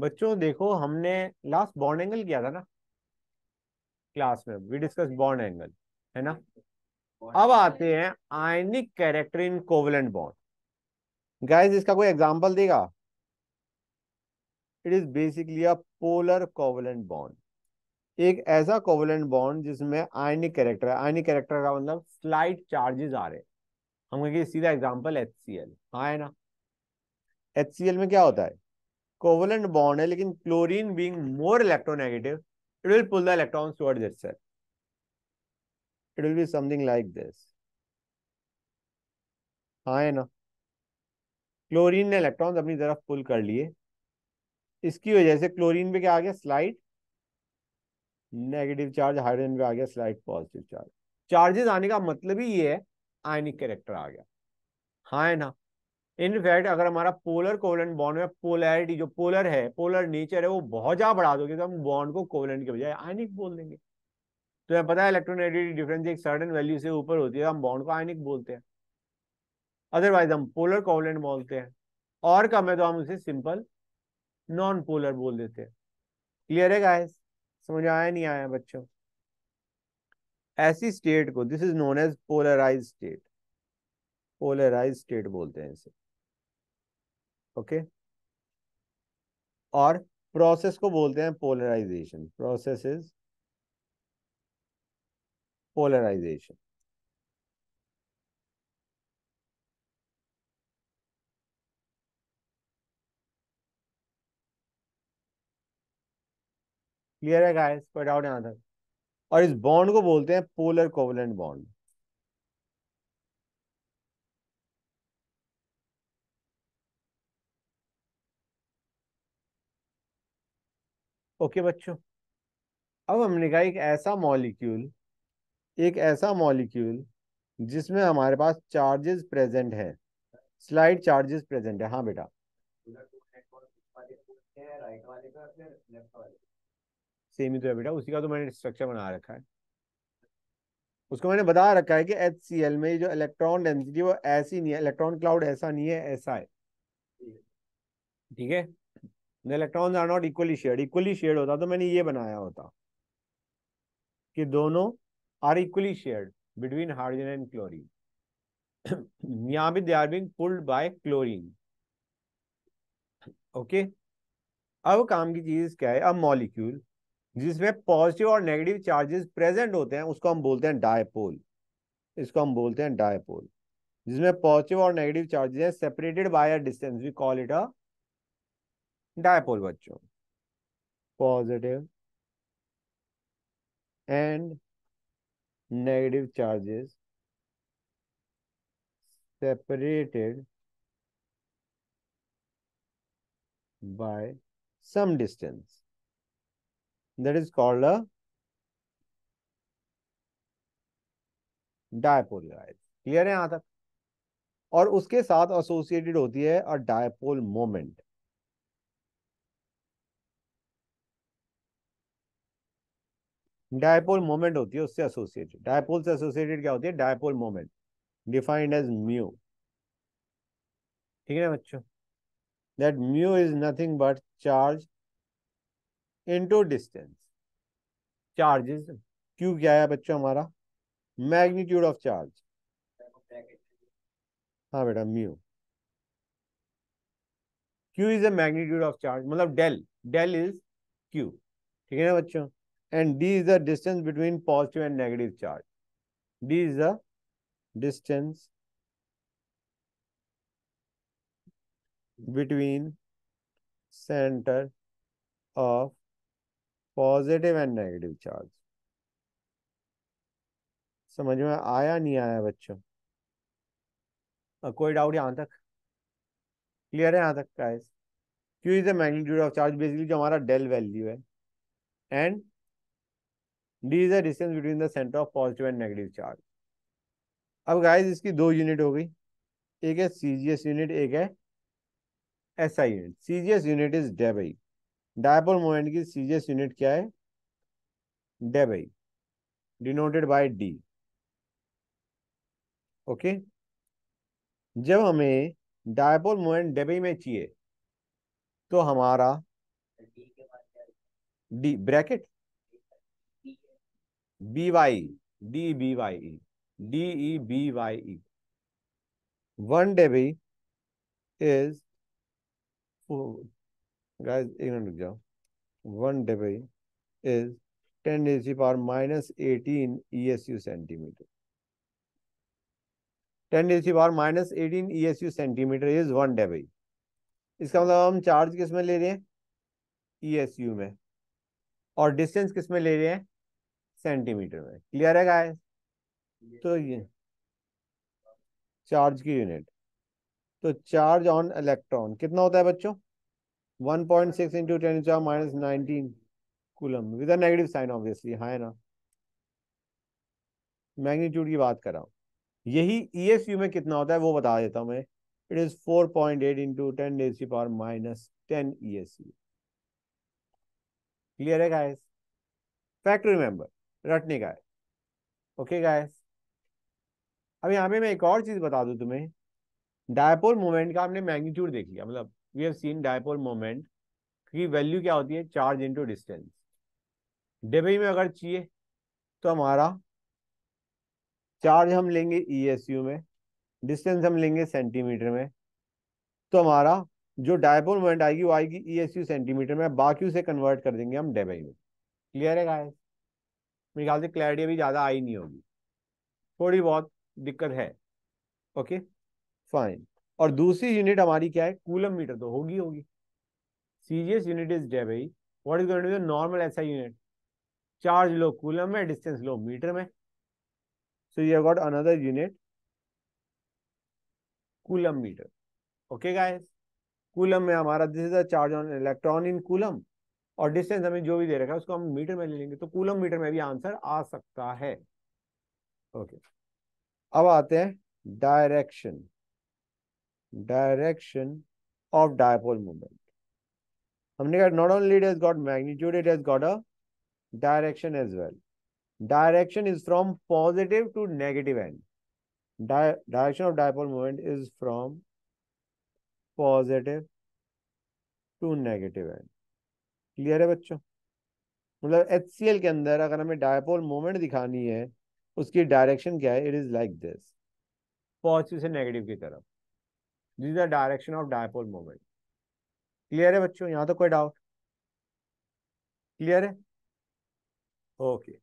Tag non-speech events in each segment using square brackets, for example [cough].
बच्चों देखो हमने लास्ट बॉन्ड एंगल किया था ना क्लास में वी डिस्कस बॉन्ड एंगल है ना अब आते हैं ionic character in covalent bond guys इसका कोई एग्जांपल देगा it is basically a polar covalent bond एक ऐसा कोवलेंट बॉन्ड जिसमें आयनिक कैरेक्टर है आयनिक कैरेक्टर का मतलब स्लाइट चार्जेस आ रहे हैं हम कहेंगे सीधा एग्जाम्पल एच हाँ है ना एच में क्या होता है covalent bond है लेकिन chlorine being more electronegative it will pull the electrons towards itself it will be something like this हाँ है ना क्लोरीन ने इलेक्ट्रॉन्स अपनी तरफ पुल कर लिए इसकी वजह से क्लोरीन पे क्या आ गया स्लाइड नेगेटिव चार्ज हाइड्रोजन पे आ गया स्लाइड पॉजिटिव चार्ज चार्जेस आने का मतलब ही ये है आयनिक कैरेक्टर आ गया हाँ है ना इनफैक्ट अगर हमारा पोलर कोवलेंट बॉन्ड में पोलैरिटी जो पोलर है पोलर नेचर है वो बहुत ज्यादा बढ़ा दोगे तो हम बॉन्ड को कोवलेंट के बजाय आयनिक बोल देंगे तो हमें पता है इलेक्ट्रोनेगेटिविटी डिफरेंस एक सर्टन वैल्यू से ऊपर होती है तो हम बॉन्ड को आयनिक बोलते हैं अदरवाइज हम पोलर कोवलेंट बोलते हैं और कम है तो हम उसे सिंपल नॉन पोलर बोल देते हैं क्लियर है गाइस समझ आया नहीं आया बच्चों ऐसी स्टेट को this is known as polarise state polarise state बोलते हैं इसे ओके और प्रोसेस को बोलते हैं polarisation process is polarisation clear है गाइस कोई डाउट है और इस बॉन्ड को बोलते हैं पोलर कोवलेंट बॉन्ड ओके बच्चों अब हमने कहा एक ऐसा मॉलिक्यूल एक ऐसा मॉलिक्यूल जिसमें हमारे पास चार्जेस प्रेजेंट है स्लाइड चार्जेस प्रेजेंट है हाँ बेटा सेम ही तो है बेटा उसी का तो मैंने स्ट्रक्चर बना रखा है उसको मैंने बता रखा है कि एच सी एल में जो इलेक्ट्रॉन डेंसिटी वो ऐसी नहीं है इलेक्ट्रॉन क्लाउड ऐसा नहीं है ऐसा है ठीक है electrons are not equally share equally share होता तो मैंने ये बनाया होता कि दोनों are equally share between hydrogen and chlorine यहां भी they are been pulled by chlorine okay अब काम की चीज क्या है अब मॉलिक्यूल जिसमें पॉजिटिव और नेगेटिव चार्जेस प्रेजेंट होते हैं उसको हम बोलते हैं डायपोल इसको हम बोलते हैं डायपोल जिसमें पॉजिटिव और negative charges separated by a distance we call it a dipole बच्चों positive and negative charges by some distance that is called a dipole dipolarise clear है यहां तक और उसके साथ एसोसिएटेड होती है a dipole moment dipole moment होती है उससे एसोसिएटेड डायपोल से एसोसिएटेड क्या होती है dipole moment defined as mu ठीक है ना बच्चों that mu is nothing but charge into distance charges Q क्या है बच्चों हमारा मैग्नीट्यूड ऑफ चार्ज हाँ बेटा mu Q is a magnitude of charge मतलब डेल डेल इज क्यू ठीक है ना बच्चों and d is the distance between positive and negative charge. d is the distance between center of positive and negative charge. समझ में आया नहीं आया बच्चों कोई डाउट यहाँ तक क्लियर है यहाँ तक guys Q is the magnitude of charge basically जो हमारा डेल वैल्यू है and D is the distance between the centre of positive and negative charge अब गाइस इसकी दो यूनिट हो गई एक है सी जी एस यूनिट एक है S I unit C G S unit is debye dipole moment की सी जी एस यूनिट क्या है debye denoted by D okay जब हमें डायपोल मोमेंट डेबई में चाहिए तो हमारा D bracket B Y D B Y E D E B Y E one debye is guys एक मिनट रुक जाओ one debye is ten is power minus eighteen E S U centimetre ten is power minus eighteen E S U centimetre is one debye इसका मतलब हम charge किस में ले रहे हैं ई एस यू में और डिस्टेंस किस में ले रहे हैं सेंटीमीटर में क्लियर है गाय तो ये चार्ज की यूनिट तो चार्ज ऑन इलेक्ट्रॉन कितना होता है बच्चों one point six into ten चार minus nineteen coulomb with negative sign obviously हाँ है ना मैग्नीट्यूड की बात कर रहा हूँ यही ई एस यू में कितना होता है वो बता देता हूँ मैं it is four point eight into ten डे सी power minus ten E S U clear है गाइस फैक्ट रिमेंबर रटने का है ओके गाइस अब यहाँ पे मैं एक और चीज बता दू तुम्हें डायपोल मोमेंट का हमने मैग्नीट्यूड देख लिया मतलब we have seen dipole moment की वैल्यू क्या होती है चार्ज इंटू डिस्टेंस डिबई में अगर चाहिए तो हमारा चार्ज हम लेंगे ईएसयू e में डिस्टेंस हम लेंगे सेंटीमीटर में तो हमारा जो डायपोल मोमेंट आएगी वो आएगी ईएसयू e सेंटीमीटर में बाकी उसे कन्वर्ट कर देंगे हम डेबई में क्लियर है गाइस मेरे ख्याल से क्लैरिटी अभी ज़्यादा आई नहीं होगी थोड़ी बहुत दिक्कत है ओके फाइन और दूसरी यूनिट हमारी क्या है कूलम मीटर तो होगी होगी CGS unit is debye what is going to normal ऐसा यूनिट चार्ज लो कूलम में डिस्टेंस लो मीटर में so you got another unit coulomb metre okay guys coulomb में हमारा this is a charge on electron in coulomb और distance हमें जो भी दे रखा है उसको हम मीटर में ले लेंगे तो कूलम मीटर में भी आंसर आ सकता है ओके अब आते हैं direction direction of dipole movement हमने कहा not only it is got magnitude it is got a direction as well direction is from positive to negative and direction of dipole movement is from positive to negative and clear है बच्चों मतलब H के अंदर अगर हमें dipole moment दिखानी है उसकी डायरेक्शन क्या है it is like this positive से नेगेटिव की तरफ this the direction of dipole moment clear है बच्चों यहाँ तो कोई डाउट क्लियर है ओके okay.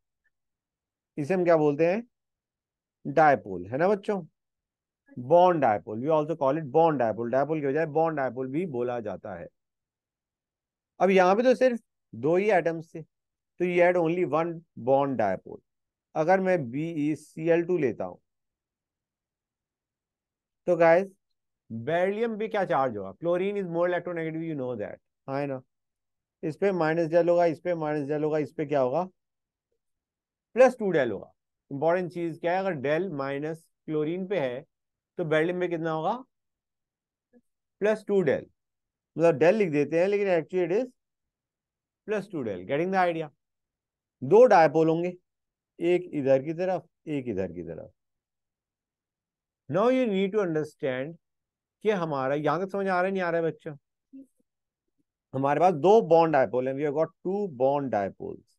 इसे हम क्या बोलते हैं डायपोल है ना बच्चों bond dipole we also call it bond dipole dipole की बजाय बॉन्ड डायपोल भी बोला जाता है अब यहां पे तो सिर्फ दो ही एटम्स थे तो you had only one bond dipole अगर मैं बी सी एल टू लेता हूं तो गाइस बेरिलियम पे क्या चार्ज होगा chlorine is more electronegative you know that हाँ ना इस पे माइनस डेल होगा इस पे माइनस डेल होगा इस पे क्या होगा प्लस टू डेल होगा इंपॉर्टेंट चीज क्या है अगर डेल माइनस क्लोरीन पे है तो बेरिलियम पे कितना होगा प्लस टू डेल मतलब डेल लिख देते हैं लेकिन actually it is plus two del getting the idea दो डायपोल होंगे एक इधर की तरफ एक इधर की तरफ now you need to understand कि हमारा यहां तक समझ आ रहा है नहीं आ रहा है बच्चा हमारे पास दो बॉन्ड डायपोल हैं we have got two bond dipoles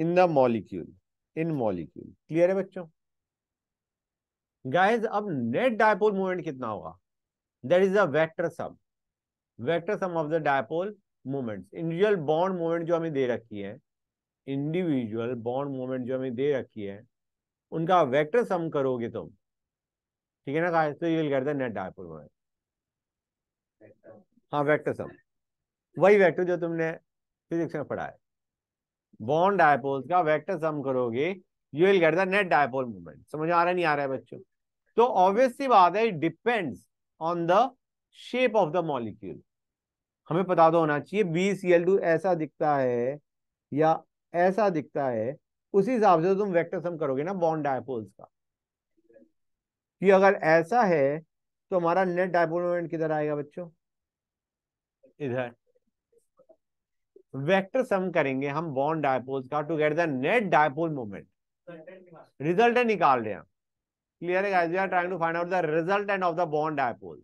in the molecule in molecule clear है बच्चों गाइस अब नेट डायपोल मूवमेंट कितना होगा That is the vector sum. Vector sum of the dipole moments. Individual bond moment जो हमें दे रखी है इंडिविजुअल बॉन्ड मोमेंट जो हमें दे रखी है उनका वेक्टर सम करोगे तुम ठीक है ना कहा तो you will net dipole moment हाँ वेक्टर सम वही वेक्टर जो तुमने फिजिक्स में पढ़ा है बॉन्ड डायपोल्स का वेक्टर सम करोगे you will get the net dipole moment समझ आ रहा नहीं आ रहा है बच्चों तो ऑब्वियस सी बात है depends on the shape of the molecule हमें पता तो होना चाहिए बी सी एल टू ऐसा दिखता है या ऐसा दिखता है उसी हिसाब से तो तुम वेक्टर सम करोगे ना बॉन्ड डायपोल्स का कि अगर ऐसा है तो हमारा नेट डायपोल मोमेंट किधर आएगा बच्चों इधर वेक्टर सम करेंगे हम बॉन्ड डायपोल्स का to get the net dipole moment result निकाल रहे हैं क्लियर है guys we are trying to find out the resultant of the bond dipole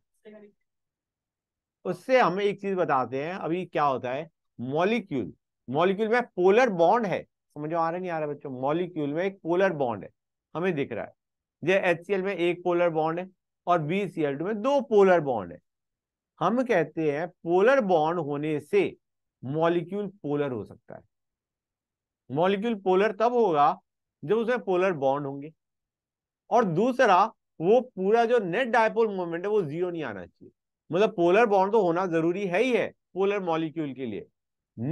उससे हम एक चीज बताते हैं अभी क्या होता है मॉलिक्यूल मॉलिक्यूल में पोलर बॉन्ड है समझो आ रहा नहीं आ रहा बच्चों मॉलिक्यूल में एक पोलर बॉन्ड है हमें दिख रहा है जे एच में एक पोलर बॉन्ड है और बी में दो पोलर बॉन्ड है हम कहते हैं पोलर बॉन्ड होने से मॉलिक्यूल पोलर हो सकता है मॉलिक्यूल पोलर तब होगा जब उसमें पोलर बॉन्ड होंगे और दूसरा वो पूरा जो नेट डायपोल मोमेंट है वो जीरो नहीं आना चाहिए मतलब पोलर बॉन्ड तो होना जरूरी है ही है पोलर मॉलिक्यूल के लिए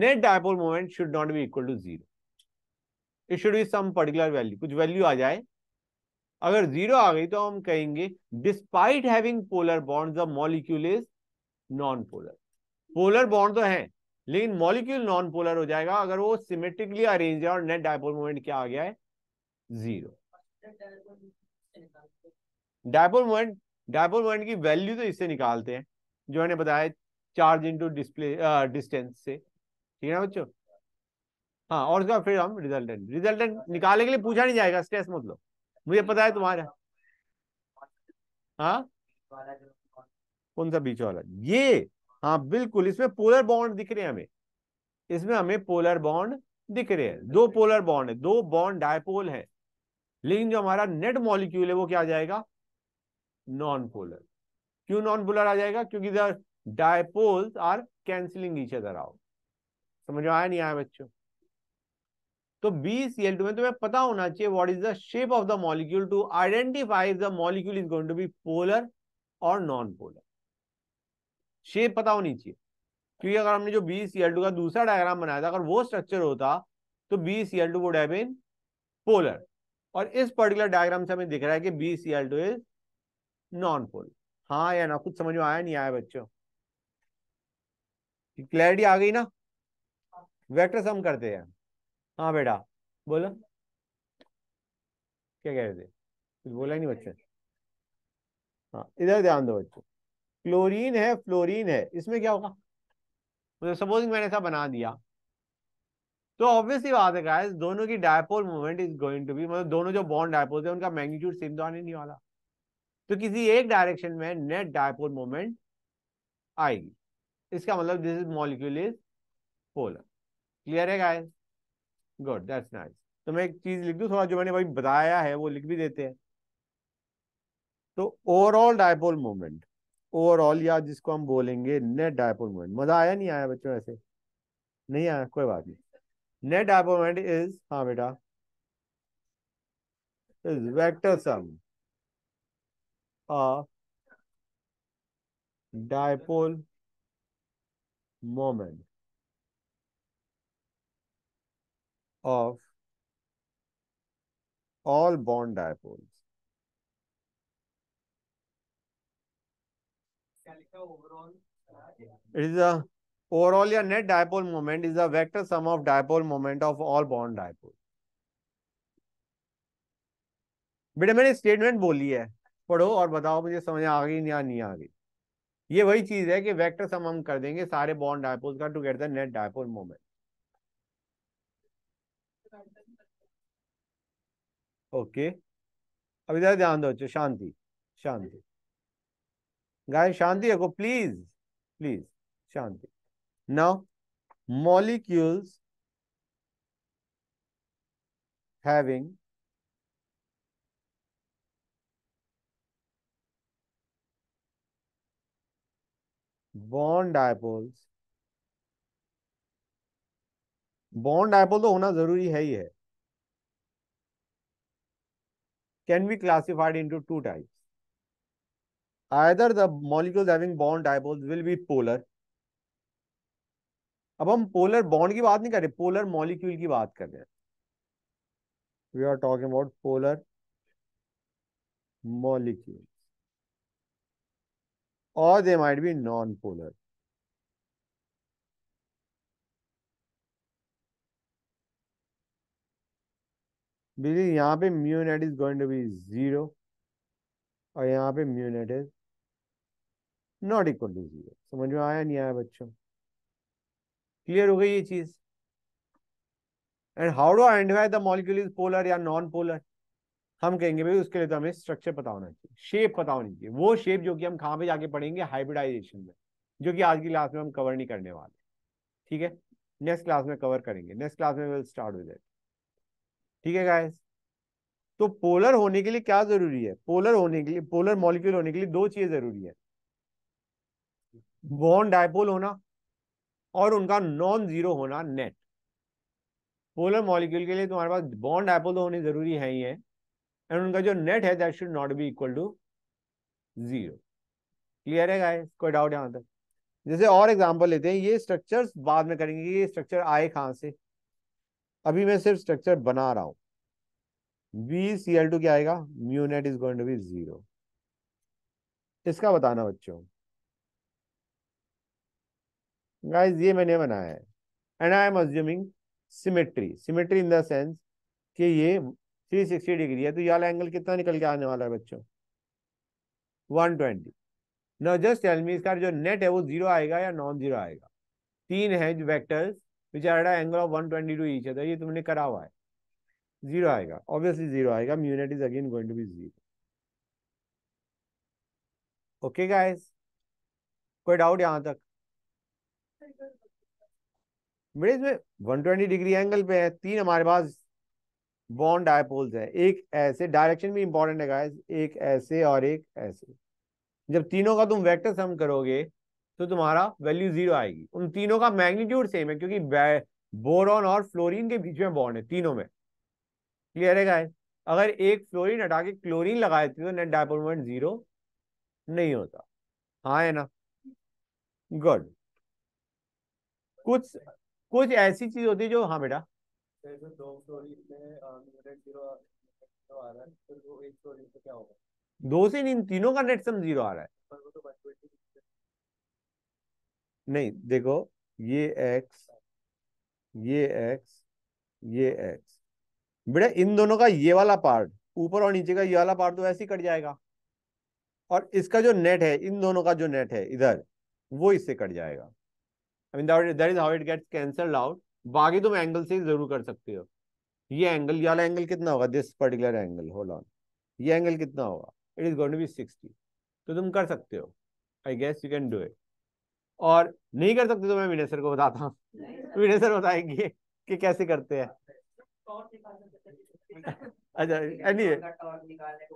net dipole moment should not be equal to zero it should be some particular value कुछ वैल्यू आ जाए अगर जीरो आ गई तो हम कहेंगे despite having polar bond the molecule is non polar polar bond तो है लेकिन मॉलिक्यूल नॉन पोलर हो जाएगा अगर वो सिमेट्रिकली अरेंज है और नेट डायपोल मोमेंट क्या आ गया है zero dipole moment dipole moment की वैल्यू तो इससे निकालते हैं जो मैंने बताया चार्ज इंटू डिस्प्ले डिस्टेंस से ठीक है ना बच्चों हाँ और उसका फिर हम रिजल्टेंट रिजल्टेंट निकालने के लिए पूछा नहीं जाएगा स्ट्रेस मत लो मुझे पता है तुम्हारा हाँ कौन सा बीच वाला ये हाँ बिल्कुल इसमें पोलर बॉन्ड दिख रहे हैं हमें इसमें हमें पोलर बॉन्ड दिख रहे हैं दो पोलर बॉन्ड है दो बॉन्ड डायपोल है लेकिन जो हमारा नेट मॉलिक्यूल है वो क्या आ जाएगा नॉन पोलर क्यों नॉन पोलर आ जाएगा क्योंकि the dipoles are cancelling each other समझ में आया नहीं आया बच्चों तो बी सी एल टू में तुम्हें पता होना चाहिए what is the shape of the molecule to identify the molecule is going to be polar और नॉन पोलर शेप पता होनी चाहिए क्योंकि अगर हमने जो बी सी एल टू का दूसरा डायग्राम बनाया था अगर वो स्ट्रक्चर होता तो B C L two would have been polar और इस पर्टिकुलर डायग्राम से हमें दिख रहा है कि B C L two is non pole हाँ या ना कुछ समझ में आया नहीं आया बच्चों क्लैरिटी आ गई ना वेक्टर सम करते हैं हाँ बेटा बोलो क्या कह रहे थे कुछ बोला ही नहीं बच्चे हाँ इधर ध्यान दो बच्चों क्लोरीन है फ्लोरीन है इसमें क्या होगा मतलब सपोजिंग मैंने ऐसा बना दिया तो ऑब्वियसली बात है गाइस दोनों की dipole moment is going to be मतलब दोनों जो बॉन्ड डायपोल थे उनका मैग्नीट्यूड सेम तो आने नहीं वाला तो किसी एक डायरेक्शन में नेट डायपोल मोमेंट आएगी इसका मतलब this is molecule is polar clear है गाइस गुड दैट्स नाइस तो मैं एक चीज लिख दूं थोड़ा जो मैंने भाई बताया है वो लिख भी देते हैं तो ओवरऑल डायपोल मोमेंट ओवरऑल या जिसको हम बोलेंगे नेट डायपोल मोमेंट मजा आया नहीं आया बच्चों ऐसे नहीं आया कोई बात नहीं नेट एपोमेंट इज हाँ बेटा is vector sum of dipole moment of all bond dipoles. It is a Overall, your net dipole moment is the vector sum of dipole moment of all bond dipole. बेटा मैंने statement बोली है पढ़ो और बताओ मुझे समझ आ गई या नहीं आ गई ये वही चीज है कि वेक्टर सम हम कर देंगे सारे बॉन्ड डायपोल्स का to get the net dipole moment okay अभी जरा ध्यान दो शांति शांति गाय शांति को प्लीज प्लीज शांति Now, molecules having bond dipoles bond dipole तो होना जरूरी है ही है can be classified into two types either the molecules having bond dipoles will be polar अब हम पोलर बॉन्ड की बात नहीं कर रहे पोलर मॉलिक्यूल की बात कर रहे हैं we are talking about polar molecule और they might be non polar बिल्कुल यहाँ पे mu net is going to be zero और यहाँ पे mu net is not equal to zero समझ में आया नहीं आया बच्चों क्लियर हो गई ये चीज and how do identify the molecule is polar या नॉन पोलर हम कहेंगे भाई उसके लिए तो हमें स्ट्रक्चर पता होना चाहिए शेप पता होनी चाहिए वो शेप जो कि हम कहाँ पे जाके पढ़ेंगे हाइब्रिडाइजेशन में जो कि आज की क्लास में हम कवर नहीं करने वाले ठीक है नेक्स्ट क्लास में कवर करेंगे नेक्स्ट क्लास में विल स्टार्ट विद इट ठीक है गाइस तो पोलर होने के लिए क्या जरूरी है पोलर होने के लिए पोलर मॉलिक्यूल होने के लिए दो चीजें जरूरी है बॉन्ड डायपोल होना और उनका नॉन जीरो होना नेट पोलर मॉलिक्यूल के लिए तुम्हारे पास बॉन्ड तो होने जरूरी है ही है एंड उनका जो नेट है that should not be equal to zero clear है गाइस कोई डाउट यहां तक जैसे और एग्जांपल लेते हैं ये स्ट्रक्चर्स बाद में करेंगे ये स्ट्रक्चर आए कहां से अभी मैं सिर्फ स्ट्रक्चर बना रहा हूँ बी सी एल टू क्या आएगा mu net is going to be zero इसका बताना बच्चों गाइस ये मैंने बनाया है and I am assuming symmetry symmetry in the sense कि ये 360 डिग्री है तो यहाँ एंगल कितना निकल के आने वाला है बच्चों 120 twenty no just tell me इसका जो नेट है वो जीरो आएगा या नॉन जीरो आएगा तीन है जो vectors which are angle of one twenty to each है ये तुमने करा हुआ है जीरो आएगा ऑब्वियसली जीरो आएगा mu net is again going to be zero okay guys कोई डाउट यहाँ तक बेटे इसमें 120 डिग्री एंगल पे है तीन हमारे पास बॉन्ड डायपोल्स है एक ऐसे डायरेक्शन भी इंपॉर्टेंट है गाइस एक ऐसे और एक ऐसे जब तीनों का तुम वेक्टर सम करोगे तो तुम्हारा वैल्यू जीरो आएगी उन तीनों का मैग्नीट्यूड सेम है क्योंकि बोरॉन और फ्लोरीन के बीच में बॉन्ड है तीनों में क्लियर है गाइस अगर एक फ्लोरीन हटा के क्लोरीन लगा देती तो नेट डायपोल मोमेंट जीरो नहीं होता हाँ है ना गुड कुछ कुछ ऐसी चीज होती है जो हाँ बेटा दो से इन तीनों का नेट सम जीरो आ रहा तो है नहीं देखो ये एक्स ये एक्स ये एक्स बेटा इन दोनों का ये वाला पार्ट ऊपर और नीचे का ये वाला पार्ट तो ऐसे ही कट जाएगा और इसका जो नेट है इन दोनों का जो नेट है इधर वो इससे कट जाएगा I mean that that is how it gets cancelled out. बाकी तुम एंगल से जरूर कर सकते हो ये एंगल ये वाला एंगल कितना होगा this particular angle hold on ये एंगल कितना होगा it is going to be 60 तो तुम कर सकते हो I guess you can do it और नहीं कर सकते तो मैं विनय सर को बताता हूँ विनय सर बताएंगे कि कैसे करते हैं अच्छा एनी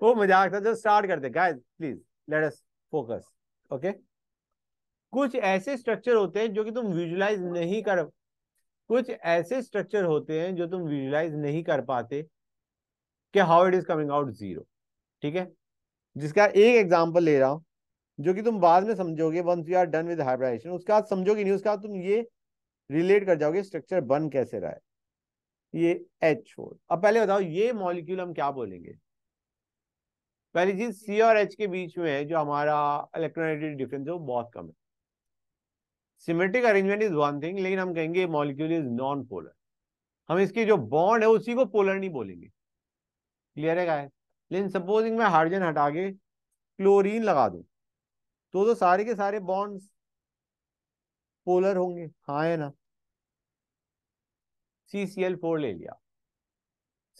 वो मजाक था जो स्टार्ट करते guys please let us focus okay okay? कुछ ऐसे स्ट्रक्चर होते हैं जो कि तुम विजुलाइज नहीं कर कुछ ऐसे स्ट्रक्चर होते हैं जो तुम विजुलाइज नहीं कर पाते कि how it is coming out zero ठीक है जिसका एक एग्जांपल ले रहा हूं जो कि तुम बाद में समझोगे once you are done with hybridization उसके बाद समझोगे नहीं उसके बाद तुम ये रिलेट कर जाओगे स्ट्रक्चर बन कैसे रहा है ये एच फोर अब पहले बताओ ये मॉलिक्यूल हम क्या बोलेंगे पहली चीज सी और एच के बीच में है जो हमारा इलेक्ट्रोनेटिव डिफरेंस है वो बहुत कम है symmetric arrangement is one thing लेकिन हम कहेंगे मॉलिक्यूल इज नॉन पोलर हम इसकी जो बॉन्ड है उसी को पोलर नहीं बोलेंगे क्लियर है लेकिन सपोजिंग मैं हाइड्रोजन हटा के क्लोरीन लगा दू तो तो सारे के सारे बॉन्ड पोलर होंगे हाँ है ना सी सी एल फोर ले लिया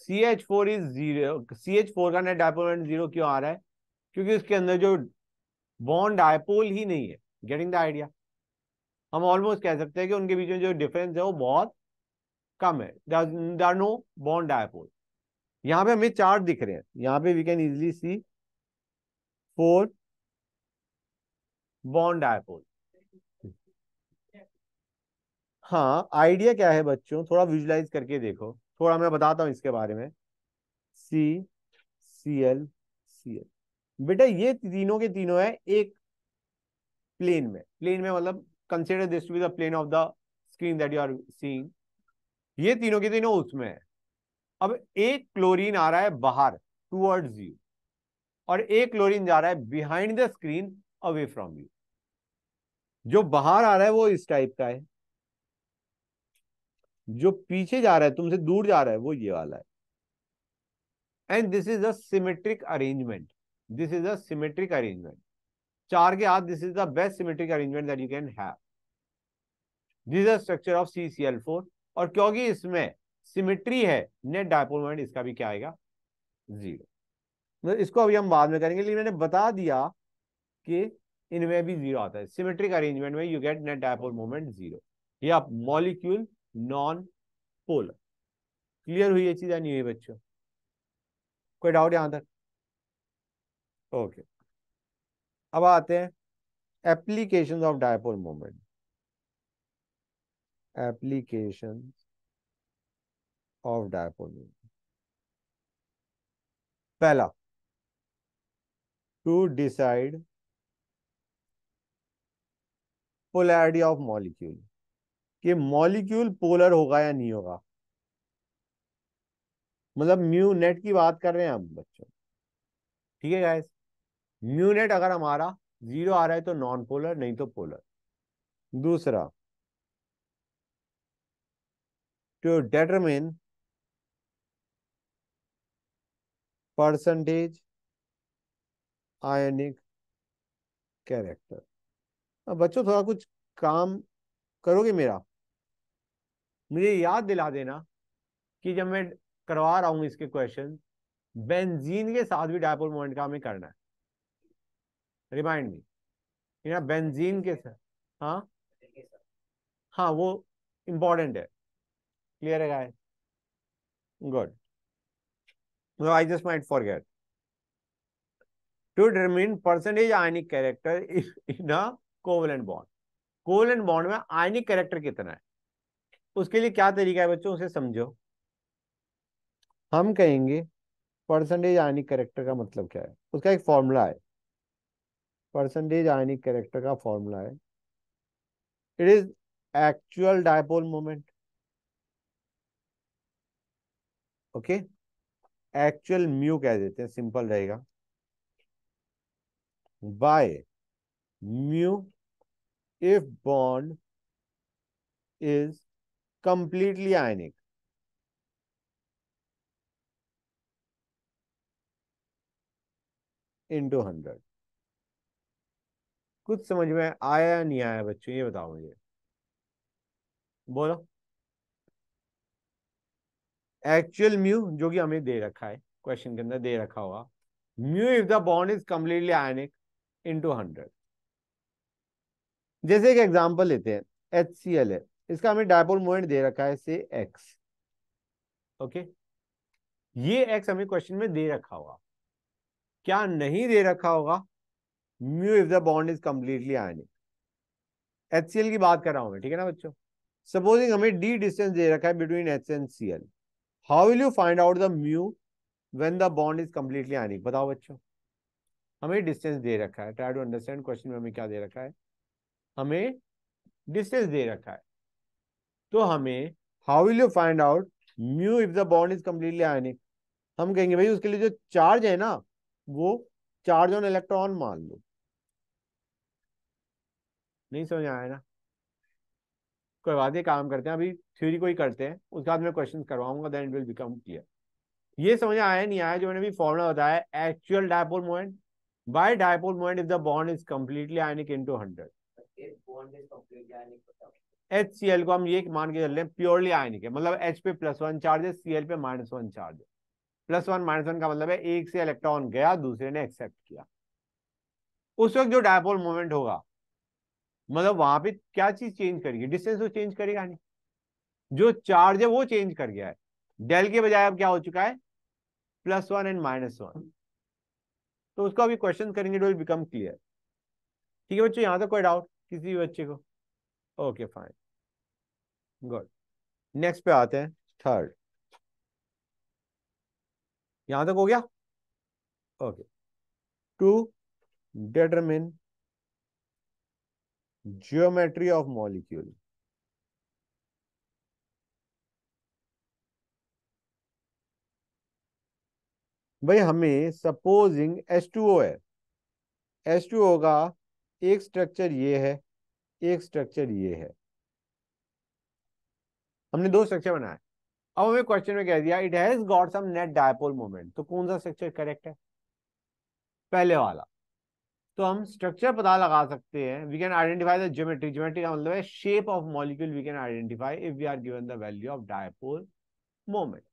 C H four is zero C H four का नेट डायपोल जीरो क्यों आ रहा है क्योंकि उसके अंदर जो बॉन्ड डायपोल ही नहीं है गेटिंग द आइडिया हम ऑलमोस्ट कह सकते हैं कि उनके बीच में जो डिफरेंस है वो बहुत कम है दर नो बॉन्ड डायपोल यहाँ पे हमें चार दिख रहे हैं यहाँ पे we can easily see four bond dipole हाँ आइडिया क्या है बच्चों थोड़ा विजुलाइज करके देखो थोड़ा मैं बताता हूँ इसके बारे में सी सी एल सी एल बेटा ये तीनों के तीनों है एक प्लेन में प्लेन में मतलब consider this to be the plane of the screen that you are seeing ये तीनों के तीनों उसमें है अब एक क्लोरीन आ रहा है बाहर टूवर्ड्स यू और एक क्लोरीन जा रहा है behind the screen away from you जो बाहर आ रहा है वो इस टाइप का है जो पीछे जा रहा है तुमसे दूर जा रहा है वो ये वाला है and this is a symmetric arrangement this is a symmetric arrangement चार के हाथ this is the best symmetric arrangement that you can have this is structure of C C L four और क्योंकि इसमें सिमेट्री है नेट डायपोल मोमेंट इसका भी क्या आएगा जीरो तो इसको अभी हम बाद में करेंगे लेकिन मैंने बता दिया कि इनमें भी जीरो आता है सिमेट्रिक अरेंजमेंट में you get net dipole moment zero molecule non pole clear हुई ये चीज या नहीं हुई बच्चों कोई डाउट यहां तक ओके okay. अब आते हैं application of dipole moment application of dipole moment पहला to decide polarity of molecule कि मॉलिक्यूल पोलर होगा या नहीं होगा मतलब म्यू नेट की बात कर रहे हैं हम बच्चों ठीक है गाइस म्यूनेट अगर हमारा जीरो आ रहा है तो नॉन पोलर नहीं तो पोलर दूसरा to determine percentage ionic character अब बच्चों थोड़ा कुछ काम करोगे मेरा मुझे याद दिला देना कि जब मैं करवा रहा हूँ इसके क्वेश्चन बेंजीन के साथ भी डायपोल मोमेंट का हमें करना है रिमाइंड मी या बेंजीन के साथ हाँ हाँ वो इम्पोर्टेंट है क्लियर है guys good no i just might forget to determine percentage ionic character in a covalent bond covalent bond में आयनिक कैरेक्टर कितना है उसके लिए क्या तरीका है बच्चों उसे समझो हम कहेंगे परसेंटेज आयनिक कैरेक्टर का मतलब क्या है उसका एक फॉर्मूला है परसेंटेज आयनिक कैरेक्टर का फॉर्मूला है it is actual dipole moment okay actual mu कह देते हैं सिंपल रहेगा by mu if bond is completely ionic into hundred कुछ समझ में आया नहीं आया बच्चों ये बताओ मुझे बोलो एक्चुअल म्यू जो कि हमें दे रखा है क्वेश्चन के अंदर दे रखा होगा mu if the bond is completely ionic into hundred जैसे एक एग्जांपल लेते हैं एच सी एल है इसका हमें डायपोल मोमेंट दे रखा है से एक्स ओके okay? ये एक्स हमें क्वेश्चन में दे रखा होगा क्या नहीं दे रखा होगा mu if the bond is completely ionic L की बात कर रहा हूं मैं ठीक है ना बच्चों सपोजिंग हमें डी डिस्टेंस दे रखा है between H and C L how will you find out the mu when the bond is completely ionic बताओ बच्चों हमें डिस्टेंस दे रखा है ट्राई टू अंडरस्टैंड क्वेश्चन में हमें क्या दे रखा है हमें डिस्टेंस दे रखा है तो हमें how will you find out mu if the bond is completely ionic हम कहेंगे भाई उसके लिए जो चार्ज है ना वो चार्ज ऑन इलेक्ट्रॉन मान लो नहीं समझ आया ना कोई बात काम करते हैं अभी थ्योरी को ही करते हैं उसके बाद मैं क्वेश्चन करवाऊंगा then it will become clear ये समझ आया नहीं आया जो मैंने अभी फॉर्मुला बताया actual dipole moment by dipole moment if the bond is completely ionic into hundred H C L को हम ये मान के चल रहे हैं प्योरली आयनिक है मतलब एच पे प्लस वन चार्ज है सी एल पे माइनस वन चार्ज है प्लस वन माइनस वन का मतलब है एक से इलेक्ट्रॉन गया दूसरे ने एक्सेप्ट किया उस वक्त जो डायपोल मोमेंट होगा मतलब वहां पे क्या चीज चेंज करेगी डिस्टेंस तो चेंज करेगा नहीं जो चार्ज है वो चेंज कर गया है डेल के बजाय अब क्या हो चुका है plus one and minus one तो उसको अभी क्वेश्चन करेंगे विल बिकम क्लियर ठीक है बच्चों यहां तक तो कोई डाउट किसी भी बच्चे को ओके फाइन गुड नेक्स्ट पे आते हैं थर्ड यहां तक हो गया okay to determine geometry of molecule भाई हमें सपोजिंग H2O है H2O का एक स्ट्रक्चर ये है एक स्ट्रक्चर ये है हमने दो स्ट्रक्चर बनाए अब हमें क्वेश्चन में कह दिया it has got some net dipole moment तो कौन सा स्ट्रक्चर करेक्ट है पहले वाला तो हम स्ट्रक्चर पता लगा सकते हैं we can identify the geometry geometry का मतलब है shape of molecule we can identify if we are given the value of dipole moment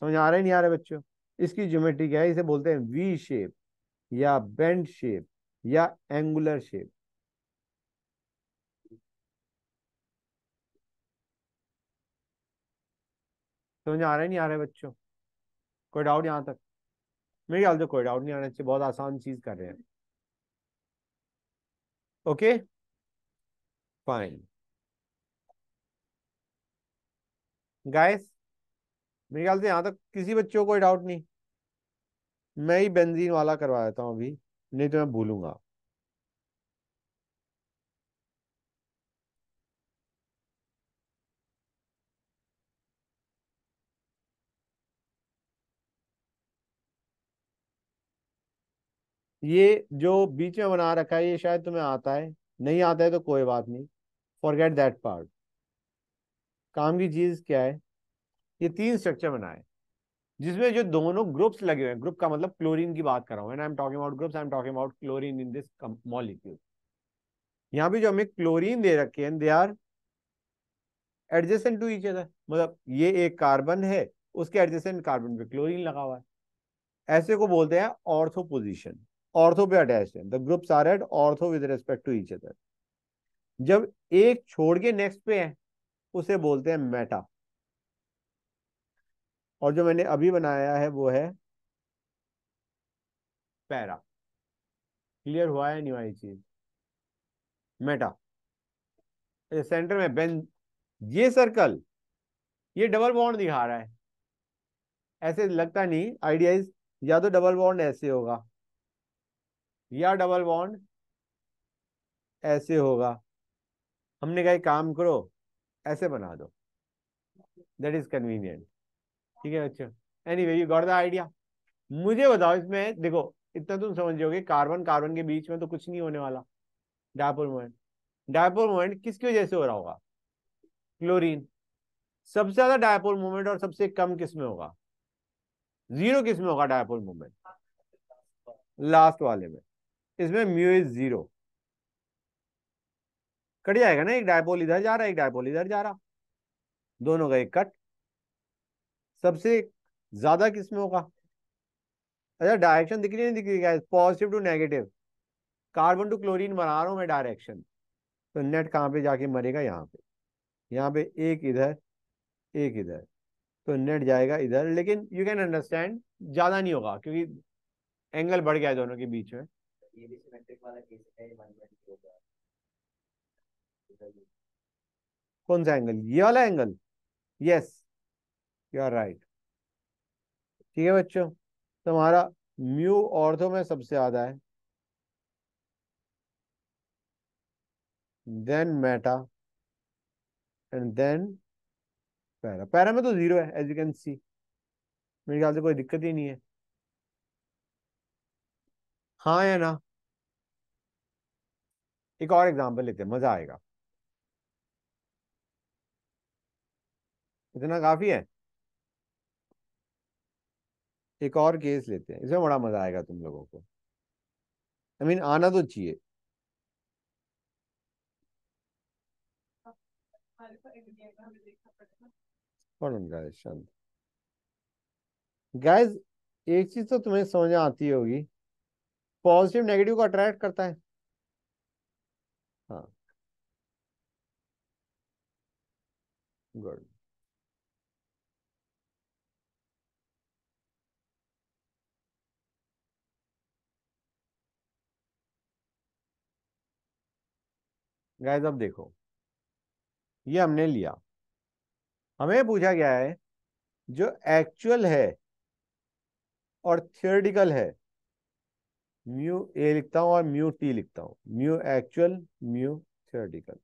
समझ आ रहे नहीं आ रहे बच्चों इसकी ज्योमेट्री क्या है इसे बोलते हैं वी शेप या बेंड शेप या एंगुलर शेप समझ आ रहे नहीं आ रहे बच्चों कोई डाउट यहाँ तक मेरे ख्याल से कोई डाउट नहीं आना चाहिए बहुत आसान चीज कर रहे हैं Okay? Fine. गाइस मेरे ख्याल से यहाँ तक किसी बच्चों को कोई डाउट नहीं मैं ही बेंजीन वाला करवा देता हूँ अभी नहीं तो मैं भूलूंगा ये जो बीच में बना रखा है ये शायद तुम्हें आता है नहीं आता है तो कोई बात नहीं फॉरगेट दैट पार्ट काम की चीज क्या है ये तीन स्ट्रक्चर बनाए जिसमें जो दोनों ग्रुप्स लगे हुए हैं ग्रुप का मतलब क्लोरीन की बात कर रहा हूँ I am talking about groups I am talking about chlorine in this molecule यहाँ पे जो हमें क्लोरीन दे रखे हैं they are adjacent to each other मतलब ये एक कार्बन है उसके एडजेसेंट कार्बन पे क्लोरीन लगा हुआ है ऐसे को बोलते हैं ऑर्थोपोजिशन ऑर्थो पे अटैच है the groups are at ortho with respect to each other जब एक छोड़ के नेक्स्ट पे है उसे बोलते हैं मेटा और जो मैंने अभी बनाया है वो है पैरा क्लियर हुआ है नहीं हुआ चीज मेटा सेंटर में बेन ये सर्कल ये डबल बॉन्ड दिखा रहा है ऐसे लगता नहीं आइडियाज या तो डबल बॉन्ड ऐसे होगा या डबल बॉन्ड ऐसे होगा हमने कहा काम करो ऐसे बना दो दैट इज कन्वीनियंट ठीक है अच्छा anyway you got the idea मुझे बताओ इसमें देखो इतना तुम समझ जाओगे कार्बन कार्बन के बीच में तो कुछ नहीं होने वाला डायपोल मोमेंट डायपोल मोमेंट किसकी वजह से हो रहा होगा क्लोरीन सबसे ज्यादा डायपोल मोमेंट और सबसे कम किस में होगा जीरो किस में होगा डायपोल मोमेंट लास्ट वाले में इसमें म्यू इज जीरो कट जाएगा ना एक डायपोल इधर जा रहा है एक डायपोल इधर जा रहा दोनों का एक कट सबसे ज्यादा किसमें होगा अच्छा डायरेक्शन दिख रही नहीं दिख रही positive to negative carbon to chlorine बना रहा हूं मैं डायरेक्शन तो नेट कहाँ पे जाके मरेगा यहाँ पे यहाँ पे एक इधर एक इधर तो नेट जाएगा इधर लेकिन यू कैन अंडरस्टैंड ज़्यादा नहीं होगा क्योंकि एंगल बढ़ गया है दोनों के बीच में कौन सा एंगल ये वाला angle yes you are right ठीक है बच्चों तुम्हारा म्यू ऑर्थो में सबसे ज्यादा है then meta and then para para में तो जीरो है एज यू कैन सी मेरे ख्याल से कोई दिक्कत ही नहीं है हाँ या ना एक और एग्जाम्पल लेते हैं मजा आएगा इतना काफी है एक और केस लेते हैं इसमें बड़ा मजा आएगा तुम लोगों को आई I मीन mean, आना तो चाहिए गाइस एक चीज तो तुम्हें समझ आती होगी पॉजिटिव नेगेटिव को अट्रैक्ट करता है हाँ गुड गाइस अब देखो ये हमने लिया हमें पूछा गया है जो एक्चुअल है और थियोरिटिकल है म्यू ए लिखता हूँ और म्यू टी लिखता हूँ म्यू एक्चुअल म्यू थियोरटिकल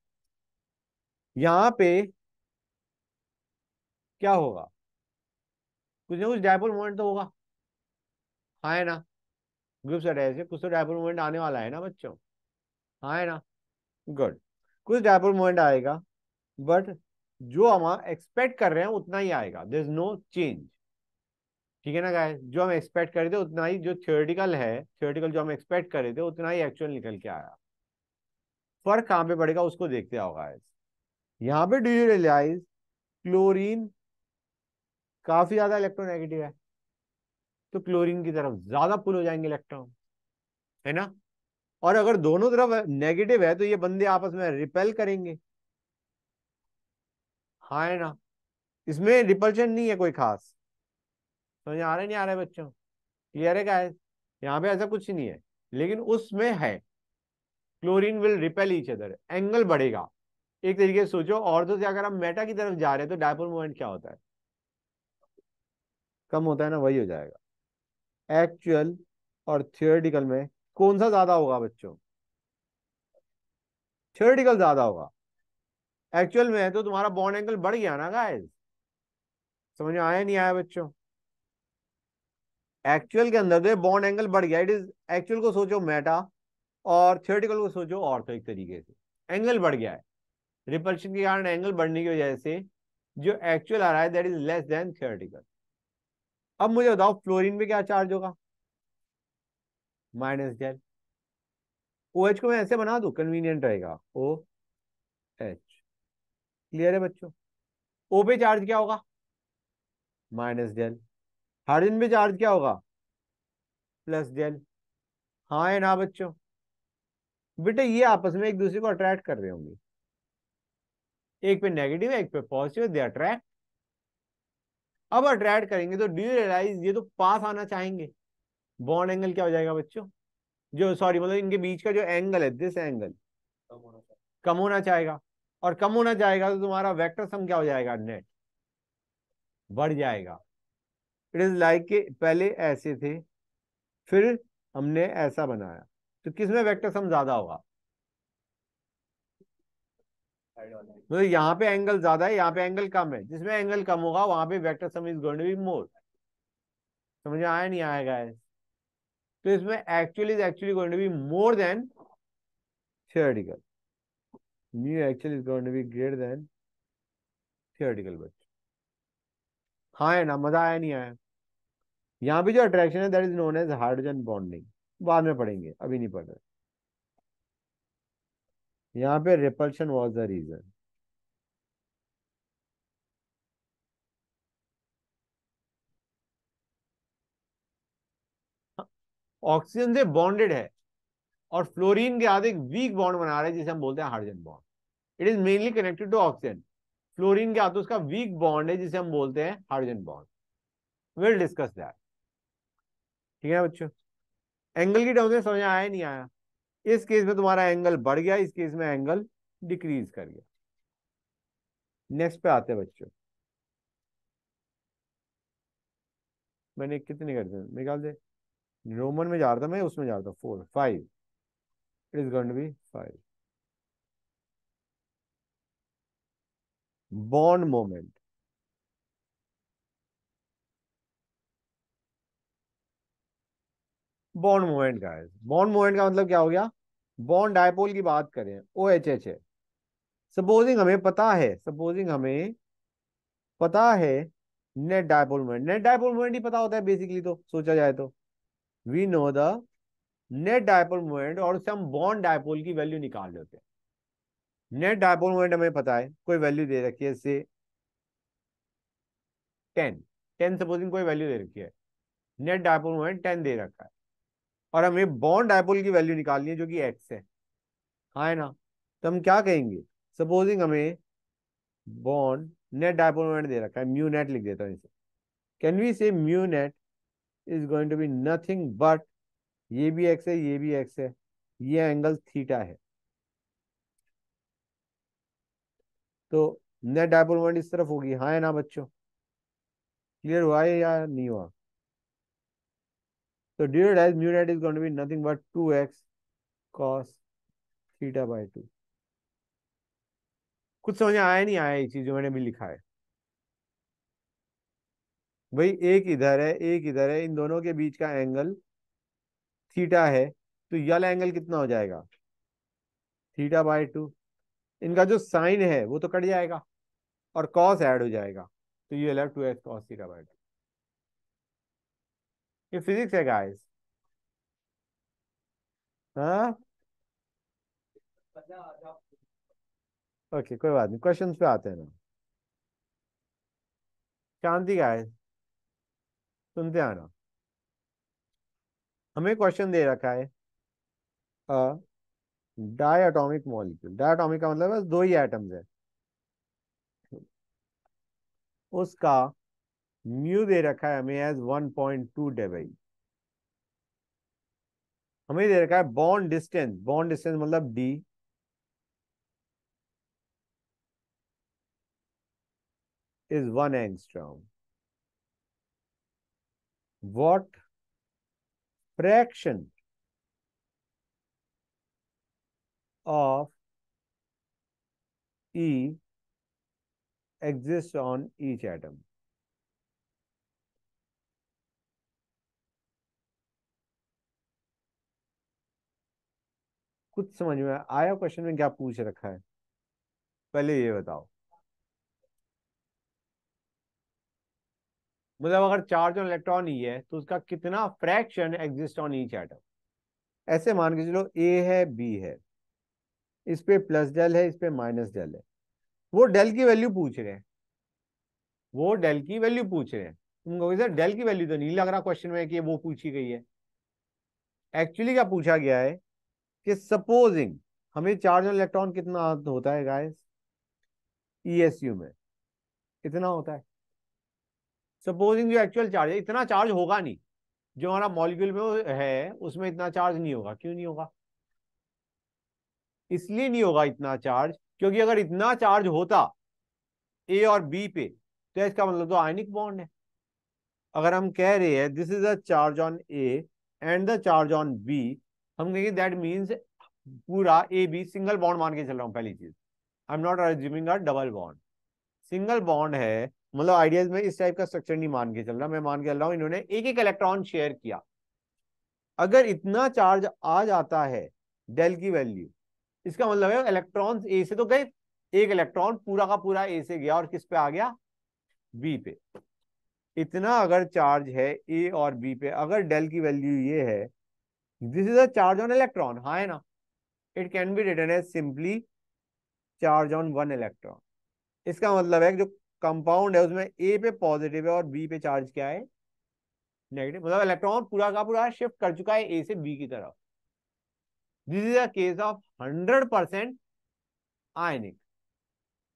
यहाँ पे क्या होगा कुछ ना कुछ डायपोल मोमेंट तो होगा हाँ है ना ग्रुप से से कुछ तो डायपोल मोमेंट आने वाला है ना बच्चों हाँ है ना गुड कुछ डायपोल मोमेंट आएगा बट जो हम एक्सपेक्ट कर रहे हैं उतना ही आएगा दर इज नो चेंज ठीक है ना गाय जो हम एक्सपेक्ट कर रहे थे उतना ही जो थियोरिटिकल है थियोरिटिकल जो हम एक्सपेक्ट कर रहे थे उतना ही एक्चुअल निकल के आया फर्क कहाँ पे पड़ेगा उसको देखते आओ गाइस यहाँ पे डू यू रियलाइज क्लोरीन काफी ज्यादा इलेक्ट्रोनेगेटिव है तो क्लोरीन की तरफ ज्यादा पुल हो जाएंगे इलेक्ट्रॉन है ना और अगर दोनों तरफ नेगेटिव है तो ये बंदे आपस में रिपेल करेंगे हाँ है ना इसमें रिपल्शन नहीं है कोई खास समझ तो आ रहे नहीं आ रहे बच्चों क्लियर है गाइस यहाँ पे ऐसा कुछ नहीं है लेकिन उसमें है chlorine will repel each other angle बढ़ेगा एक तरीके से सोचो और तो अगर हम मेटा की तरफ जा रहे हैं तो डायपोल मोमेंट क्या होता है कम होता है ना वही हो जाएगा एक्चुअल और थियोरेटिकल में कौन सा ज्यादा होगा बच्चों थियोरेटिकल ज्यादा होगा एक्चुअल में है तो तुम्हारा बॉन्ड एंगल बढ़ गया ना गाइस समझ में आया नहीं आया बच्चों एक्चुअल के अंदर जो बॉन्ड एंगल बढ़ गया इट इज एक्चुअल को सोचो मेटा और थियोटिकल को सोचो ऑर्थो एक तरीके से एंगल बढ़ गया है रिपल्शन के कारण एंगल बढ़ने की वजह से जो एक्चुअल आ रहा है that is less than theoretical अब मुझे बताओ फ्लोरिन पे क्या चार्ज होगा माइनस डेल ओ एच को मैं ऐसे बना दू कन्वीनियंट रहेगा ओ एच क्लियर है बच्चों ओ पे चार्ज क्या होगा माइनस डेल हर दिन में चार्ज क्या होगा प्लस डेल हाँ है ना बच्चों बेटे ये आपस में एक दूसरे को अट्रैक्ट कर रहे होंगे एक पे नेगेटिव एक पे पॉजिटिव दे अट्रैक्ट अब अट्रैक्ट करेंगे तो डू रियलाइज ये तो पास आना चाहेंगे बॉन्ड एंगल क्या हो जाएगा बच्चों जो सॉरी मतलब इनके बीच का जो एंगल है दिस एंगल कम होना चाहेगा और कम होना चाहेगा तो तुम्हारा वेक्टर सम क्या हो जाएगा नेट बढ़ जाएगा इट इज लाइक के पहले ऐसे थे फिर हमने ऐसा बनाया तो किसमें वेक्टर सम ज्यादा होगा मतलब यहाँ पे एंगल ज्यादा है यहाँ पे एंगल कम है जिसमें एंगल कम होगा वहां पे vector sum is going to be more समझ में आया नहीं आएगा तो इसमें actually is actually going to be more than theoretical new actually is going to be greater than theoretical but हाँ है ना मजा आया नहीं आया यहाँ भी जो अट्रैक्शन है that is known as hydrogen bonding बाद में पढ़ेंगे अभी नहीं पढ़ रहे यहाँ पे repulsion was the reason oxygen से बॉन्डेड है और फ्लोरीन के साथ एक वीक बॉन्ड बना रहे हैं जिसे हम बोलते हैं hydrogen bond it is mainly connected to oxygen fluorine क्या होता है उसका वीक बॉन्ड है जिसे हम बोलते हैं hydrogen bond will discuss that ठीक है बच्चों एंगल की डाउन समझ आया नहीं आया इस केस में तुम्हारा एंगल बढ़ गया इस केस में एंगल डिक्रीज कर गया नेक्स्ट पे आते हैं बच्चों मैंने कितने कर दिए निकाल दे रोमन में जा रहा था मैं उसमें जा रहा था four five it is going to be five bond moment bond moment का बॉन्ड मोमेंट का मतलब क्या हो गया बॉन्ड डायपोल की बात करें ओ एच एच है सपोजिंग हमें पता है सपोजिंग हमें पता है net dipole moment net dipole moment ही पता होता है बेसिकली तो सोचा जाए तो we know the net dipole moment और उससे हम बॉन्ड डायपोल की वैल्यू निकाल लेते हैं नेट डायपोल मोमेंट हमें पता है कोई वैल्यू दे रखी है से टेन टेन सपोजिंग कोई वैल्यू दे रखी है नेट डायपोल मोमेंट टेन दे रखा है और हमें बॉन्ड डायपोल की वैल्यू निकालनी है जो कि एक्स है हाँ है ना तो हम क्या कहेंगे सपोजिंग हमें बॉन्ड नेट डायपोल मोमेंट दे रखा है म्यू नेट लिख देता हूँ इसे can we say mu net is going to be nothing but ये भी एक्स है ये भी एक्स है ये एंगल थीटा है तो नेट डायपोल मोमेंट इस तरफ होगी हाँ है ना बच्चों क्लियर हुआ है या नहीं हुआ तो ड्यू डाइज mu net is gonna be nothing but two x cos theta by two कुछ समझ आया नहीं आया ये चीज जो मैंने भी लिखा है भाई एक इधर है एक इधर है इन दोनों के बीच का एंगल थीटा है तो यल एंगल कितना हो जाएगा थीटा बाय टू इनका जो साइन है वो तो कट जाएगा और कॉस ऐड हो जाएगा तो you will two x cos theta by ये फिजिक्स है गाइस हाँ ओके okay, कोई बात नहीं क्वेश्चंस पे आते हैं ना शांति गाइस सुनते आना हमें क्वेश्चन दे रखा है आ, डायटोमिक मॉलिक्यूल डायटोमिक का मतलब दो ही एटम्स है उसका म्यू दे रखा है हमें एज 1.2 डेबई हमें दे रखा है बॉन्ड डिस्टेंस बॉन्ड डिस्टेंस मतलब D is one strong what fraction of E exists on each atom. कुछ समझ में आया क्वेश्चन में क्या पूछ रखा है पहले ये बताओ मतलब अगर चार्ज ऑन इलेक्ट्रॉन ही e है तो उसका कितना fraction exist on each atom ऐसे मान के चलो ए है बी है इस पे प्लस डेल है इस पे माइनस डेल है वो डेल की वैल्यू पूछ रहे हैं वो डेल की वैल्यू पूछ रहे हैं तुम कहोगे सर डेल की वैल्यू तो नहीं लग रहा क्वेश्चन में कि वो पूछी गई है एक्चुअली क्या पूछा गया है कि सपोजिंग हमें चार्ज ऑन इलेक्ट्रॉन कितना होता है गाइस ईएसयू e में इतना होता है सपोजिंग जो एक्चुअल चार्ज है इतना चार्ज होगा नहीं जो हमारा मॉलिक्यूल में है उसमें इतना चार्ज नहीं होगा क्यों नहीं होगा इसलिए नहीं होगा इतना चार्ज क्योंकि अगर इतना चार्ज होता ए और बी पे तो इसका मतलब तो आयनिक बॉन्ड है अगर हम कह रहे हैं this is a charge on A and the charge on B हम कहेंगे दैट मीन्स पूरा ए बी सिंगल बॉन्ड मान के चल रहा हूँ पहली चीज I am not assuming a double bond single bond है मतलब आइडियाज में इस टाइप का स्ट्रक्चर नहीं मान के चल रहा मैं मान के चल रहा हूँ इन्होंने एक एक इलेक्ट्रॉन शेयर किया अगर इतना चार्ज आ जाता है डेल की वैल्यू इसका मतलब है इलेक्ट्रॉन ए से तो गए एक इलेक्ट्रॉन पूरा का पूरा ए से गया और किस पे आ गया बी पे इतना अगर चार्ज है ए और बी पे अगर डेल की वैल्यू ये है this is a charge on electron हाँ है ना it can be written as simply charge on one electron इसका मतलब है जो कंपाउंड है उसमें ए पे पॉजिटिव है और बी पे चार्ज क्या है नेगेटिव मतलब इलेक्ट्रॉन पूरा का पूरा शिफ्ट कर चुका है ए से बी की तरफ this is a case of hundred percent ionic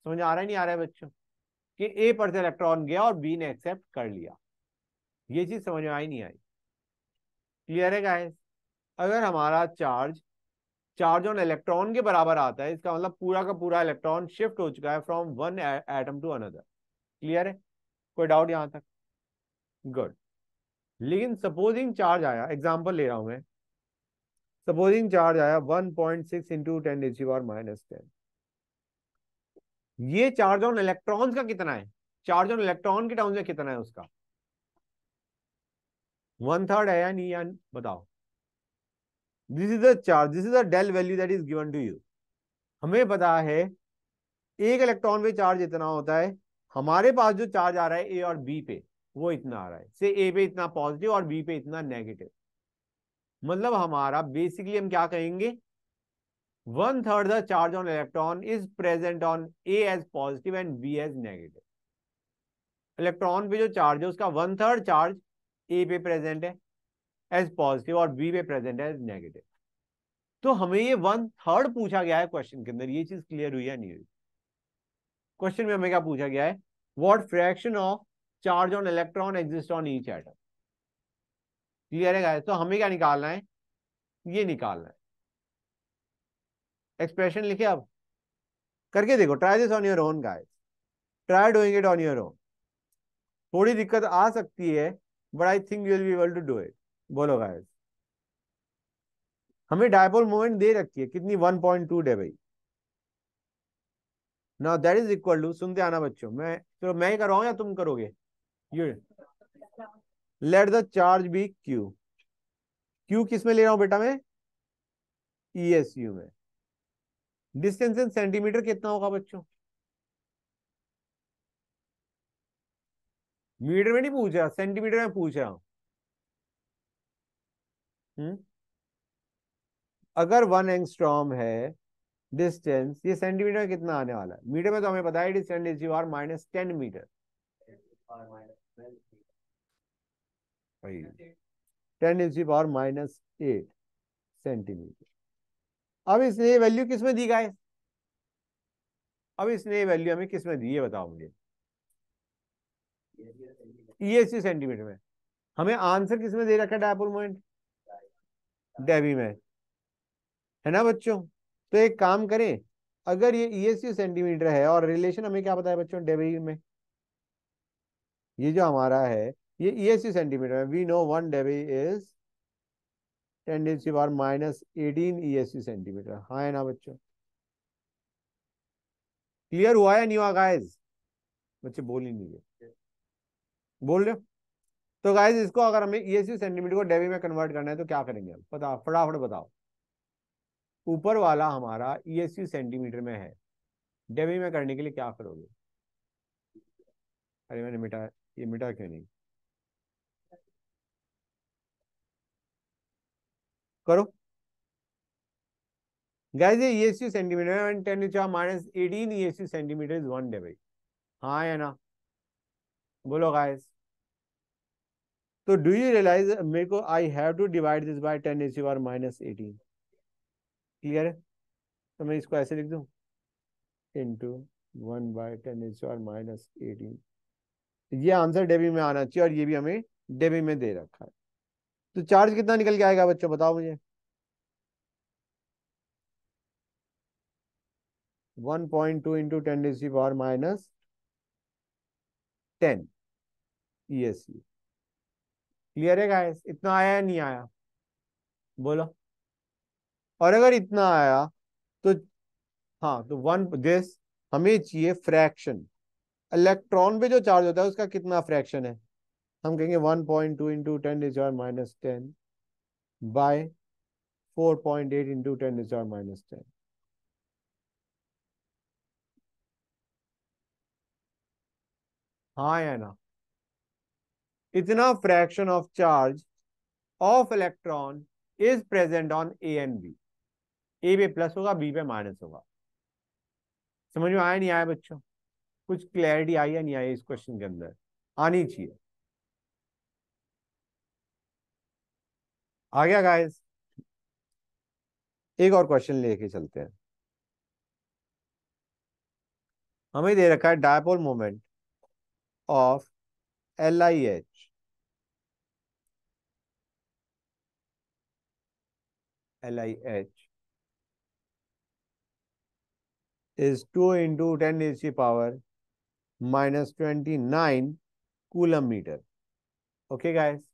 समझ आ रहा है नहीं आ रहा है बच्चों कि ए पर से इलेक्ट्रॉन गया और बी ने एक्सेप्ट कर लिया ये चीज समझ में आई नहीं आई क्लियर है गाइस अगर हमारा चार्ज चार्ज ऑन इलेक्ट्रॉन के बराबर आता है इसका मतलब पूरा का पूरा इलेक्ट्रॉन शिफ्ट हो चुका है from one atom to another clear है कोई डाउट यहां तक गुड लेकिन सपोजिंग चार्ज आया एग्जाम्पल ले रहा हूं मैं सपोजिंग चार्ज आया 1.6 point six into ten H power minus ten ये चार्ज ऑन इलेक्ट्रॉन का कितना है चार्ज ऑन इलेक्ट्रॉन के टाउन में कितना है उसका वन थर्ड है या नहीं या बताओ this is the charge this is the del value that is given to you हमें पता है एक इलेक्ट्रॉन पे चार्ज इतना होता है हमारे पास जो चार्ज आ रहा है ए और बी पे वो इतना आ रहा है से ए पे इतना पॉजिटिव और बी पे इतना नेगेटिव मतलब हमारा बेसिकली हम क्या कहेंगे one third the charge on electron is present on A as positive and B as negative electron पे जो चार्ज है उसका वन थर्ड चार्ज ए पे प्रेजेंट है एज पॉजिटिव और बी पे प्रेजेंट है एज नेगेटिव तो हमें ये वन थर्ड पूछा गया है क्वेश्चन के अंदर ये चीज क्लियर हुई या नहीं हुई क्वेश्चन में हमें क्या पूछा गया है what fraction of charge on electron exist on each atom clear है तो हमें क्या निकालना है ये निकालना है एक्सप्रेशन लिखे अब करके देखो try this on your own guys try doing it on your own थोड़ी दिक्कत आ सकती है but I think you will be able to do it बोलो गाइस हमें डायपोल मोमेंट दे रखी है कितनी 1.2 है भाई now that is equal to सुनते आना बच्चों मैं चलो तो मैं ही कर रहा हूं या तुम करोगे ये let the charge be Q Q किस में ले रहा हूं बेटा मैं यू e में डिस्टेंस इन सेंटीमीटर कितना होगा बच्चों मीटर में नहीं पूछ रहा सेंटीमीटर में पूछ रहा हूं हम्म? अगर वन स्ट्रॉम है डिस्टेंस ये सेंटीमीटर में कितना आने वाला है मीटर में तो हमें पता है distance is you are minus ten metre ten inch power minus eight centimetre अब वैल्यू दी अब वैल्यू हमें दी ये बताओ मुझे सेंटीमीटर में हमें आंसर किसमें दे रखा है डायपोल मोमेंट में है ना बच्चों तो एक काम करें अगर ये ईएसयू सेंटीमीटर है और रिलेशन हमें क्या बताया बच्चों डेबी में ये जो हमारा है ये ई सी सेंटीमीटर है we know one debye is ten days की minus eighteen E S C centimetre हाँ है ना बच्चों क्लियर हुआ है नहीं हुआ गाइज बच्चे बोल ही नहीं रहे बोल रहे तो गाइज इसको अगर हमें ई एस सी सेंटीमीटर को डेबी में कन्वर्ट करना है तो क्या करेंगे अब बताओ फटाफट बताओ ऊपर वाला हमारा ई एस सी सेंटीमीटर में है डेबी में करने के लिए क्या करोगे अरे मैंने मिटा ये मिटा क्यों नहीं करो गाइस ये एसयू सेंटीमीटर है 10 इंच और minus 18 SU centimetre is 1 degree हां या ना बोलो गाइस तो डू यू रियलाइज मेरे को I have to divide this by 10 SU और माइनस 18 क्लियर है तो मैं इसको ऐसे लिख दूं इनटू 1 बाय 10 एसयू और माइनस 18 ये आंसर डेबी में आना चाहिए और ये भी हमें डेबी में दे रखा है तो चार्ज कितना निकल के आएगा बच्चों बताओ मुझे one point two into ten D C power minus ten E S C clear है गाइस इतना आया या नहीं आया बोलो और अगर इतना आया तो हाँ तो वन दिस हमें चाहिए फ्रैक्शन इलेक्ट्रॉन पे जो चार्ज होता है उसका कितना फ्रैक्शन है हम कहेंगे one point two into ten is और minus ten by four point eight into ten is और माइनस टेन हाँ या ना इतना fraction of charge of electron is present on A and B A पे प्लस होगा बी पे minus होगा समझ में आया नहीं आया बच्चों कुछ क्लैरिटी आई या नहीं आई इस क्वेश्चन के अंदर आनी चाहिए आ गया गाइस एक और क्वेश्चन लेके चलते हैं हमें दे रखा है dipole moment of L I H L I H is two into ten H की power minus twenty nine coulomb metre okay guys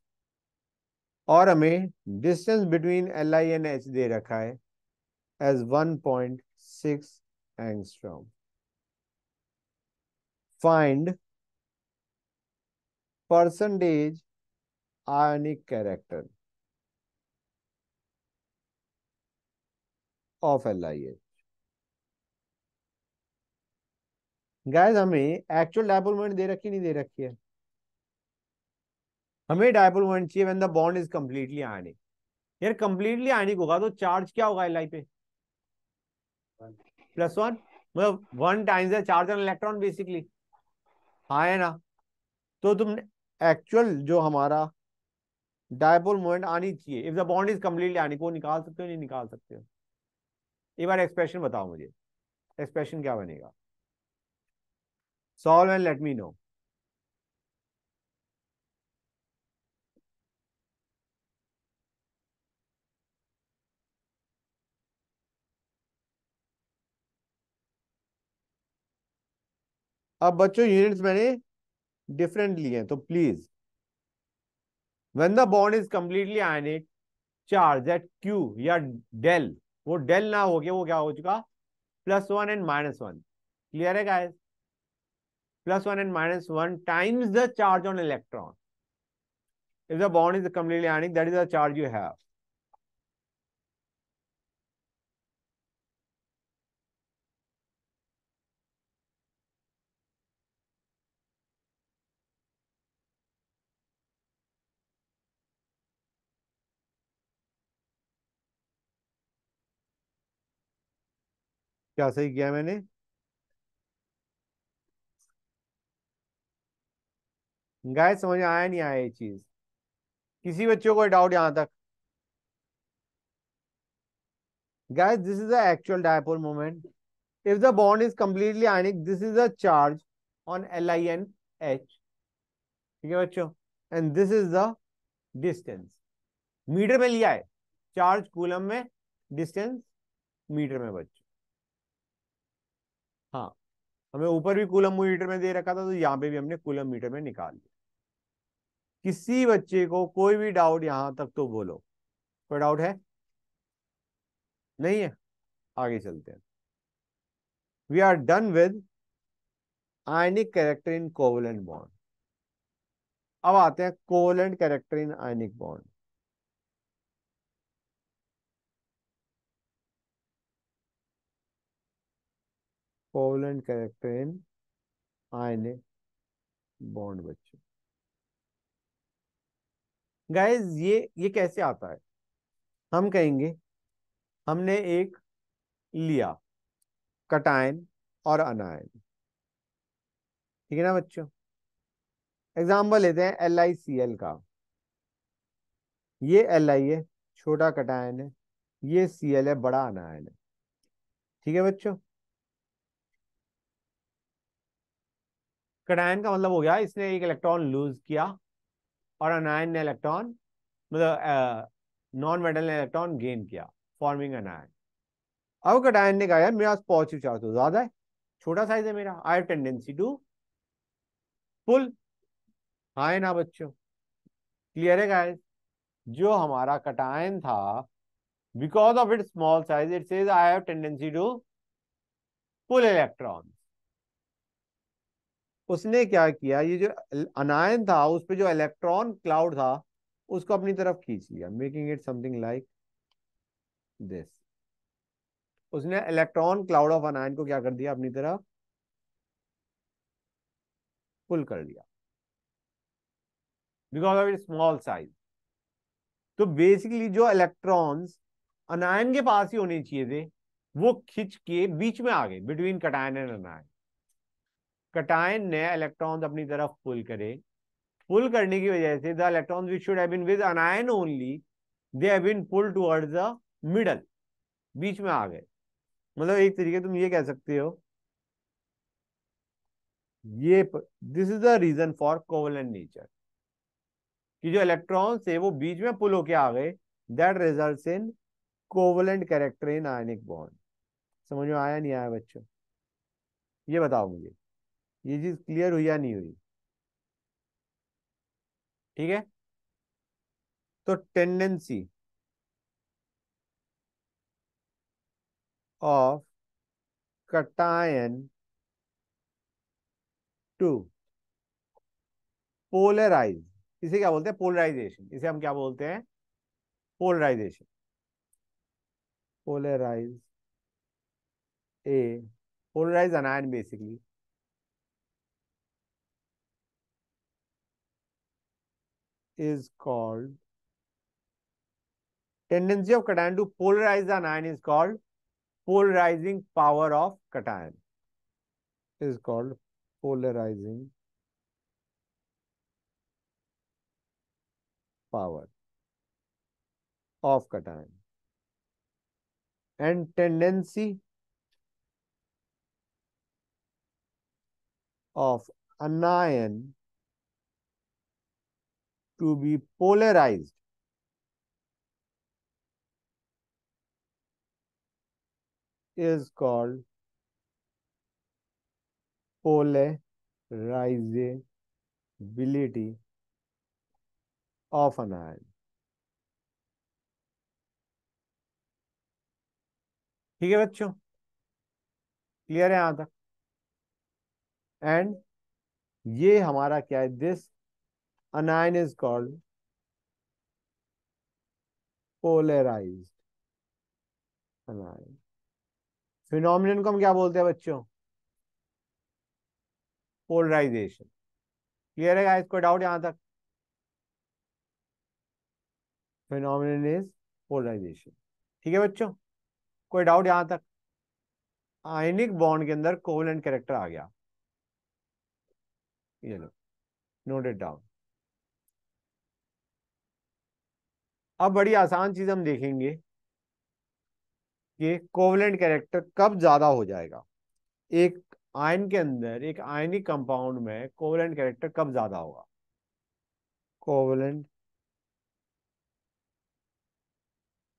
और हमें distance between L I N H दे रखा है as one point six angstrom find percentage ionic character of L I H guys हमें actual dipole दे रखी नहीं दे रखी है हमें डायपोल मोमेंट चाहिए when the bond is completely आयनिक यार कंप्लीटली आयनिक होगा तो चार्ज क्या होगा एलआई पे प्लस वन मतलब वन टाइम्स है चार्ज एन इलेक्ट्रॉन बेसिकली हाँ है ना तो तुम एक्चुअल जो हमारा डायपोल मोमेंट आनी चाहिए if the bond is completely आनी को निकाल सकते हो नहीं निकाल सकते हो एक बार एक्सप्रेशन बताओ मुझे एक्सप्रेशन क्या बनेगा solve and let me know अब बच्चों यूनिट्स मैंने डिफरेंट लिए हैं तो please when the bond is completely ionic charge at Q या डेल वो डेल ना हो गया वो क्या हो चुका plus one and minus one clear है guys plus one and minus one times the charge on electron if the bond is completely ionic that is the charge you have क्या सही किया मैंने गाय समझ में आया नहीं आया ये चीज किसी बच्चों को डाउट यहां तक guys this is actual dipole moment if the bond is completely ionic this is a charge on L I N H ठीक है बच्चों and this is the distance metre में लिया है चार्ज कूलम में डिस्टेंस मीटर में बच्चों हमें ऊपर भी कूलम मीटर में दे रखा था तो यहाँ पे भी हमने कूलम मीटर में निकाल लिया किसी बच्चे को कोई भी डाउट यहां तक तो बोलो कोई डाउट है नहीं है आगे चलते हैं we are done with ionic character in covalent bond अब आते हैं covalent character in ionic bond covalent character in bond बच्चे गाइस ये ये कैसे आता है हम कहेंगे हमने एक लिया कटायन और अनायन ठीक है ना बच्चों एग्जाम्पल लेते हैं एल आई सी एल का ये एल आई है छोटा कटायन है ये सी एल है बड़ा अनायन है ठीक है बच्चों कटायन का मतलब हो गया इसने एक इलेक्ट्रॉन लूज किया और अनायन ने इलेक्ट्रॉन मतलब नॉन मेटल ने इलेक्ट्रॉन गेन किया फॉर्मिंग अनायन अब कटायन ने कहा यार मेरा पॉजिटिव चार्ज तो ज्यादा है छोटा साइज है मेरा आई टेंडेंसी टू पुल हाय ना बच्चों क्लियर है गाइस जो हमारा कटायन था because of it small size it says I have tendency to pull electron उसने क्या किया ये जो अनायन था उस पर जो इलेक्ट्रॉन क्लाउड था उसको अपनी तरफ खींच लिया making it something like this उसने इलेक्ट्रॉन क्लाउड ऑफ अनायन को क्या कर दिया अपनी तरफ पुल कर लिया because of it small size तो बेसिकली जो इलेक्ट्रॉन्स अनायन के पास ही होने चाहिए थे वो खींच के बीच में आ गए between cation and anion cation ने इलेक्ट्रॉन्स अपनी तरफ पुल करे पुल करने की वजह से द इलेक्ट्रॉन्स विच शुड है ओनली पुल द मिडल बीच में आ गए मतलब एक तरीके तुम ये कह सकते हो ये this is the reason for and nature कि जो इलेक्ट्रॉन थे वो बीच में पुल होके आ गए that result in covalent character in ionic bond समझ में आया नहीं आया बच्चों ये बताओ मुझे ये चीज क्लियर हुई या नहीं हुई ठीक है तो tendency of cation to polarise इसे क्या बोलते हैं पोलराइजेशन इसे हम क्या बोलते हैं polarisation polarise A polarise anion basically is called tendency of cation to polarize an ion is called polarizing power of cation is called polarizing power of cation and tendency of anion to be polarized is called polarizability of an ion. ठीक है बच्चों clear है यहां तक and ये हमारा क्या है this anion is called polarized anion phenomenon ko hum क्या बोलते हैं बच्चों polarization clear hai guys koi doubt yahan तक phenomenon इज पोलराइजेशन ठीक है बच्चों कोई डाउट यहां तक आयनिक बॉन्ड के अंदर कोवलेंट कैरेक्टर आ गया ये लो नोटेड डाउन अब बड़ी आसान चीज हम देखेंगे कि कोवलेंट कैरेक्टर कब ज्यादा हो जाएगा एक आयन के अंदर एक आयनिक कंपाउंड में कोवलेंट कैरेक्टर कब ज्यादा होगा covalent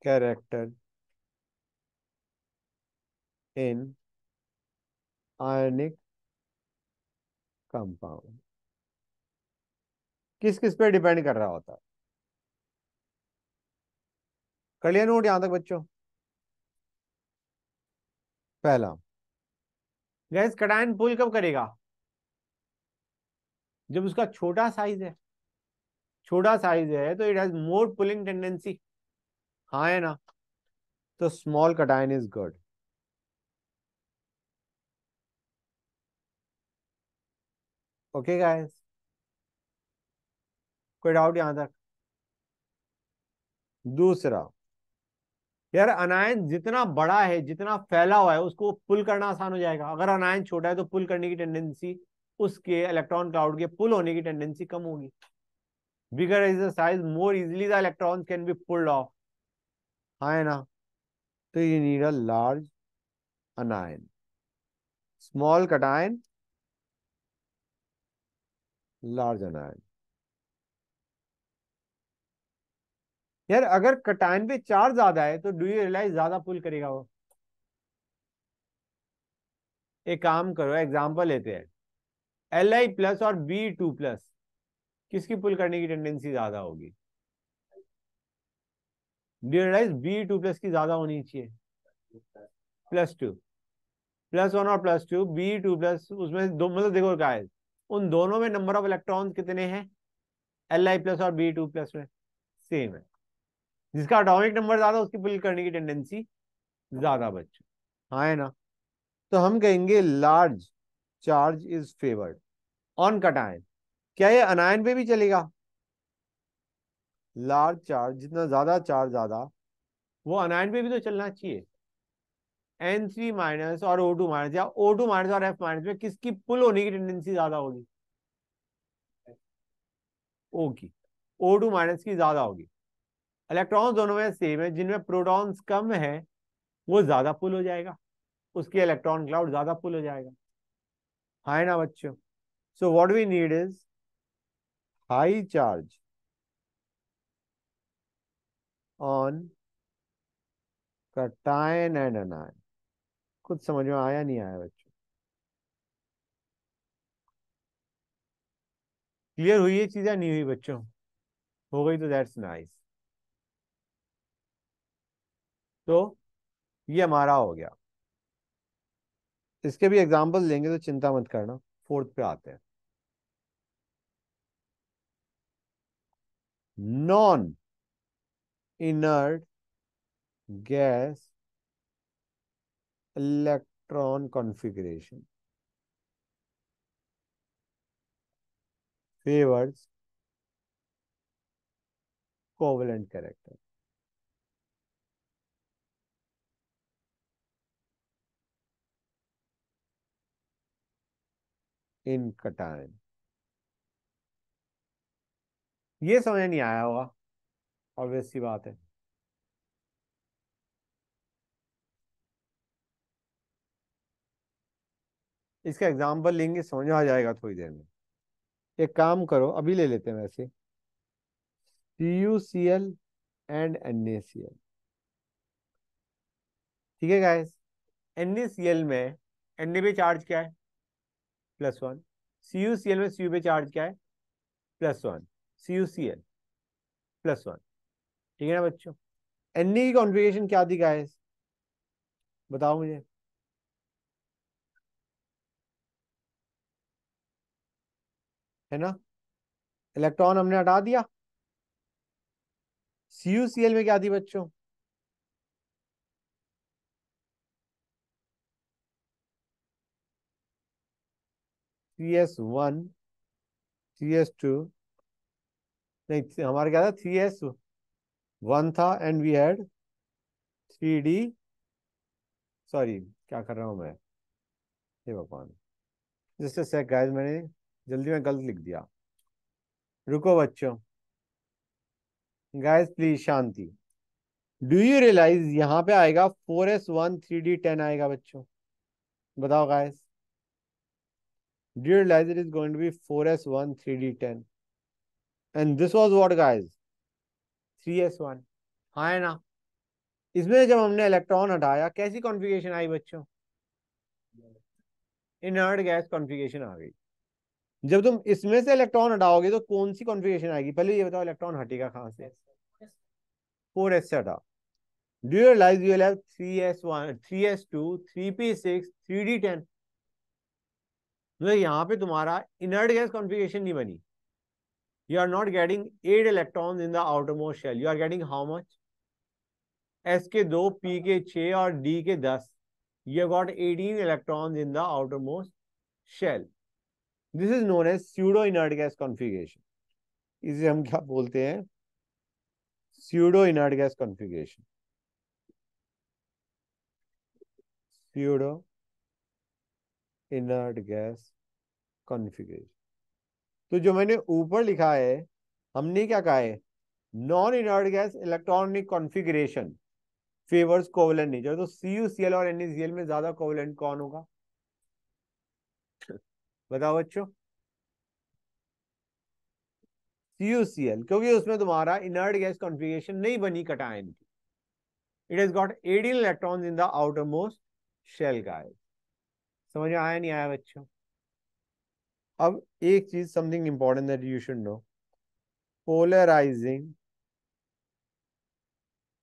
character in ionic compound किस किस पे डिपेंड कर रहा होता है कर लिया नोट यहां तक बच्चों पहला गैस कटायन पुल कब करेगा जब उसका छोटा साइज है छोटा साइज है तो it has more pulling tendency हा है ना तो small cation is good okay guys कोई डाउट यहां तक दूसरा यार अनायन जितना बड़ा है जितना फैला हुआ है उसको पुल करना आसान हो जाएगा अगर अनायन छोटा है तो पुल करने की टेंडेंसी उसके इलेक्ट्रॉन क्लाउड के पुल होने की टेंडेंसी कम होगी bigger is the size more easily the electron can be pulled off है ना तो you need a large anion small cation large anion यार अगर कटाइन पे चार ज्यादा है तो डू यू रियलाइज ज्यादा पुल करेगा वो एक काम करो एग्जाम्पल लेते हैं एल आई प्लस और बी टू प्लस किसकी पुल करने की टेंडेंसी ज्यादा होगी do you realise B two plus की ज्यादा होनी चाहिए प्लस टू प्लस वन और plus two B two plus उसमें दो मतलब देखो क्या है उन दोनों में नंबर ऑफ इलेक्ट्रॉन्स कितने हैं एल आई प्लस और बी टू प्लस में सेम है जिसका अटोमिक नंबर ज्यादा उसकी पुल करने की टेंडेंसी ज्यादा बच्चों हाँ है ना तो हम कहेंगे large charge is favoured on cation क्या ये अनायन पे भी चलेगा लार्ज चार्ज जितना ज्यादा चार्ज ज्यादा वो अनायन पे भी तो चलना चाहिए एन थ्री माइनस और ओ टू माइनस या ओ टू माइनस और एफ माइनस में किसकी पुल होने की टेंडेंसी ज्यादा होगी ओ की ओ टू माइनस की ज्यादा होगी इलेक्ट्रॉन्स दोनों में सेम है जिनमें प्रोटॉन्स कम है वो ज़्यादा पुल हो जाएगा उसके इलेक्ट्रॉन क्लाउड ज़्यादा पुल हो जाएगा हाई ना बच्चों so what we need is high charge on cation and anion कुछ समझ में आया नहीं आया बच्चों क्लियर हुई है चीज़ें नहीं हुई बच्चों हो गई तो दैट्स नाइस nice. तो ये हमारा हो गया इसके भी एग्जाम्पल लेंगे तो चिंता मत करना फोर्थ पे आते हैं non inert gas electron configuration favours covalent character in cation ये समझ नहीं आया होगा ऑब्वियस सी बात है इसका एग्जाम्पल लेंगे समझ आ जाएगा थोड़ी देर में एक काम करो अभी ले लेते हैं वैसे C U C L and N A C L ठीक है guys N A C L में एन ए पे चार्ज क्या है plus one C U C L में सी यू पे चार्ज क्या है plus one C U C L plus one ठीक है ना बच्चों एन e की कॉन्फ़िगरेशन क्या थी गाइस बताओ मुझे है ना इलेक्ट्रॉन हमने हटा दिया सी यू सी एल में क्या थी बच्चों 3s1 3s2 नहीं हमारे क्या था 3s1 था and we had 3d sorry क्या कर रहा हूँ मैं हे भगवान जस्ट सेक गाइस मैंने जल्दी में गलत लिख दिया रुको बच्चों गाइस प्लीज शांति डू यू रियलाइज यहाँ पे आएगा four s one three d ten आएगा बच्चों बताओ guys Dear realizer is going to be 4S1 3D10. And this was what guys? 3S1. हाँ na. इसमें जब हमने इलेक्ट्रॉन हटाया कैसी कॉन्फ़िगरेशन आई बच्चों इनर्ट गैस कॉन्फ़िगरेशन आ गई जब तुम इसमें से इलेक्ट्रॉन हटाओगे तो कौन सी कॉन्फ़िगरेशन आएगी पहले ये बताओ इलेक्ट्रॉन हटेगा कहाँ से फोर एस से हटा do you realize you three s one three s two three p six three d ten मतलब यहाँ पे तुम्हारा इनर्ट गैस कॉन्फिगेशन नहीं बनी you are not getting eight electron in the outermost shell you are getting how much s के दो p के छ और डी के दस you got eighteen electron in the outermost shell this is known as pseudo inert gas configuration इसे हम क्या बोलते हैं pseudo inert gas configuration pseudo inert gas configuration तो जो मैंने ऊपर लिखा है हमने क्या कहा है non inert gas electronic configuration favours covalent nature तो सीयूसीएल और एल में ज्यादा कोवलेंट कौन होगा बताओ बच्चों सीयूसीएल क्योंकि उसमें तुम्हारा इनर्ट गैस कॉन्फिग्रेशन नहीं बनी कटायन की it is got eighteen electron in the outermost shell guys समझ में आया नहीं आया बच्चों अब एक चीज something important that you should know polarizing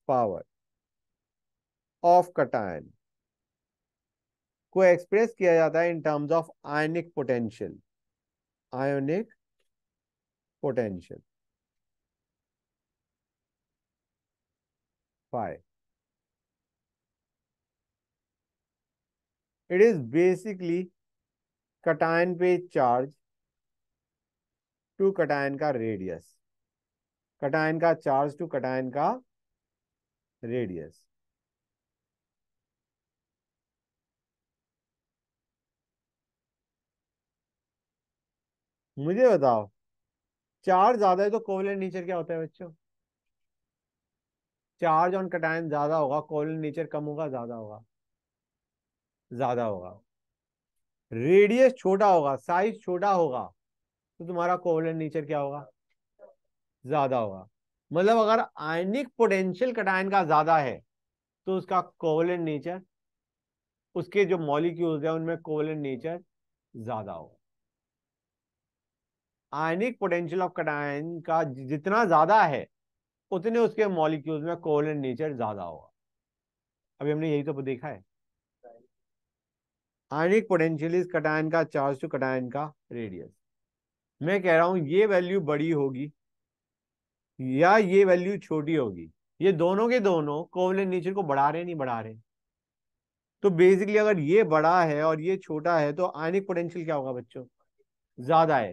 power of cation को एक्सप्रेस किया जाता है in terms of ionic potential ionic potential five it is basically cation पे charge to cation का radius cation का charge to cation का radius मुझे बताओ चार्ज ज्यादा है तो कोवलेंट नेचर क्या होता है बच्चों चार्ज ऑन कटायन ज्यादा होगा कोवलेंट नेचर कम होगा ज्यादा होगा ज्यादा होगा रेडियस छोटा होगा साइज छोटा होगा तो तुम्हारा कोवलेंट नेचर क्या होगा ज्यादा होगा मतलब अगर आयनिक पोटेंशियल कटायन का ज्यादा है तो उसका कोवलेंट नेचर उसके जो मॉलिक्यूल्स है उनमें कोवलेंट नेचर ज्यादा होगा आयनिक पोटेंशियल ऑफ कटायन का जितना ज्यादा है उतने उसके मॉलिक्यूल्स में कोवलेंट नेचर ज्यादा होगा अभी हमने यही तो देखा है आयनिक पोटेंशियल इज कटायन का चार्ज टू कटायन का रेडियस मैं कह रहा हूं ये वैल्यू बड़ी होगी या ये वैल्यू छोटी होगी ये दोनों के दोनों कोवल नेचर को बढ़ा रहे नहीं बढ़ा रहे तो बेसिकली अगर ये बड़ा है और ये छोटा है तो आयनिक पोटेंशियल क्या होगा बच्चों ज्यादा है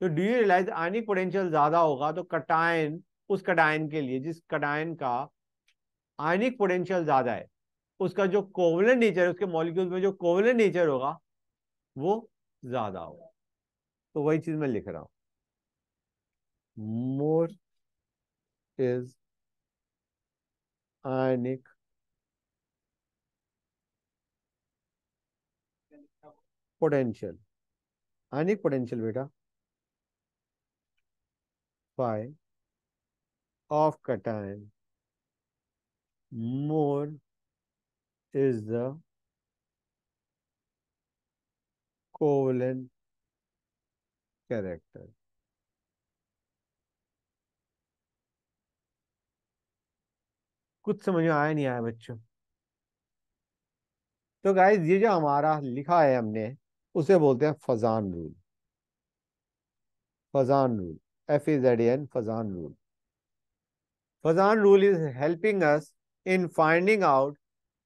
तो do you realize ionic potential ज्यादा होगा तो कटायन उस कटायन के लिए जिस कटायन का आयनिक पोटेंशियल ज्यादा है उसका जो कोवलेंट नेचर है उसके मॉलिक्यूल में जो कोवलेंट नेचर होगा वो ज्यादा होगा तो वही चीज मैं लिख रहा हूं more is ionic potential ionic potential बेटा phi of cation more is the covalent character. कुछ समझ में आया नहीं आया बच्चों तो गाइज ये जो हमारा लिखा है हमने उसे बोलते हैं Fajans rule Fajans rule F is एड एन Fajans rule Fajans rule is helping us in finding out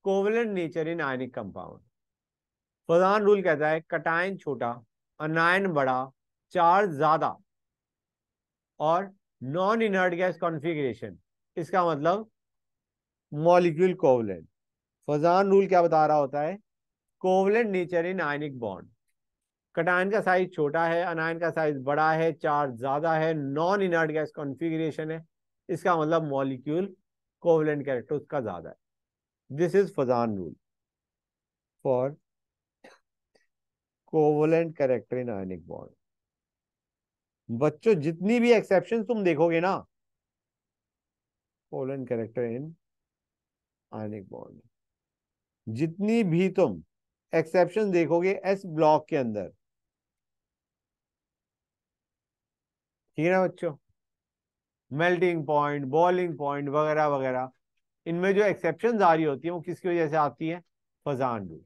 covalent nature in ionic compound प्रधान रूल कहता है कटायन छोटा अनायन बड़ा चार्ज ज्यादा और नॉन इनर्ट गैस कॉन्फ़िगरेशन इसका मतलब मॉलिक्यूल कोवलेंट फजान रूल क्या बता रहा होता है covalent nature in ionic bond cation का साइज छोटा है अनायन का साइज बड़ा है चार्ज ज्यादा है नॉन इनर्ट गैस कॉन्फ़िगरेशन है इसका मतलब मॉलिक्यूल कोवलेंट कैरेक्टर उसका ज्यादा है This is Fazan rule for covalent character in ionic bond बच्चों जितनी भी एक्सेप्शन तुम देखोगे ना covalent character in ionic bond जितनी भी तुम एक्सेप्शन देखोगे एस ब्लॉक के अंदर ठीक है ना बच्चों मेल्टिंग पॉइंट बॉइलिंग पॉइंट वगैरह वगैरह इनमें जो एक्सेप्शन आ रही होती है वो किसकी वजह से आती है फजान रूल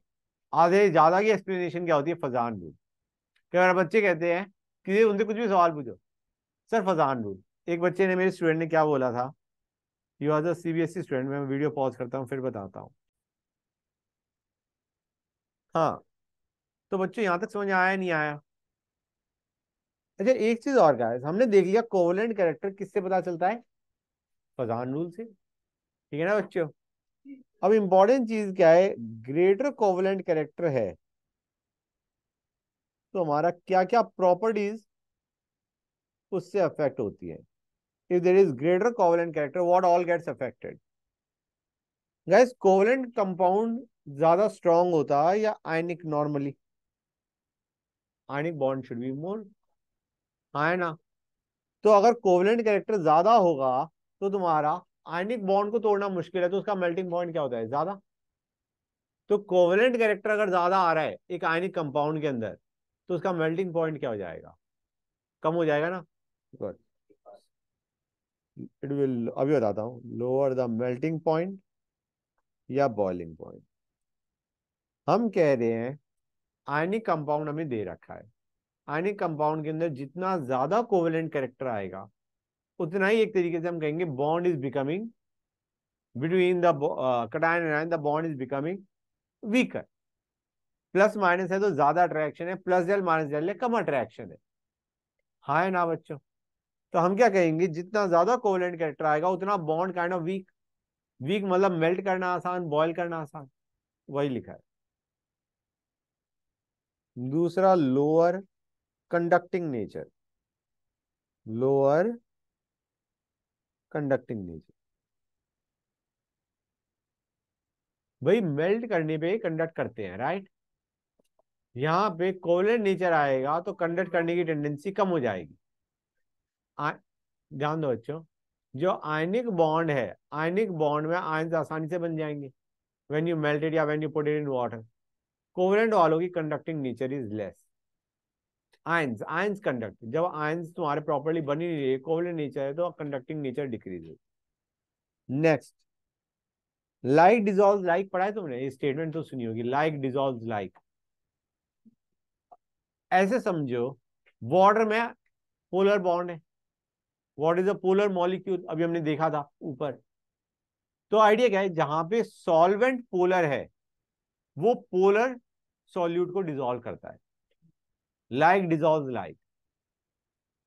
आधे ज़्यादा की एक्सप्लेनेशन क्या होती है फजान रूल कई बार बच्चे कहते हैं कि उनसे कुछ भी सवाल पूछो सर फजान रूल एक बच्चे ने मेरे स्टूडेंट ने क्या बोला था यू आज a C B S E student मैं वीडियो पॉज करता हूँ फिर बताता हूँ हाँ तो बच्चों यहाँ तक समझ आया नहीं आया अच्छा एक चीज और क्या है हमने देख लिया कोवलेंट कैरेक्टर किससे पता चलता है फजान रूल से ठीक है ना बच्चों अब इंपॉर्टेंट चीज क्या है ग्रेटर कोवलेंट कैरेक्टर है तो हमारा क्या क्या प्रॉपर्टीज उससे अफेक्ट होती है if there is greater covalent character what all gets affected guys covalent compound ज्यादा स्ट्रॉन्ग होता है या ionic normally ionic bond should be more ना तो अगर कोवलेंट कैरेक्टर ज्यादा होगा तो तुम्हारा आयनिक बॉन्ड को तोड़ना मुश्किल है तो उसका मेल्टिंग पॉइंट क्या होता है ज्यादा तो कोवलेंट कैरेक्टर अगर ज्यादा आ रहा है एक आयनिक कंपाउंड के अंदर तो उसका मेल्टिंग पॉइंट क्या हो जाएगा कम हो जाएगा ना गुड इट विल अभी बताता हूँ लोअर द मेल्टिंग पॉइंट या बॉइलिंग पॉइंट हम कह रहे हैं आयनिक कंपाउंड हमें दे रखा है आयनिक कंपाउंड के अंदर जितना ज्यादा कोवलेंट कैरेक्टर आएगा उतना ही एक तरीके से हम कहेंगे bond is becoming between the cation and the bond is becoming weaker plus minus है तो ज्यादा अट्रैक्शन है प्लस जल माइनस जल है कम अट्रैक्शन है हाँ है ना बच्चों तो हम क्या कहेंगे जितना ज्यादा कोवलेंट कैरेक्टर आएगा उतना bond kind of weak weak मतलब मेल्ट करना आसान बॉयल करना आसान वही लिखा है दूसरा lower conducting nature lower conducting nature भाई मेल्ट करने पे कंडक्ट करते हैं राइट यहाँ पे कोवलेंट नेचर आएगा तो कंडक्ट करने की टेंडेंसी कम हो जाएगी ध्यान दो बच्चों जो आयनिक बॉन्ड है आयनिक बॉन्ड में आयन आसानी से बन जाएंगे वेन यू मेल्टेड या when you put it in water covalent वालों की conducting nature is less ions ions conduct जब आयंस तुम्हारे प्रॉपरली बनी नहीं रही कोवलेंट नेचर है तो conducting nature decrease next like dissolve like पढ़ा है तुमने ये स्टेटमेंट तो सुनी होगी लाइक डिजॉल्व लाइक ऐसे समझो वाटर में पोलर बॉन्ड है what is a polar molecule अभी हमने देखा था ऊपर तो आइडिया क्या है जहां पे सॉल्वेंट पोलर है वो पोलर सॉल्यूट को डिजोल्व करता है like dissolves like.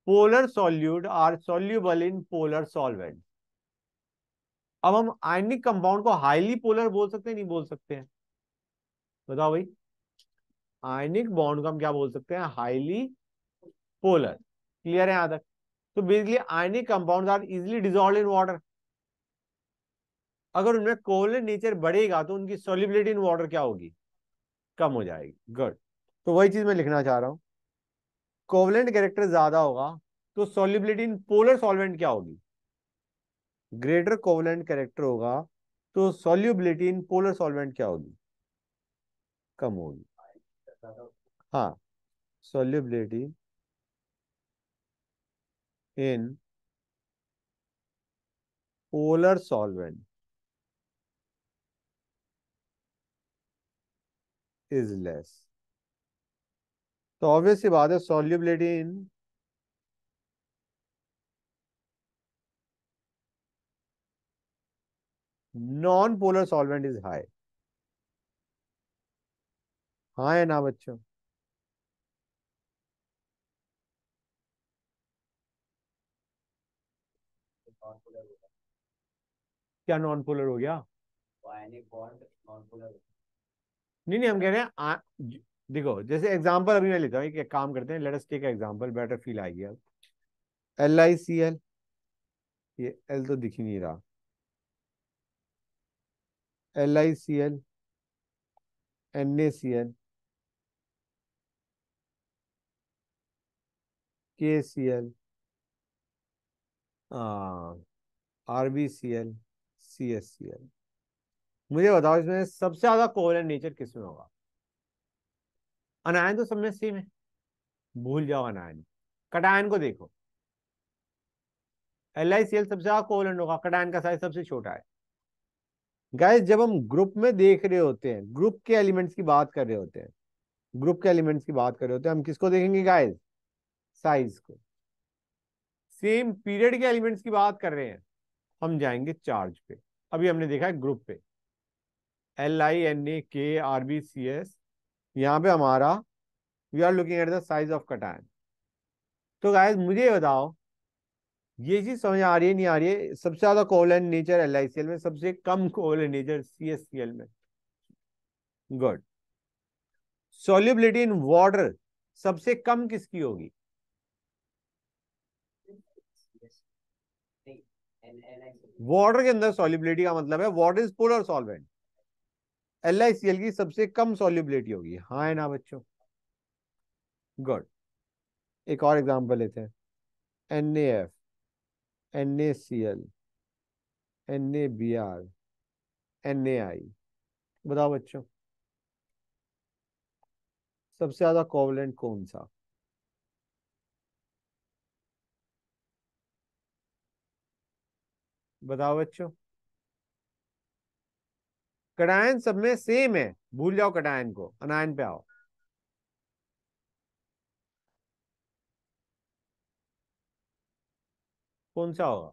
Polar solute are soluble in polar solvent. अब हम आयनिक कंपाउंड को हाईली पोलर बोल सकते हैं नहीं बोल सकते हैं बताओ भाई आयनिक बॉन्ड को हम क्या बोल सकते हैं हाईली पोलर क्लियर है यहां तक तो basically ionic compound are easily dissolve in water अगर उनमें कोवलेंट नेचर बढ़ेगा तो उनकी सोलिबिलिटी इन वाटर क्या होगी कम हो जाएगी गुड तो वही चीज मैं लिखना चाह रहा हूं कोवलेंट कैरेक्टर ज्यादा होगा तो सॉल्युबिलिटी इन पोलर सॉल्वेंट क्या होगी ग्रेटर कोवलेंट कैरेक्टर होगा तो सोल्यूबिलिटी इन पोलर सॉल्वेंट क्या होगी कम होगी हाँ solubility in polar solvent is less तो ऑब्वियस ही बात है solubility in non polar solvent is high हाँ है ना बच्चों क्या नॉन पोलर हो गया नहीं नहीं हम कह रहे हैं देखो जैसे एग्जाम्पल अभी मैं लेता हूँ एक काम करते हैं let us take example better feel आएगी अब एल आई सी एल ये एल तो दिख ही नहीं रहा L I C L N A C L K C L R B C L C S C L मुझे बताओ इसमें सबसे ज्यादा कोवलेंट नेचर किसमें होगा अनायन तो सब में सेम है भूल जाओ अनायन कटायन को देखो एल आई सी एल सबसे कोवलेंट होगा कटायन का साइज सबसे छोटा है गाइस जब हम ग्रुप में देख रहे होते हैं ग्रुप के एलिमेंट्स की बात कर रहे होते हैं ग्रुप के एलिमेंट्स की बात कर रहे होते हैं हम किसको देखेंगे गाइस साइज को सेम पीरियड के एलिमेंट्स की बात कर रहे हैं हम जाएंगे चार्ज पे अभी हमने देखा है ग्रुप पे एल आई एन ए के आर बी सी एस यहाँ पे हमारा we are looking at the size of cation तो गाय मुझे बताओ ये चीज समझ आ रही है नहीं आ रही है सबसे ज्यादा covalent nature L I C L में सबसे कम covalent nature C S C L में गुड सोल्यूबिलिटी इन वाटर सबसे कम किसकी होगी वाटर के अंदर सॉलिबिलिटी का मतलब है water is polar solvent L I C L की सबसे कम सॉल्युबिलिटी होगी हाँ है ना बच्चों गुड एक और एग्जांपल लेते हैं N F N A C L N A B R N A I बताओ बच्चों सबसे ज्यादा कोवलेंट कौन सा बताओ बच्चों कटायन सब में सेम है भूल जाओ कटायन को अनायन पे आओ कौन सा होगा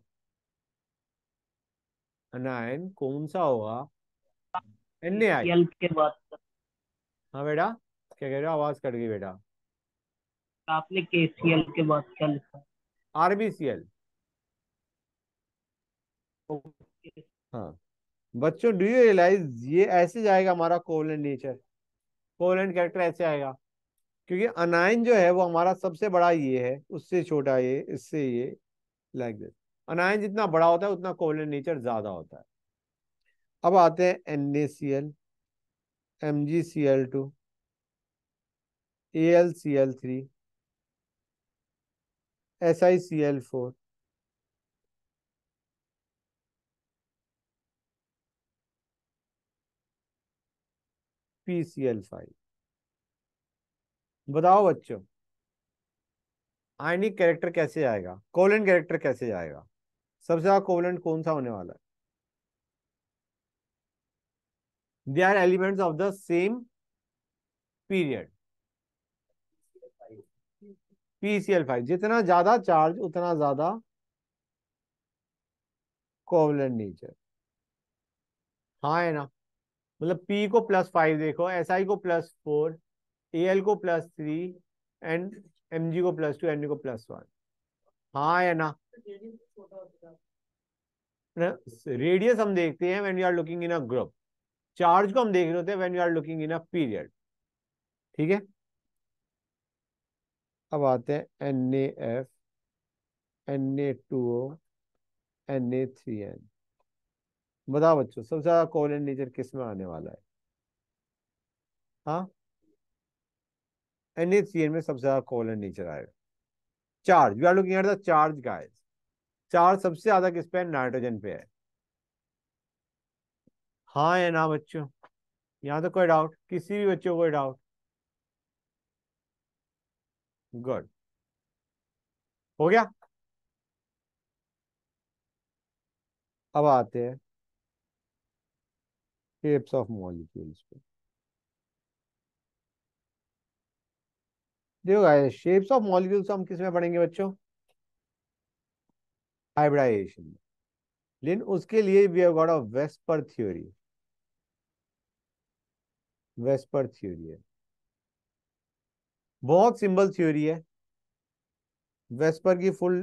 अनायन कौन सा होगा एन आई के बाद हाँ बेटा क्या कह रहे हो आवाज कट गई बेटा आपने एल के बाद क्या लिखा आरबीसीएल हाँ बच्चों डू यू रियलाइज ये ऐसे जाएगा हमारा कोवलेंट नेचर कोवलेंट कैरेक्टर ऐसे आएगा क्योंकि अनाइन जो है वो हमारा सबसे बड़ा ये है उससे छोटा ये इससे ये लाइक दिस अनाइन जितना बड़ा होता है उतना कोवलेंट नेचर ज्यादा होता है अब आते हैं N A C L M G C L two A L C L three S I C L four PCl5 बताओ बच्चों आयनिक कैरेक्टर कैसे आएगा कोवलेंट कैरेक्टर कैसे आएगा सबसे ज्यादा कोवलेंट कौन सा होने वाला है they are elements of the same period PCl5 five जितना ज्यादा चार्ज उतना ज्यादा कोवलेंट नेचर हाँ है ना मतलब पी को प्लस फाइव देखो एस SI को प्लस फोर ए एल को plus three and M G को प्लस टू एन को प्लस वन हाँ या ना रेडियस हम देखते हैं when you are looking in a group charge को हम देख रहे होते हैं when you are looking in a period ठीक है अब आते हैं N A F N A two O N A three N बताओ बच्चों सबसे ज्यादा कोवलेंट नेचर किस में आने वाला है हाँ एन में सबसे ज्यादा कोवलेंट नेचर आएगा charge we are looking at the charge guys charge सबसे ज्यादा किस पे है नाइट्रोजन पे है हाँ है ना बच्चों यहाँ तो कोई डाउट किसी भी बच्चों कोई डाउट गुड हो गया अब आते हैं shapes of molecules देखो गाइस शेप्स ऑफ मॉलिक्यूल्स हम किस में पढ़ेंगे बच्चों हाइब्रिडाइजेशन में लेकिन उसके लिए we have got a VSEPR theory VSEPR theory है बहुत सिंपल थ्योरी है वेस्पर की फुल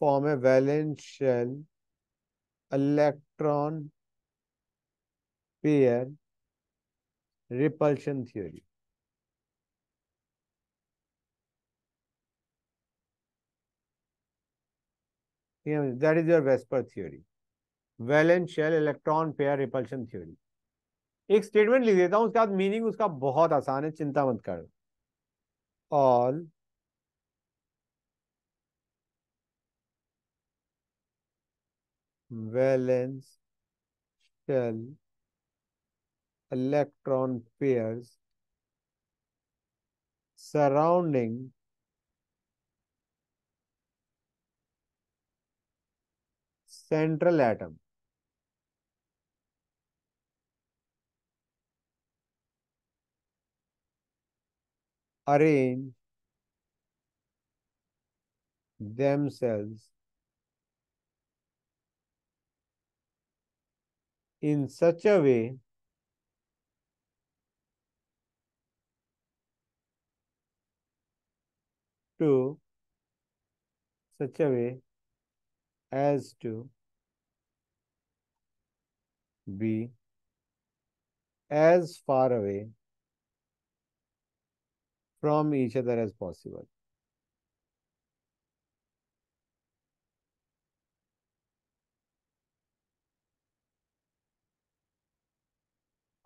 फॉर्म है valence shell electron pair repulsion theory. Yeah, that is your Vesper theory. Electron pair repulsion theory एक स्टेटमेंट लिख देता हूं उसके बाद मीनिंग उसका बहुत आसान है चिंता मत करो all valence shell electron pairs surrounding central atom. Arrange themselves in such a way to such a way as to be as far away from each other as possible.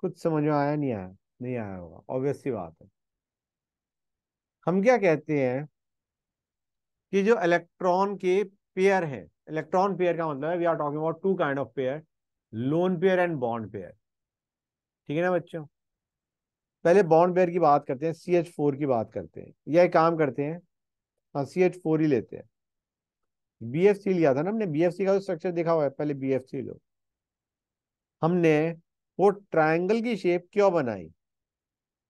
कुछ समझ में आया नहीं आया नहीं आया होगा ऑब्वियस सी बात है हम क्या कहते हैं कि जो इलेक्ट्रॉन के पेयर है इलेक्ट्रॉन पेयर का मतलब है we are talking about two kind of pair lone pair and bond pair ठीक है ना बच्चों पहले बॉन्ड पेयर की बात करते हैं सी एच फोर की बात करते हैं या एक काम करते हैं हाँ सी एच फोर ही लेते हैं बी एफ सी लिया था ना हमने बी एफ सी का स्ट्रक्चर तो देखा हुआ है पहले बी एफ सी लो हमने वो ट्राइंगल की शेप क्यों बनाई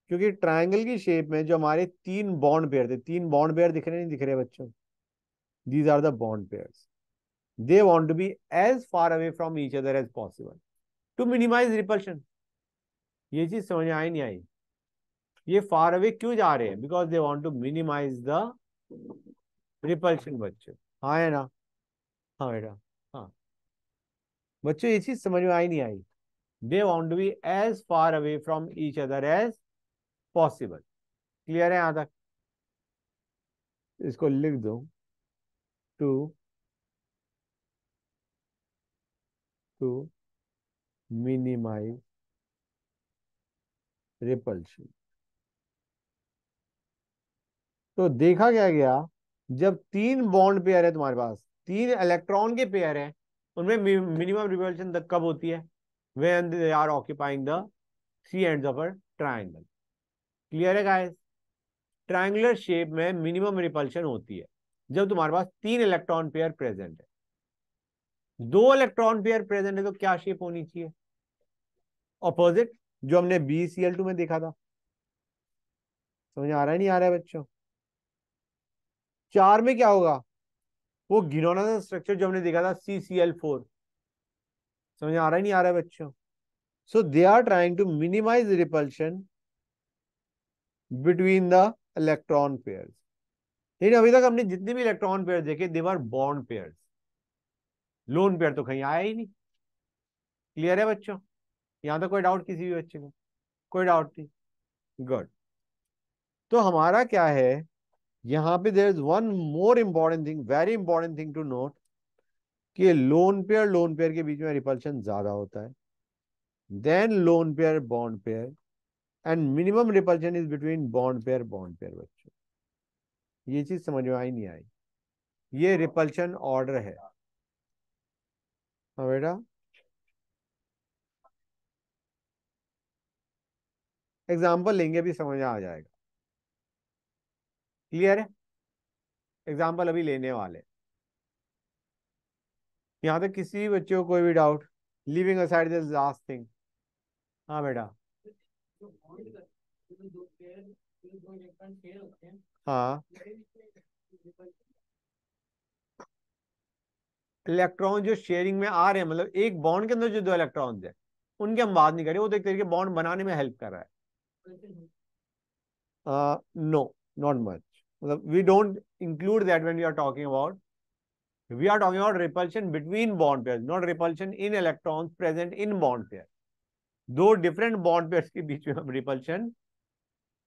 क्योंकि ट्राइंगल की शेप में जो हमारे तीन बॉन्ड पेयर थे तीन बॉन्ड पेयर दिख रहे नहीं दिख रहे बच्चों these are the bond pairs they want to be as far away from each other as possible to minimize repulsion ये चीज समझ आई नहीं आई ये फार अवे क्यों जा रहे हैं because they want to minimize the repulsion बच्चों हाँ है ना हाँ बेटा हाँ बच्चों ये चीज समझ में आई नहीं आई they want to be as far away from each other as possible clear है यहाँ तक इसको लिख दो to to minimize repulsion तो देखा क्या गया जब तीन बॉन्ड पेयर है तुम्हारे पास तीन इलेक्ट्रॉन के पेयर है उनमें मिनिमम रिवोल्यूशन तक कब होती है when they are occupying the C end of a triangle clear है गाइस ट्राइंगुलर शेप में मिनिमम रिपल्शन होती है जब तुम्हारे पास तीन इलेक्ट्रॉन पेयर प्रेजेंट है दो इलेक्ट्रॉन पेयर प्रेजेंट है तो क्या शेप होनी चाहिए ऑपोजिट जो हमने बी सी एल टू में देखा था समझ आ रहा है नहीं आ रहा है बच्चों चार में क्या होगा वो घिनौना सा स्ट्रक्चर जो हमने देखा था सी सी एल फोर समझ आ रहा है नहीं आ रहा है बच्चों so they are trying to minimize repulsion between the electron pair लेकिन अभी तक हमने जितने भी इलेक्ट्रॉन पेयर देखे देवर बॉन्ड पेयर लोन पेयर तो कहीं आया ही नहीं क्लियर है बच्चों यहां तक कोई डाउट किसी भी बच्चे को कोई डाउट नहीं गुड तो हमारा क्या है यहां पे there is one more important thing very important thing to note कि लोन पेयर लोन पेयर के बीच में रिपल्शन ज्यादा होता है than lone pair bond pair and minimum repulsion is between bond pair bond pair बच्चों ये चीज समझ में आई नहीं आई ये रिपल्शन हाँ। ऑर्डर है हाँ बेटा एग्जाम्पल लेंगे भी समझ आ जाएगा क्लियर है एग्जाम्पल अभी लेने वाले यहां तक किसी भी बच्चे को कोई भी doubt living aside this last thing हाँ बेटा हाँ इलेक्ट्रॉन जो शेयरिंग में आ रहे हैं मतलब एक बॉन्ड के अंदर जो दो इलेक्ट्रॉन्स है उनके हम बात नहीं कर रहे वो तो एक तरीके बॉन्ड बनाने में हेल्प कर रहा है नो नॉट मच मतलब we don't include that when we are talking about we are talking about repulsion between bond pair not repulsion in electron present in bond pair दो डिफरेंट बॉन्ड पेयर के बीच में हम repulsion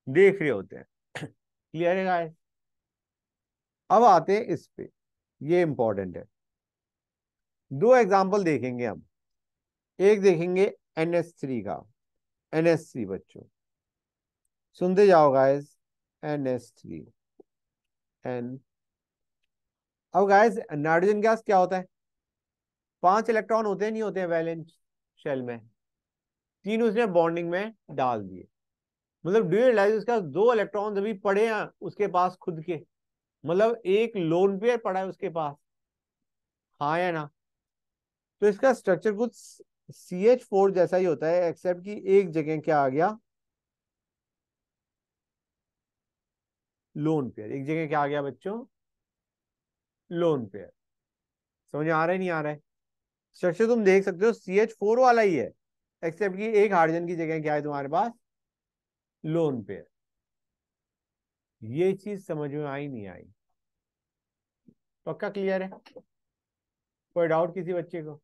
देख रहे होते हैं क्लियर [clears throat] है गाइस अब आते हैं इस पे ये इंपॉर्टेंट है दो एग्जाम्पल देखेंगे हम एक देखेंगे एन एस थ्री का एन एस थ्री बच्चों सुनते जाओ guys N S three N अब गाइस नाइट्रोजन गैस क्या होता है पांच इलेक्ट्रॉन होते हैं नहीं होते हैं वैलेंस शेल में तीन उसने बॉन्डिंग में डाल दिए मतलब डू दो इलेक्ट्रॉन अभी पड़े हैं उसके पास खुद के मतलब एक लोन पेयर पड़ा है उसके पास हाँ या ना तो इसका स्ट्रक्चर कुछ सी एच फोर जैसा ही होता है एक्सेप्ट कि एक जगह क्या आ गया लोन पेयर एक जगह क्या आ गया बच्चों लोन पेयर समझ आ रहा है नहीं आ रहा है स्ट्रक्चर तुम देख सकते हो सी एच फोर वाला ही है एक्सेप्ट कि एक हार्जन की जगह क्या है तुम्हारे पास लोन पे ये चीज समझ में आई नहीं आई पक्का क्लियर है कोई डाउट किसी बच्चे को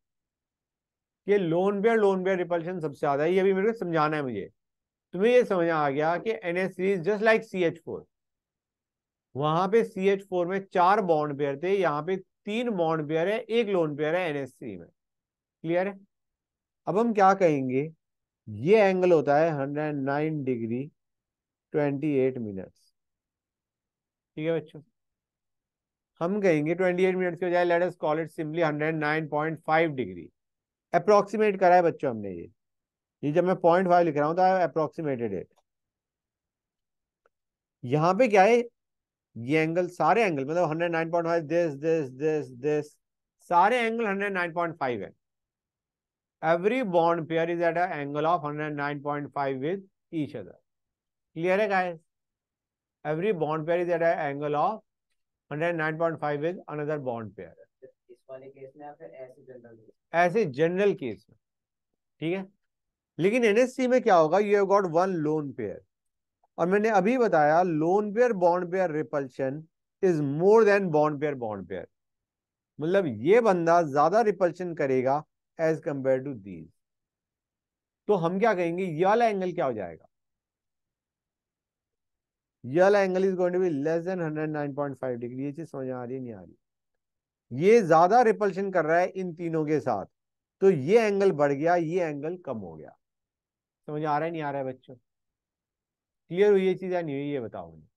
ये लोन पे लोन पे रिपल्शन सबसे ज्यादा ये भी मेरे को समझाना है मुझे तुम्हें ये समझ आ गया कि N S series just like C H four वहां पे सी एच फोर में चार बॉन्ड पेयर थे यहाँ पे तीन बॉन्ड पेयर है एक लोन पेयर है एनएससी में क्लियर है अब हम क्या कहेंगे ये एंगल होता है 109 डिग्री 28 मिनट्स ठीक है बच्चों हम कहेंगे 28 मिनट्स के बजाय let us call it simply 109.5 degree approximate करा है बच्चों हमने ये ये जब मैं पॉइंट फाइव लिख रहा हूं तो अप्रोक्सीमेटेड इट यहां पे क्या है ये एंगल सारे एंगल मतलब 109.5 दिस दिस दिस दिस सारे एंगल 109.5 है every bond pair is at an angle of 109.5 with each other. Clear hai guys? Every bond pair is at an angle of 109.5 with another bond pair. इस वाले case में या फिर ऐसे general case ऐसे general case में ठीक है लेकिन एनएससी में क्या होगा you have got one lone pair और मैंने अभी बताया lone pair bond pair repulsion is more than bond pair bond pair मतलब ये बंदा ज्यादा रिपल्शन करेगा एज कंपेयर टू दीज तो हम क्या कहेंगे ये वाला एंगल क्या हो जाएगा ये वाला angle is going to be less than 109.5 degree ये चीज समझ आ रही नहीं आ रही ये ज्यादा रिपल्शन कर रहा है इन तीनों के साथ तो ये एंगल बढ़ गया ये एंगल कम हो गया समझ आ रहा है नहीं आ रहा है बच्चों क्लियर हुई ये चीज या नहीं हुई ये बताओ मुझे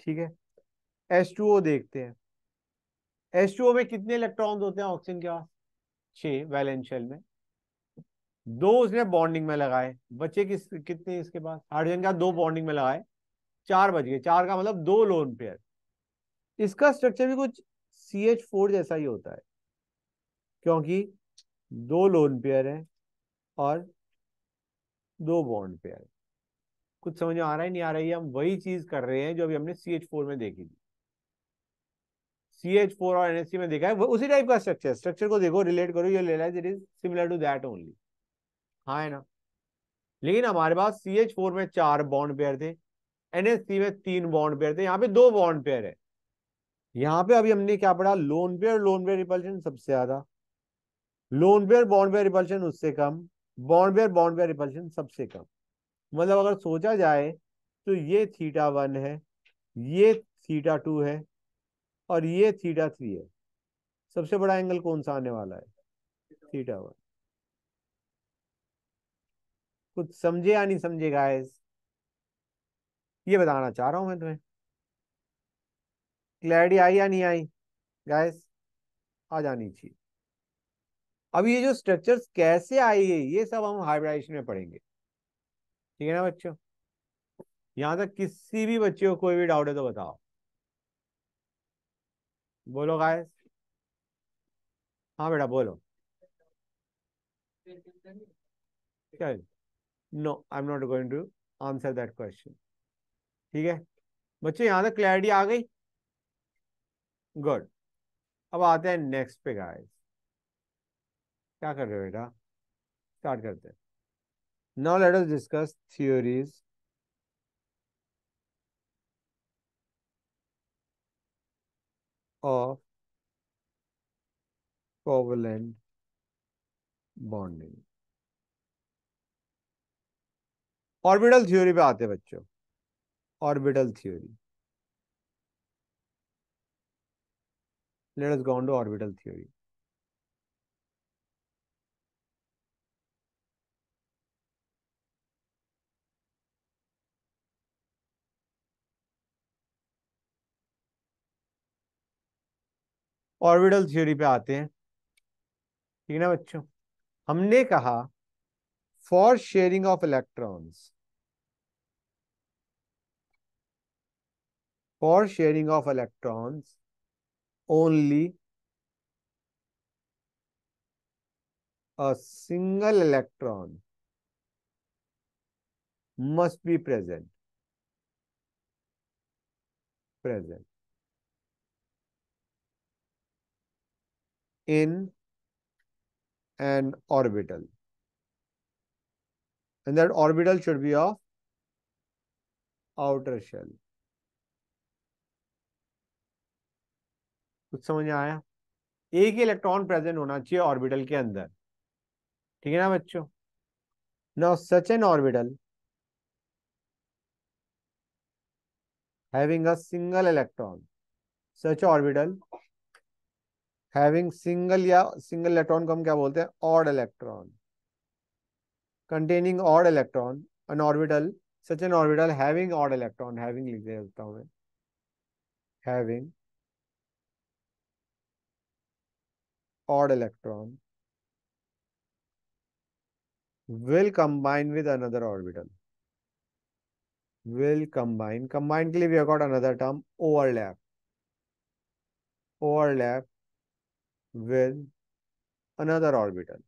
ठीक है एस टू ओ देखते हैं एस टू ओ में कितने इलेक्ट्रॉन्स होते हैं ऑक्सीजन के पास छः वैलेंस शेल में दो उसने बॉन्डिंग में लगाए बचे किस कितने इसके पास हाइड्रोजन का दो बॉन्डिंग में लगाए चार बच गए चार का मतलब दो लोन पेयर इसका स्ट्रक्चर भी कुछ सी एच फोर जैसा ही होता है क्योंकि दो लोन पेयर है और दो बॉन्ड पेयर कुछ समझ में आ रहा है नहीं आ रही है हम वही चीज कर रहे हैं जो अभी हमने सी एच फोर में देखी थी सी एच फोर और सी में देखा है वो उसी टाइप का स्ट्रक्चर स्ट्रक्चर को देखो रिलेट करो ये लेना it is similar to that only हाँ है ना लेकिन हमारे पास सी एच फोर में चार बॉन्ड पेयर थे सी में तीन बॉन्ड पेयर थे यहाँ पे दो बॉन्ड पेयर है यहाँ पे अभी हमने क्या पढ़ा lone pair lone pair repulsion सबसे ज्यादा lone pair bond pair repulsion उससे कम bond pair bond pair repulsion सबसे कम मतलब अगर सोचा जाए तो ये थीटा वन है ये थीटा टू है और ये थीटा थ्री है सबसे बड़ा एंगल कौन सा आने वाला है थीटा वन कुछ समझे या नहीं समझे गाइस ये बताना चाह रहा हूं मैं तुम्हें क्लैरिटी आई या नहीं आई गाइस आ जानी चाहिए अब ये जो स्ट्रक्चर्स कैसे आई है ये सब हम हाइब्रिडाइजेशन में पढ़ेंगे ठीक है ना बच्चों यहां तक किसी भी बच्चे को कोई भी डाउट है तो बताओ बोलो गाय हाँ बेटा बोलो क्या no I am not going to answer that question ठीक है बच्चे यहां तक क्लैरिटी आ गई गुड अब आते हैं नेक्स्ट पे गाय क्या कर रहे हो बेटा स्टार्ट करते हैं now let us discuss theories of covalent bonding orbital theory पे आते बच्चों orbital theory let us go on to orbital theory orbital theory पे आते हैं ठीक है ना बच्चों हमने कहा for sharing of electrons for sharing of electrons only a single electron must be present present in an orbital. And that orbital should be of outer shell. कुछ समझ आया एक ही इलेक्ट्रॉन प्रेजेंट होना चाहिए ऑर्बिटल के अंदर ठीक है ना बच्चों now such an orbital having a single electron such orbital having single या सिंगल इलेक्ट्रॉन को हम क्या बोलते हैं odd electron containing odd electron an orbital such an orbital having odd electron having लिख देता हूँ मैं having odd electron will combine with another orbital will combine combine के लिए we accord another term overlap overlap with another orbital.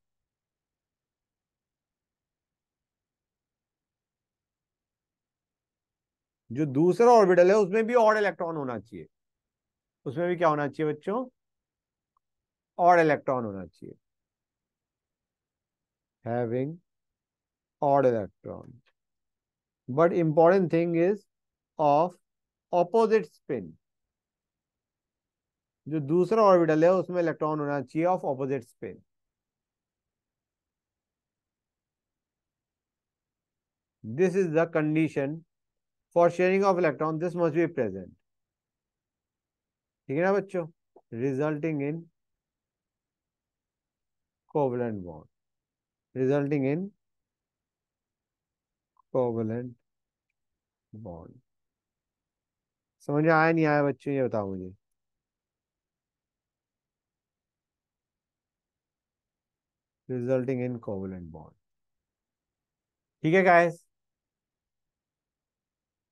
जो दूसरा orbital है उसमें भी और इलेक्ट्रॉन होना चाहिए उसमें भी क्या होना चाहिए बच्चों और इलेक्ट्रॉन होना चाहिए having odd electron but important thing is of opposite spin जो दूसरा ऑर्बिटल है उसमें इलेक्ट्रॉन होना चाहिए of opposite spin this is the condition for sharing of electron this must be present ठीक है ना बच्चों resulting in covalent bond resulting in covalent bond समझ आया नहीं आया बच्चों ये बताओ मुझे resulting in covalent bond. Okay, guys?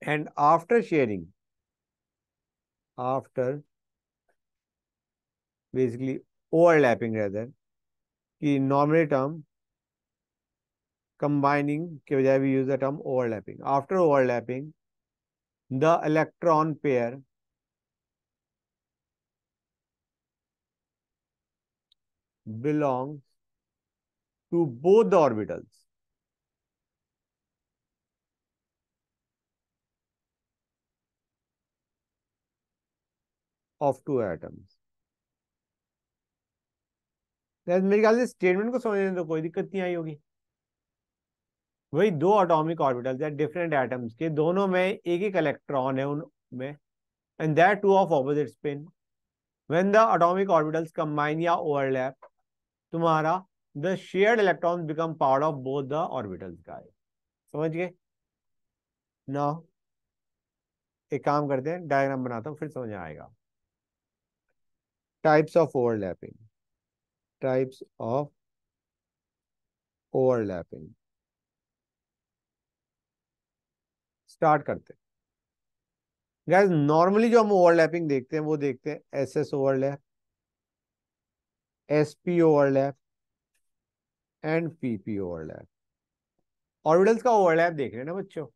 And after sharing, after basically overlapping rather, the nominal term combining we use the term overlapping. After overlapping, the electron pair belongs to both the orbitals. of two atoms. मेरे ख्याल से statement को समझने तो कोई दिक्कत नहीं आई होगी वही दो ऑटोमिक ऑर्बिटल्स या डिफरेंट एटम्स के दोनों में एक एक इलेक्ट्रॉन है उनमें and that too of opposite spin when the atomic orbitals combine या ओवरलैप तुम्हारा the shared electron become part of both the orbital guys समझ गए ना एक काम करते हैं डायग्राम बनाता हूँ फिर समझ आएगा types of overlapping types of overlapping start करते हैं नॉर्मली जो हम ओवरलैपिंग देखते हैं वो देखते हैं S S overlap S P overlap and PP overlap orbitals का ओवरलैप देख रहे हैं ना बच्चों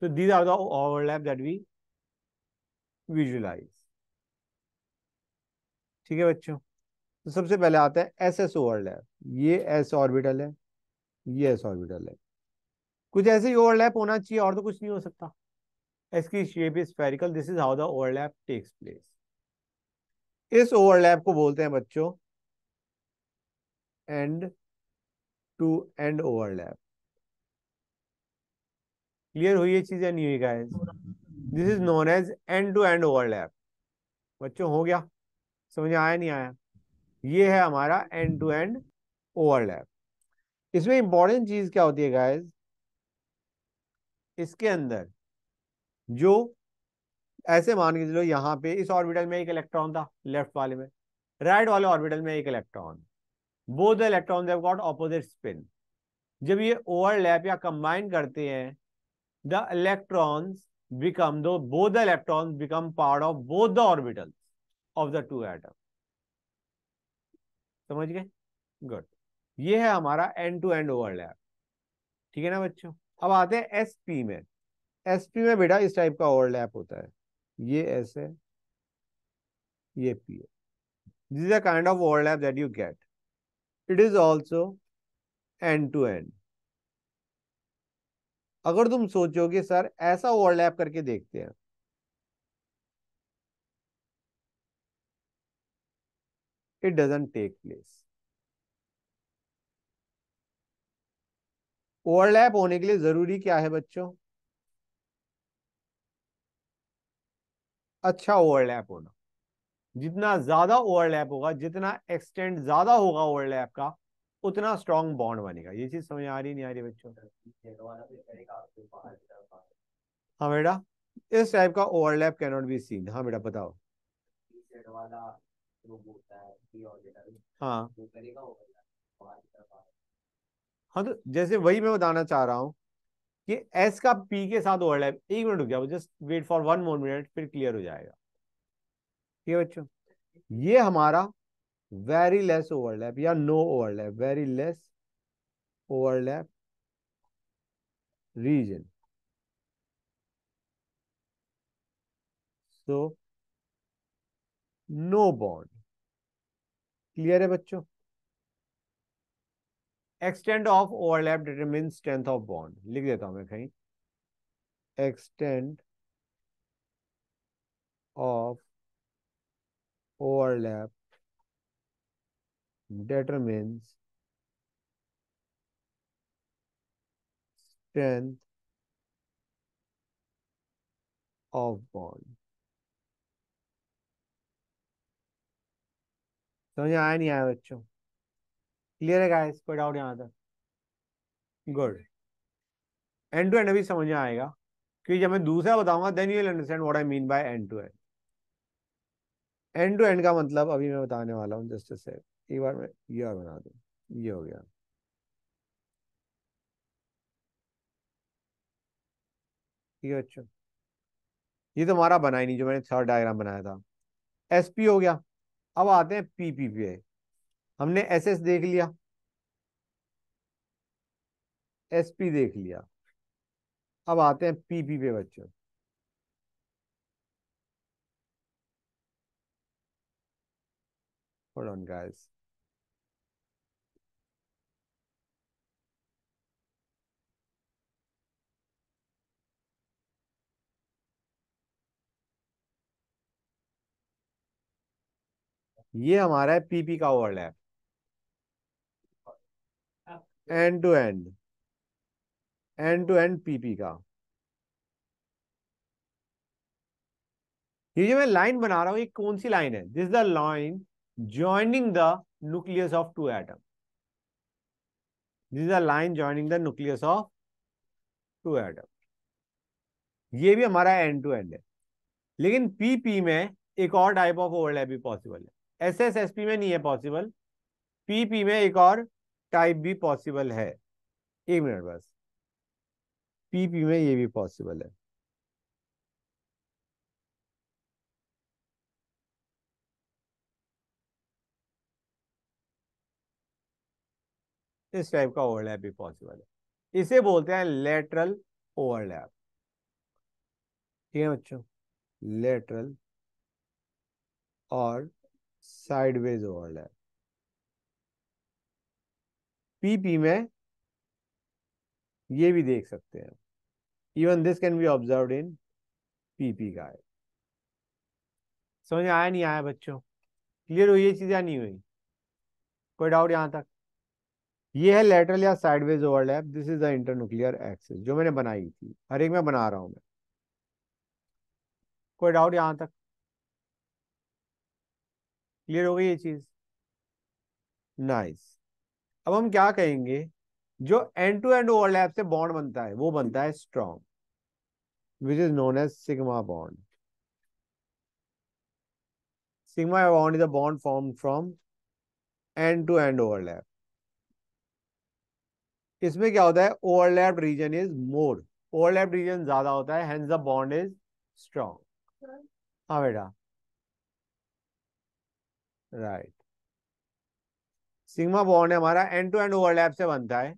तो these are the overlap that we visualize ठीक है बच्चों तो सबसे पहले आता है एस एस ओवरलैप ये एस ऑर्बिटल है ये एस ऑर्बिटल है कुछ ऐसे ही ओवरलैप होना चाहिए और तो कुछ नहीं हो सकता इसकी shape is spherical this is how the overlap takes place इस ओवरलैप को बोलते हैं बच्चों end to end overlap clear हुई ये चीजें नहीं हुई guys this is known as end to end overlap बच्चों हो गया समझ आया नहीं आया ये है हमारा एंड टू एंड ओवरलैप इसमें इंपॉर्टेंट चीज क्या होती है गाइस इसके अंदर जो ऐसे मान के चलो यहाँ पे इस ऑर्बिटल में एक इलेक्ट्रॉन था लेफ्ट वाले में राइट वाले ऑर्बिटल में एक electron both electron they've got opposite spin जब ये ओवरलैप या कंबाइन करते हैं द इलेक्ट्रॉन्स बिकम दो both electron become part of both the orbital of the two atom समझ गए गुड ये है हमारा एंड टू एंड ओवरलैप ठीक है ना बच्चों अब आते हैं एस पी में एस पी में बेटा इस टाइप का ओवरलैप होता है ये एस है ये पी है this is the kind of overlap that you get it is also end to end अगर तुम सोचोगे सर ऐसा ओवरलैप करके देखते हैं it doesn't take place overlap होने के लिए जरूरी क्या है बच्चों अच्छा ओवरलैप होना जितना ज्यादा ओवरलैप होगा जितना एक्सटेंड ज्यादा होगा ओवरलैप का उतना स्ट्रॉन्ग बॉन्ड बनेगा ये चीज समझ आ रही नहीं आ रही बच्चों हाँ बेटा इस टाइप का overlap can not be seen हाँ बेटा बताओ हाँ हाँ तो जैसे वही मैं बताना चाह रहा हूँ कि एस का पी के साथ ओवरलैप एक मिनट हो गया just wait for one more minute फिर क्लियर हो जाएगा ठीक है बच्चों ये हमारा वेरी लेस ओवरलैप या no overlap very less overlap region so no bond clear है बच्चों extend of overlap determine strength of bond लिख देता हूं मैं कहीं extend of overlap determines strength of bond. समझ आया नहीं आया बच्चों क्लियर है गाइस कोई डाउट यहाँ तक गुड एंड टू एंड अभी समझ में आएगा क्योंकि जब मैं दूसरा बताऊंगा then you will understand what I mean by end to end end to end का मतलब अभी मैं बताने वाला हूँ जस्ट से एक बार मैं ये और बना दू ये हो गया अच्छा ये तो हमारा बना ही नहीं जो मैंने थर्ड डायग्राम बनाया था एस पी हो गया अब आते हैं पी पी हमने एस एस देख लिया एस पी देख लिया अब आते हैं पीपीपी पी बच्चों Hold on, guys. ये हमारा है पीपी का है end to end end to end PP का ये जो मैं लाइन बना रहा हूं ये कौन सी लाइन है this the line joining the nucleus of two atoms. This is a line joining the nucleus of two atoms. ये भी हमारा एंड टू एंड है लेकिन पी पी में एक और टाइप ऑफ ओवरलैप भी पॉसिबल है एस एस एस पी में नहीं है पॉसिबल पी पी में एक और टाइप भी पॉसिबल है एक मिनट बस पी पी में ये भी पॉसिबल है इस टाइप का ओवरलैप भी पॉसिबल है इसे बोलते हैं लेटरल ओवरलैप ठीक है बच्चों लेटरल और साइडवेज ओवरलैप पीपी में ये भी देख सकते हैं even this can be observe in PP guy समझ आया नहीं आया बच्चों क्लियर हुई ये चीज़ या नहीं हुई कोई डाउट यहां तक ये है लेटरल या sideways overlap this is the internuclear axis जो मैंने बनाई थी हर एक में बना रहा हूं मैं कोई डाउट यहां तक क्लियर हो गई ये चीज नाइस अब हम क्या कहेंगे जो एंड टू एंड ओवरलैप से बॉन्ड बनता है वो बनता है strong which is known as sigma bond sigma bond is a bond form from end to end overlap इसमें क्या होता है overlap region is more overlap region ज्यादा होता है and the bond is strong हाँ बेटा राइट सिग्मा बॉन्ड हमारा एंड टू एंड ओवरलैप से बनता है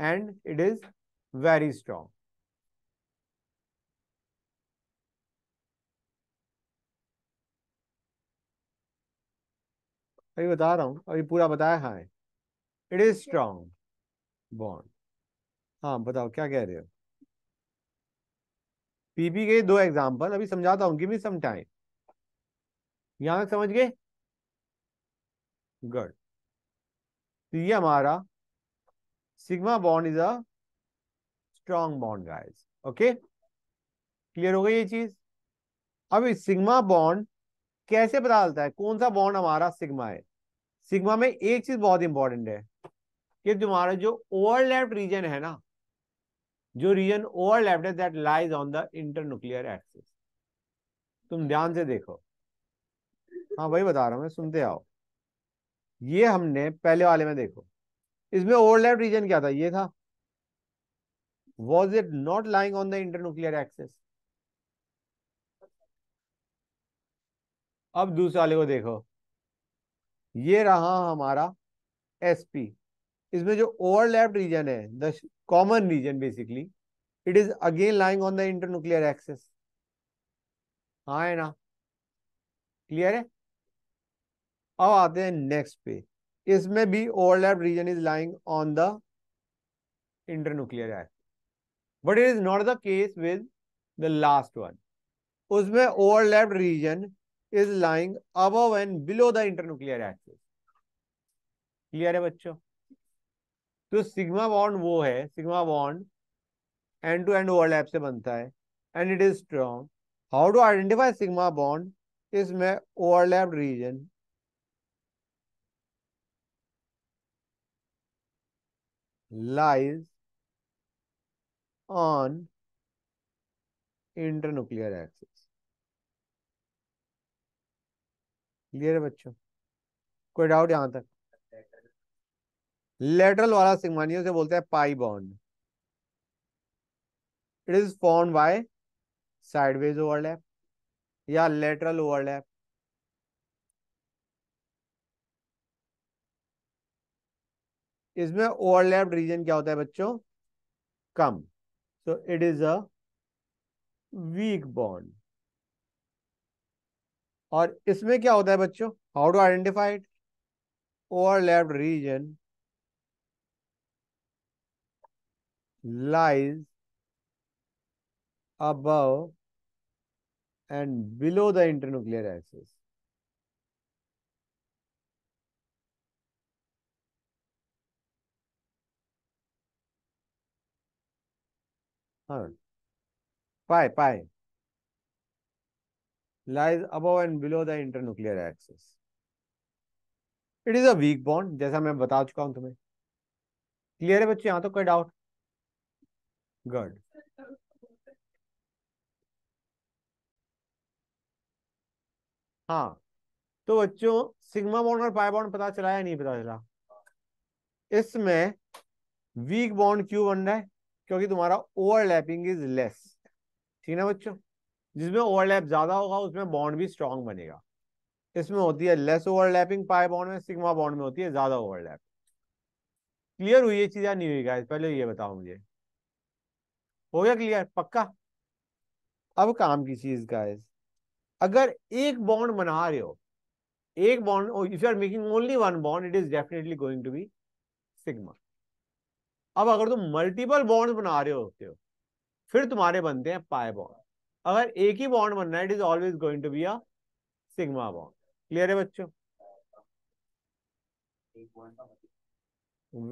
and it is very strong अभी बता रहा हूं अभी पूरा बताया हाँ इट इज स्ट्रॉन्ग बॉन्ड हाँ बताओ क्या कह रहे हो पीपी के दो एग्जांपल अभी समझाता हूँ गिव मी सम टाइम यहां तक समझ गए गुड तो ये हमारा sigma bond is a strong bond guys okay clear हो गई ये चीज अभी सिग्मा बॉन्ड कैसे पता चलता है कौन सा बॉन्ड हमारा सिग्मा है सिग्मा में एक चीज बहुत इंपॉर्टेंट है कि तुम्हारा जो ओवरलैप्ड रीजन है ना जो रीजन ओवरलैप्ड है that lies on the internuclear axis तुम ध्यान से देखो हाँ वही बता रहा हूं मैं सुनते आओ ये हमने पहले वाले में देखो इसमें ओवरलैप रीजन क्या था ये था was it not lying on the internuclear axis अब दूसरे वाले को देखो ये रहा हमारा एसपी इसमें जो ओवरलैप्ड रीजन है the common region basically it is again lying on the internuclear axis हाँ है ना क्लियर है अब आते हैं नेक्स्ट पे इसमें भी overlap region is lying on the internuclear axis but it is not the case with the last one उसमें overlap region is lying above and below the internuclear axis clear है बच्चों तो सिग्मा बॉन्ड वो है sigma bond end to end overlap से बनता है and it is strong how to identify sigma bond इसमें overlap region lies on internuclear axis clear है बच्चों कोई डाउट यहां तक लेटरल वाला सिग्मानियन से बोलते हैं pi bond it is form by sideways overlap या लेटरल ओवरलैप इसमें ओवरलैप रीजन क्या होता है बच्चों कम so it is a weak bond और इसमें क्या होता है बच्चों how to identify it overlapped region lies above and below the internuclear axis. Third, pi, pi lies above and below the internuclear axis. It is a weak bond जैसा मैं बता चुका हूं तुम्हें क्लियर है बच्चे यहाँ तो कोई डाउट गुड हाँ तो बच्चों सिग्मा बॉन्ड और पाई बॉन्ड पता चला या नहीं पता चला इसमें वीक बॉन्ड क्यों बन रहा है क्योंकि तुम्हारा ओवरलैपिंग इज लेस ठीक है बच्चों जिसमें ओवरलैप ज्यादा होगा उसमें बॉन्ड भी स्ट्रांग बनेगा इसमें होती है लेस ओवरलैपिंग पाई बॉन्ड में सिग्मा बॉन्ड में होती है ज्यादा ओवरलैप क्लियर हुई ये चीज या नहीं हुई गाइस पहले ये बताओ मुझे हो गया क्लियर पक्का अब काम की चीज गाइस अगर एक बॉन्ड बना रहे हो एक bond if you are making only one bond it is definitely going to be sigma अब अगर तुम मल्टीपल बॉन्ड बना रहे होते हो फिर तुम्हारे बनते हैं पाए बॉन्ड अगर एक ही बॉन्ड बनना है it is always going to be a sigma bond clear है बच्चों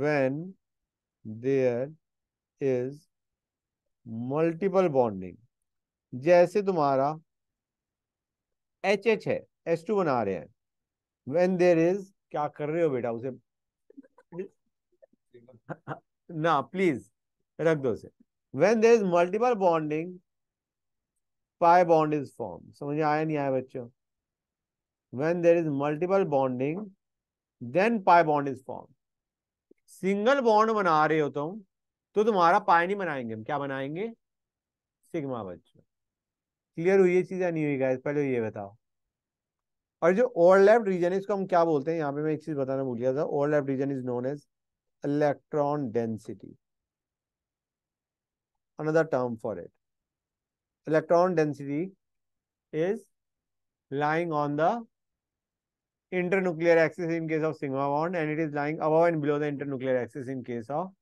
when there is multiple bonding जैसे तुम्हारा एच एच है एच टू बना रहे हैं वेन देर इज क्या कर रहे हो बेटा उसे ना प्लीज रख दो उसे when there is multiple bonding pi bond is form समझ आया नहीं आया बच्चों when there is multiple bonding then pi bond is form single bond बना रहे हो तुम तो तुम्हारा पाए नहीं बनाएंगे हम क्या बनाएंगे सिग्मा बच्चों क्लियर हुई ये चीज या नहीं हुई गाइस पहले ये बताओ और जो लेफ्ट रीजन है इसको हम क्या बोलते हैं यहाँ पे मैं एक चीज बताना भूल गया था left region is known as electron density another term for it electron density is lying on the internuclear axis in case of sigma bond and it is lying above and below the internuclear axis in case of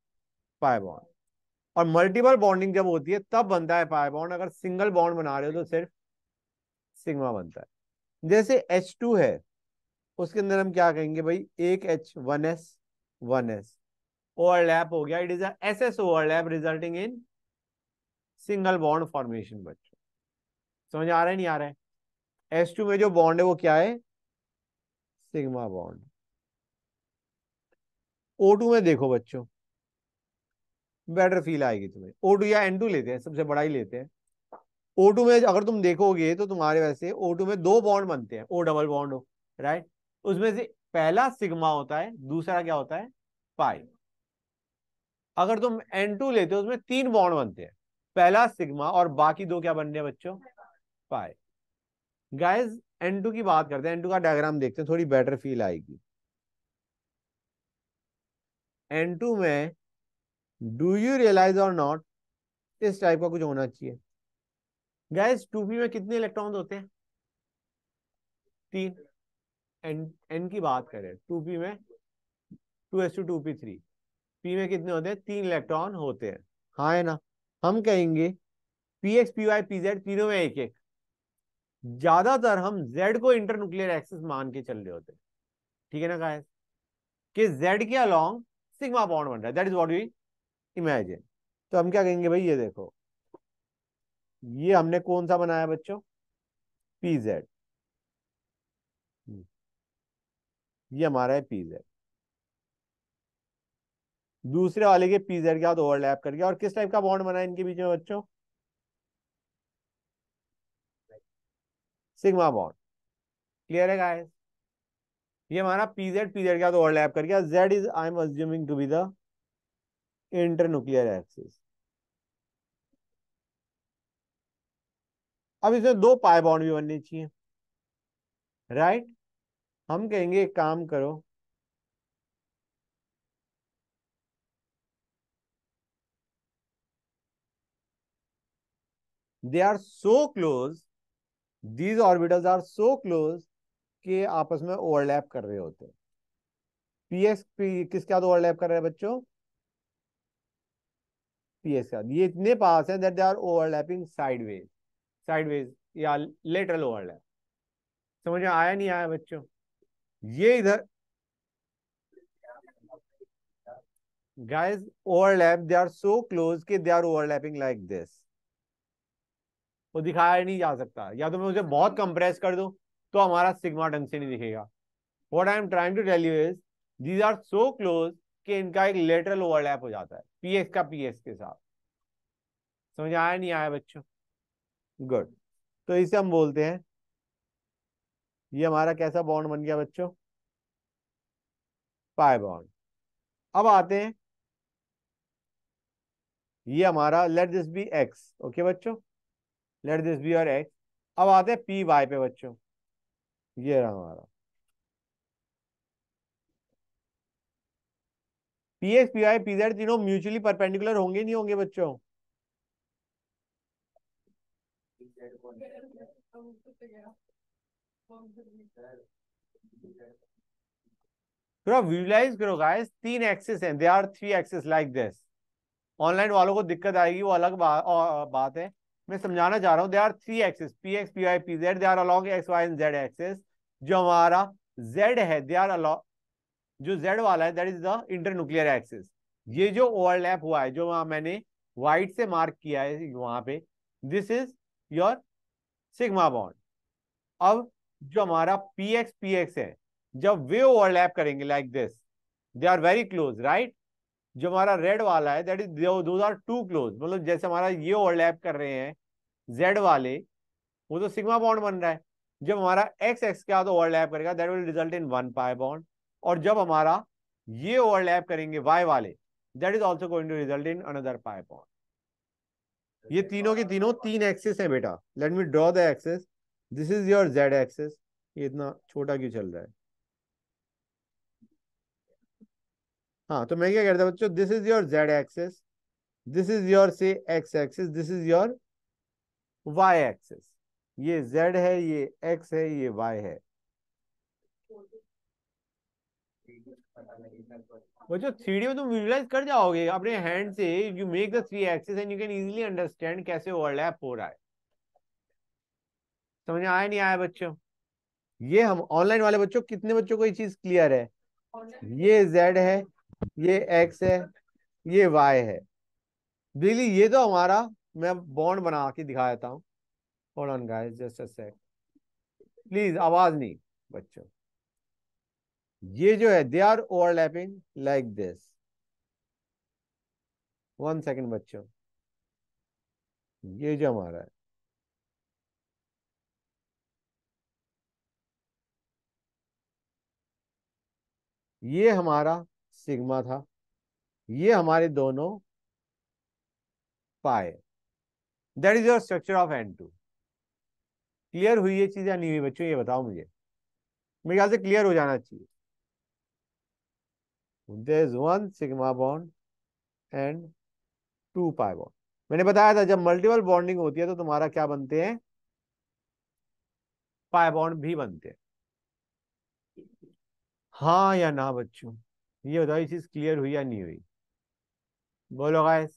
pi bond और multiple bonding जब होती है तब बनता है पाए bond अगर single bond बना रहे हो तो सिर्फ सिग्मा बनता है जैसे एच टू है उसके अंदर हम क्या कहेंगे भाई एक H one S one S overlap हो गया it is S S overlap resulting in single bond formation बच्चों समझ आ रहा है नहीं आ रहा है एस टू में जो बॉन्ड है वो क्या है सिग्मा बॉन्ड ओ टू में देखो बच्चों बेटर फील आएगी तुम्हें ओ टू या एन टू लेते हैं सबसे बड़ा ही लेते हैं ओ टू में अगर तुम देखोगे तो तुम्हारे वैसे ओ टू में दो बॉन्ड बनते हैं ओ डबल बॉन्ड हो राइट उसमें से पहला सिग्मा होता है दूसरा क्या होता है पाई अगर तुम एन टू लेते हो उसमें तीन बॉन्ड बनते हैं पहला सिग्मा और बाकी दो क्या बन रहे हैं बच्चों पाई गाइज एन टू की बात करते हैं एन टू का डायग्राम देखते हैं थोड़ी बेटर फील आएगी एन टू में डू यू रियलाइज और नॉट इस टाइप का कुछ होना चाहिए गैस टू पी में कितने इलेक्ट्रॉन होते हैं तीन एन एन की बात करें टू पी में two S two two P three P में कितने होते हैं तीन इलेक्ट्रॉन होते हैं हाँ है ना हम कहेंगे P X P Y P Z तीनों में एक एक ज्यादातर हम जेड को इंटर न्यूक्लियर एक्सिस मान के चल रहे होते हैं ठीक है ना गाइस कि जेड के अलोंग सिग्मा बॉन्ड बन रहा है that is what we imagine तो हम क्या कहेंगे भाई ये देखो ये हमने कौन सा बनाया बच्चों पी जेड हम्म। ये हमारा है पी जेड दूसरे वाले के पी जेड के बाद ओवरलैप करके और किस टाइप का बॉन्ड बना इनके बीच में बच्चों सिग्मा बॉन्ड क्लियर है गाइस ये हमारा पी जेड के बाद ओवरलैप कर गया Z is I am assuming to be the internuclear axis अब इसमें दो पाए बॉन्ड भी बननी चाहिए राइट हम कहेंगे एक काम करो they are so close these orbitals are so close के आपस में ओवरलैप कर रहे होते हैं पीएक्स पी किसके साथ ओवरलैप कर रहे हैं बच्चों पी ये इतने पास हैं that they are overlapping sideways sideways या लेटरल ओवरलैप समझ में आया नहीं आया बच्चों ये इधर guys overlap they are so close के they are overlapping like this वो दिखाया नहीं जा सकता या तो मैं उसे बहुत कंप्रेस कर दूं तो हमारा सिग्मा ढंग से नहीं दिखेगा what I am trying to tell you is these are so close कि इनका एक लेटरल ओवरलैप हो जाता है पीएस का पीएस के साथ समझ आया नहीं आया बच्चों गुड तो इसे हम बोलते हैं ये हमारा कैसा बॉन्ड बन गया बच्चों पाए बॉन्ड अब आते हैं ये हमारा let this be X okay बच्चों लेट दिस बी और एक्स अब आते हैं पी वाई पे बच्चों ये रहा हमारा PX X P Y P तीनों म्यूचुअली परपेंडिकुलर होंगे नहीं होंगे बच्चों थोड़ा विजुलाइज करो गाइस तीन एक्सेस हैं they are three axes like this online वालों को दिक्कत आएगी वो अलग बा, आ, बात है मैं समझाना चाह रहा हूँ they are three axes P X P Y P Z they are along X Y and Z axes जो हमारा जेड है दे आर अलॉन्ग जो जेड वाला है that is the internuclear axis ये जो ओवरलैप हुआ है जो वहां मैंने व्हाइट से मार्क किया है वहां पे this is your sigma bond अब जो हमारा पी एक्स पी एक्स है जब वे ओवरलैप करेंगे like this they are very close right जो हमारा रेड वाला है that is do are too close मतलब जैसे हमारा ये ओवरलैप कर रहे हैं जेड वाले वो तो सिग्मा बॉन्ड बन रहा है जब हमारा एक्स एक्स के साथ ओवरलैप करेगा that will result in one pi bond और जब हमारा ये ओवरलैप करेंगे y वाले that is also going to result in another pi point ये तीनों के हाँ, तीनों हाँ, तीन एक्सेस हाँ। है बेटा let me draw the axes this is your z axes ये इतना छोटा क्यों चल रहा है हाँ तो मैं क्या कहता हूँ बच्चों this is your z axes this is your say X axes this is your Y axes ये जेड है ये एक्स है ये वाई है बच्चों थ्री डी में तुम विजुलाइज कर जाओगे अपने हैंड से you make the three axes and you can easily understand कैसे ओवरलैप हो रहा है समझ आया नहीं आया बच्चों ये हम ऑनलाइन वाले बच्चों कितने बच्चों को ये चीज क्लियर है ये जेड है ये एक्स है ये वाई है बिजली ये तो हमारा मैं बॉन्ड बना के दिखा देता हूँ प्लीज आवाज नहीं बच्चों ये जो है they are overlapping like this one second बच्चों ये जो हमारा है ये हमारा सिग्मा था ये हमारे दोनों pi that is your structure of N two clear हुई ये चीज या नहीं हुई बच्चों ये बताओ मुझे मेरे ख्याल से क्लियर हो जाना चाहिए there is one sigma bond and two pi bond मैंने बताया था जब मल्टीपल बॉन्डिंग होती है तो तुम्हारा क्या बनते हैं पाई बॉन्ड भी बनते हैं हाँ या ना बच्चों ये बताओ चीज क्लियर हुई या नहीं हुई बोलो गाइस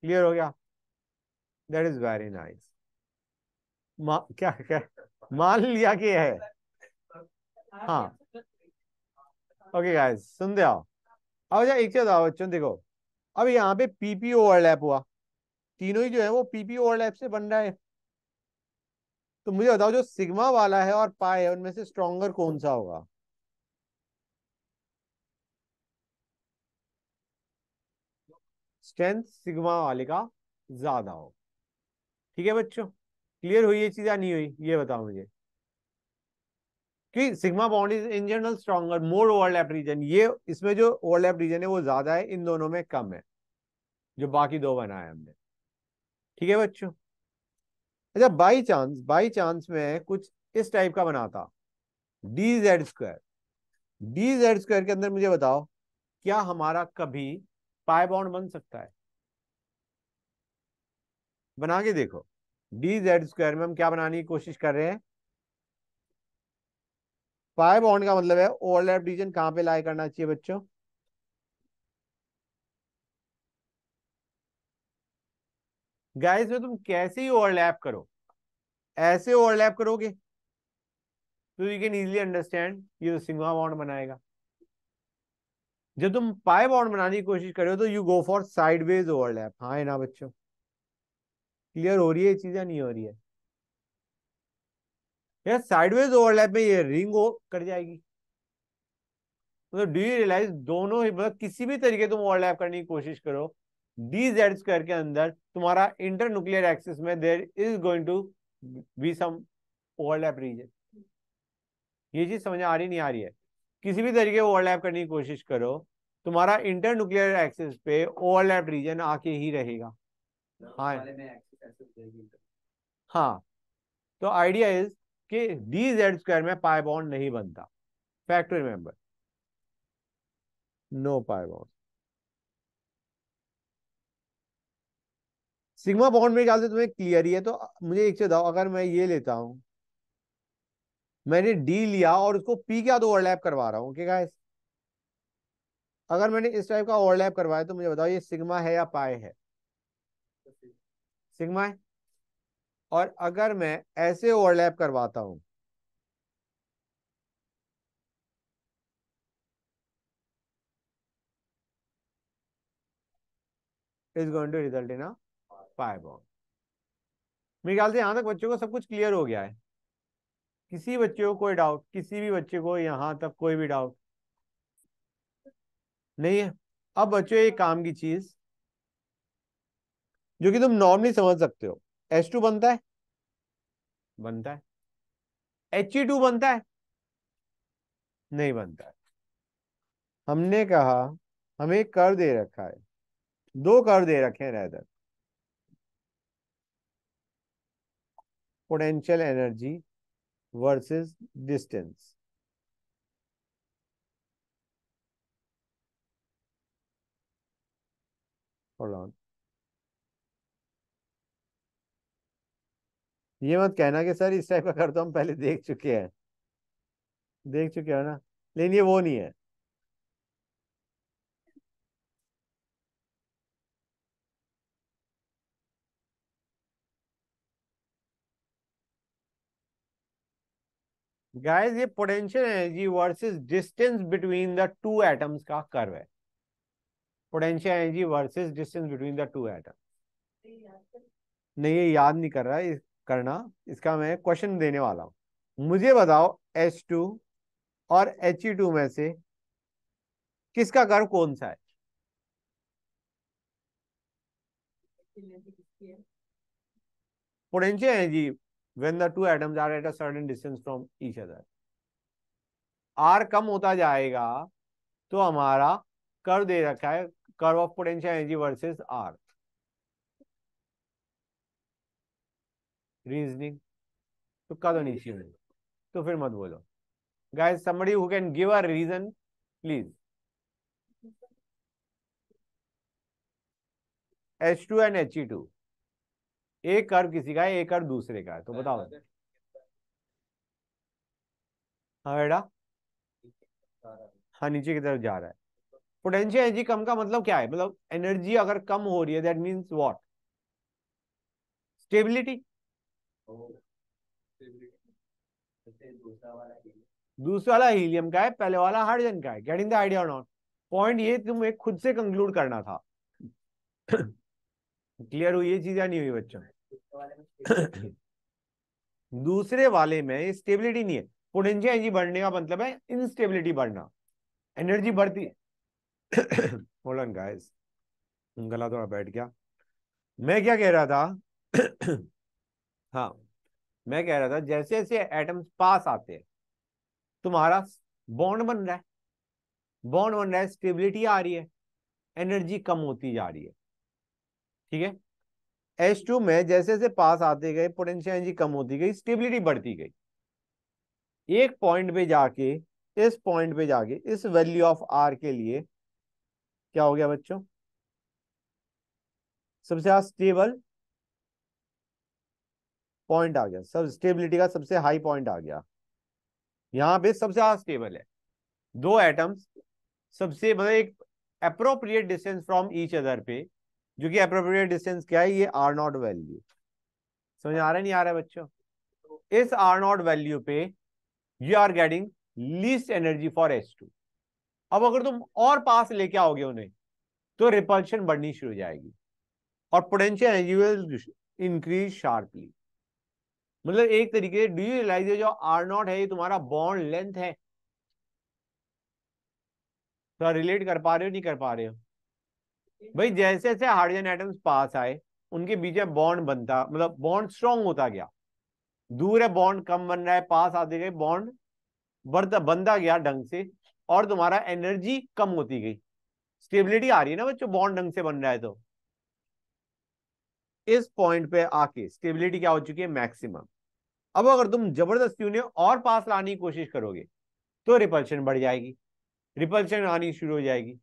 क्लियर हो गया दैट इज वेरी नाइस क्या क्या मान लिया कि है हाँ ओके गाइस दे आओ अब अच्छा एक चीज बताओ बच्चों देखो अब यहाँ पे पीपी ओवरलैप हुआ तीनों ही जो है वो पीपी ओवरलैप से बन रहा है तो मुझे बताओ जो सिग्मा वाला है और पाए है उनमें से स्ट्रोंगर कौन सा होगा स्ट्रेंथ सिग्मा वाले का ज्यादा हो ठीक है बच्चों क्लियर हुई ये चीज या नहीं हुई ये बताओ मुझे कि sigma bond is in general stronger more overlap region ये इसमें जो ओवरलैप रीजन है वो ज्यादा है इन दोनों में कम है जो बाकी दो बनाए हमने ठीक है बच्चों अच्छा बाई चांस बाई चांस में कुछ इस टाइप का बनाता D Z square D Z square के अंदर मुझे बताओ क्या हमारा कभी पाई बॉन्ड बन सकता है बना के देखो डी जेड स्क्वायर में हम क्या बनाने की कोशिश कर रहे हैं पाए बॉन्ड का मतलब है ओवरलैप रीजन कहां पे लाई करना चाहिए बच्चों गाइस में तुम कैसे ही ओवरलैप करो ऐसे ओवरलैप करोगे तो यू कैन इजीली अंडरस्टैंड ये तो सिग्मा बॉन्ड बनाएगा जब तुम पाए बॉन्ड बनाने की कोशिश करो तो you go for sideways overlap हाँ है ना बच्चों क्लियर हो रही है चीजें नहीं हो रही है या साइडवेज ओवरलैप में ये रिंग हो कर जाएगी मतलब डू यू रियलाइज दोनों ही मतलब किसी भी तरीके तुम ओवरलैप करने की कोशिश करो डी जेड स्क्वायर के अंदर तुम्हारा इंटर न्यूक्लियर एक्सिस में there is going to be some overlap region ये चीज समझ आ रही नहीं आ रही है किसी भी तरीके ओवरलैप करने की कोशिश करो तुम्हारा इंटर न्यूक्लियर एक्सिस पे ओवरलैप रीजन आके ही रहेगा हाँ हाँ तो आइडिया इज कि डी जेड स्क्वायर में पाए बॉन्ड नहीं बनता fact remember no pi bond sigma bond मेरे ख्याल से तुम्हें क्लियर ही है तो मुझे एक चीज अगर मैं ये लेता हूं मैंने डी लिया और उसको पी के तो ओवरलैप करवा रहा हूं ओके गाइस अगर मैंने इस टाइप का ओवरलैप करवाया तो मुझे बताओ ये सिग्मा है या पाए है सिग्मा है और अगर मैं ऐसे ओवरलैप करवाता हूं is going to result in five मेरे ख्याल से यहां तक बच्चों को सब कुछ क्लियर हो गया है किसी बच्चे को कोई डाउट किसी भी बच्चे को यहां तक कोई भी डाउट नहीं है अब बच्चों एक काम की चीज जो कि तुम नॉर्मली समझ सकते हो एच टू बनता है बनता है एच ई टू बनता है नहीं बनता है हमने कहा हमें कर दे रखा है दो कर दे रखे हैं rather potential energy versus distance hold on ये मत कहना कि सर इस टाइप का कर तो हम पहले देख चुके हैं देख चुके हो ना लेकिन ये वो नहीं है गाइस ये potential energy versus distance between the two atoms का कर्व है potential energy versus distance between the two atoms नहीं ये याद नहीं कर रहा है करना इसका मैं क्वेश्चन देने वाला हूं मुझे बताओ H2 और एच e में से किसका कर्व कौन सा है potential energy when the two atoms are at a certain distance from each other R कम होता जाएगा तो हमारा कर्व दे रखा है curve of potential energy versus R reasoning तो नीचे इश्यू तो फिर मत बोलो guys somebody who can give a reason please H two and H E two एक कर किसी का है एक कर दूसरे का है तो बताओ हाँ बेटा हाँ नीचे की तरफ जा रहा है पोटेंशियल एनर्जी कम का मतलब क्या है मतलब एनर्जी अगर कम हो रही है दैट मीन्स व्हाट स्टेबिलिटी दूसरा वाला हीलियम का है पहले वाला हाइड्रोजन का है गेटिंग द आइडिया और नॉट पॉइंट ये तुम्हें खुद से कंक्लूड करना था क्लियर हुई ये चीज या नहीं हुई बच्चों दूसरे वाले में स्टेबिलिटी नहीं है पोटेंशियल एनर्जी बढ़ने का मतलब है इनस्टेबिलिटी बढ़ना एनर्जी बढ़ती गाइस गला थोड़ा बैठ गया मैं क्या कह रहा था हाँ मैं कह रहा था जैसे जैसे एटम्स पास आते हैं तुम्हारा बॉन्ड बन रहा है बॉन्ड बन रहा है स्टेबिलिटी आ रही है एनर्जी कम होती जा रही है ठीक है एस टू में जैसे जैसे पास आते गए पोटेंशियल एनर्जी कम होती गई स्टेबिलिटी बढ़ती गई एक पॉइंट पे जाके इस पॉइंट पे जाके इस वैल्यू ऑफ आर के लिए क्या हो गया बच्चों सबसे ज्यादा स्टेबल पॉइंट आ गया सब स्टेबिलिटी का सबसे हाई पॉइंट आ गया यहाँ पे सबसे ज्यादा स्टेबल है दो एटम्स सबसे मतलब एक appropriate distance from each other पे जो कि अप्रोप्रिएट डिस्टेंस क्या है ये आर नॉट वैल्यू समझ आ रहा नहीं आ रहा बच्चों इस आर नॉट वैल्यू पे you are getting least energy for H two अब अगर तुम और पास लेके आओगे उन्हें तो रिपल्शन बढ़नी शुरू हो जाएगी और potential energy will increase sharply मतलब एक तरीके से डू यू रियलाइज जो आर नॉट है ये तुम्हारा बॉन्ड लेंथ है तो रिलेट कर पा रहे हो नहीं कर पा रहे हो भाई जैसे जैसे हाइड्रोजन एटम्स पास आए उनके बीच में बॉन्ड बनता मतलब बॉन्ड स्ट्रॉन्ग होता गया दूर है बॉन्ड कम बन रहा है पास आते गए बॉन्ड बढ़ता बनता गया ढंग से और तुम्हारा एनर्जी कम होती गई स्टेबिलिटी आ रही है ना बच्चों बॉन्ड ढंग से बन रहा है तो इस पॉइंट पे आके स्टेबिलिटी क्या हो चुकी है मैक्सिमम अब अगर तुम जबरदस्ती उन्हें और पास लाने की कोशिश करोगे तो रिपल्शन बढ़ जाएगी रिपल्शन आनी शुरू हो जाएगी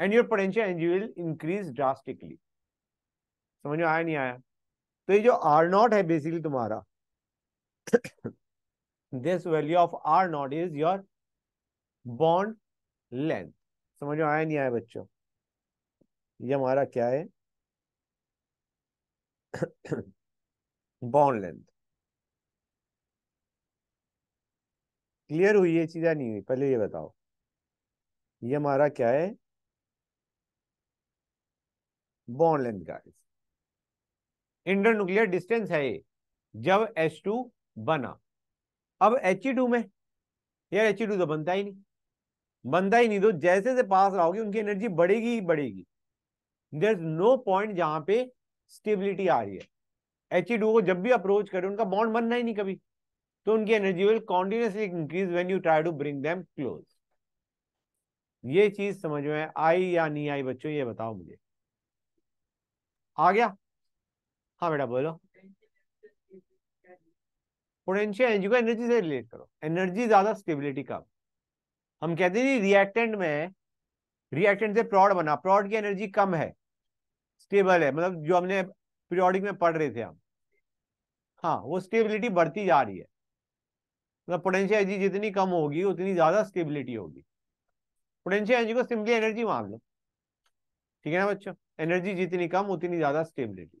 and your potential energy will increase drastically समझ में आया नहीं आया तो ये जो आर नॉट है बेसिकली तुम्हारा this value of R nought is your bond length समझ में आया नहीं आया बच्चों ये हमारा क्या है बॉन्ड [coughs] लेंथ क्लियर हुई ये चीज या नहीं हुई पहले ये बताओ ये हमारा क्या है bond length guys nuclear distance है ये जब H2 बना अब He2 में यार He2 तो बनता ही नहीं बनता ही नहीं तो जैसे से पास रहोगे उनकी एनर्जी बढ़ेगी ही बढ़ेगी देर नो पॉइंट जहां पे स्टेबिलिटी आ रही है He2 को जब भी अप्रोच करे उनका बॉन्ड बनना ही नहीं कभी तो उनकी energy will continuously increase when you try to bring them close ये चीज समझ में आई या नहीं आई बच्चों ये बताओ मुझे आ गया हाँ बेटा बोलो पोटेंशियल एनर्जी को एनर्जी से रिलेट करो एनर्जी ज्यादा स्टेबिलिटी कम हम कहते हैं रिएक्टेंट में रिएक्टेंट से प्रॉड बना प्रॉड की एनर्जी कम है स्टेबल है मतलब जो हमने पीरियोडिक में पढ़ रहे थे हम हाँ वो स्टेबिलिटी बढ़ती जा रही है मतलब पोटेंशियल एनर्जी जितनी कम होगी उतनी ज्यादा स्टेबिलिटी होगी पोटेंशियल एनर्जी को सिंपली एनर्जी मान लो ठीक है ना बच्चों एनर्जी जितनी कम उतनी ज्यादा स्टेबिलिटी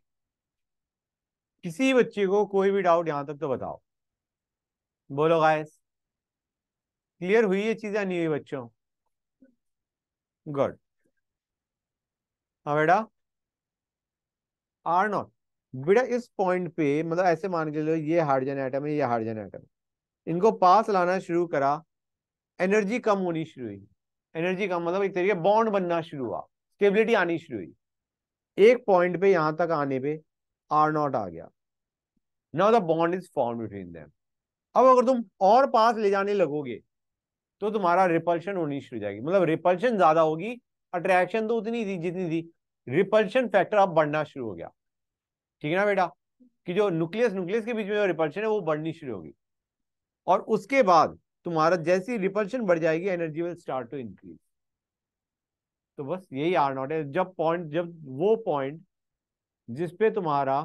किसी बच्चे को कोई भी डाउट यहां तक तो बताओ बोलो गायस क्लियर हुई ये चीजें नहीं हुई बच्चों गुड हाँ बेटा आर नॉट बेटा इस पॉइंट पे मतलब ऐसे मान के लो ये हाइड्रोजन आइटम है ये हाइड्रोजन आइटम इनको पास लाना शुरू करा एनर्जी कम होनी शुरू हुई एनर्जी कम मतलब एक तरीके बॉन्ड बनना शुरू हुआ स्टेबिलिटी आनी शुरू हुई एक पॉइंट पे यहां तक आने पे आर नॉट आ गया now the bond is form between them अब अगर तुम और पास ले जाने लगोगे तो तुम्हारा रिपल्शन होनी शुरू जाएगी मतलब रिपल्शन ज्यादा होगी अट्रैक्शन तो उतनी थी जितनी थी रिपल्शन फैक्टर अब बढ़ना शुरू हो गया ठीक है ना बेटा कि जो न्यूक्लियस न्यूक्लियस के बीच में जो रिपल्शन है वो बढ़नी शुरू होगी और उसके बाद तुम्हारा जैसी रिपल्शन बढ़ जाएगी energy will start to increase तो बस यही आर नॉट है जब पॉइंट जब वो पॉइंट जिसपे तुम्हारा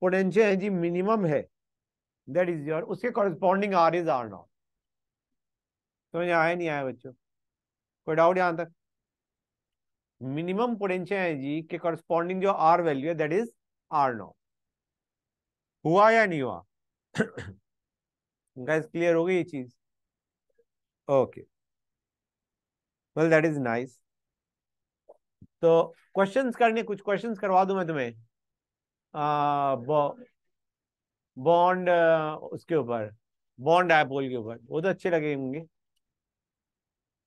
पोटेंशियल एनर्जी मिनिमम है दैट इज योर उसके corresponding R is R nought समझ आया नहीं आया बच्चों कोई डाउट यहां तक मिनिमम पोटेंशियल एनर्जी के कॉरेस्पॉन्डिंग जो आर वैल्यू है दैट इज आर नॉट हुआ या नहीं हुआ गाइस क्लियर हो गई ये चीज okay well that is nice तो क्वेश्चंस करने कुछ क्वेश्चंस करवा दू मैं तुम्हें बॉन्ड उसके ऊपर बॉन्ड ऐप के ऊपर वो तो अच्छे लगे होंगे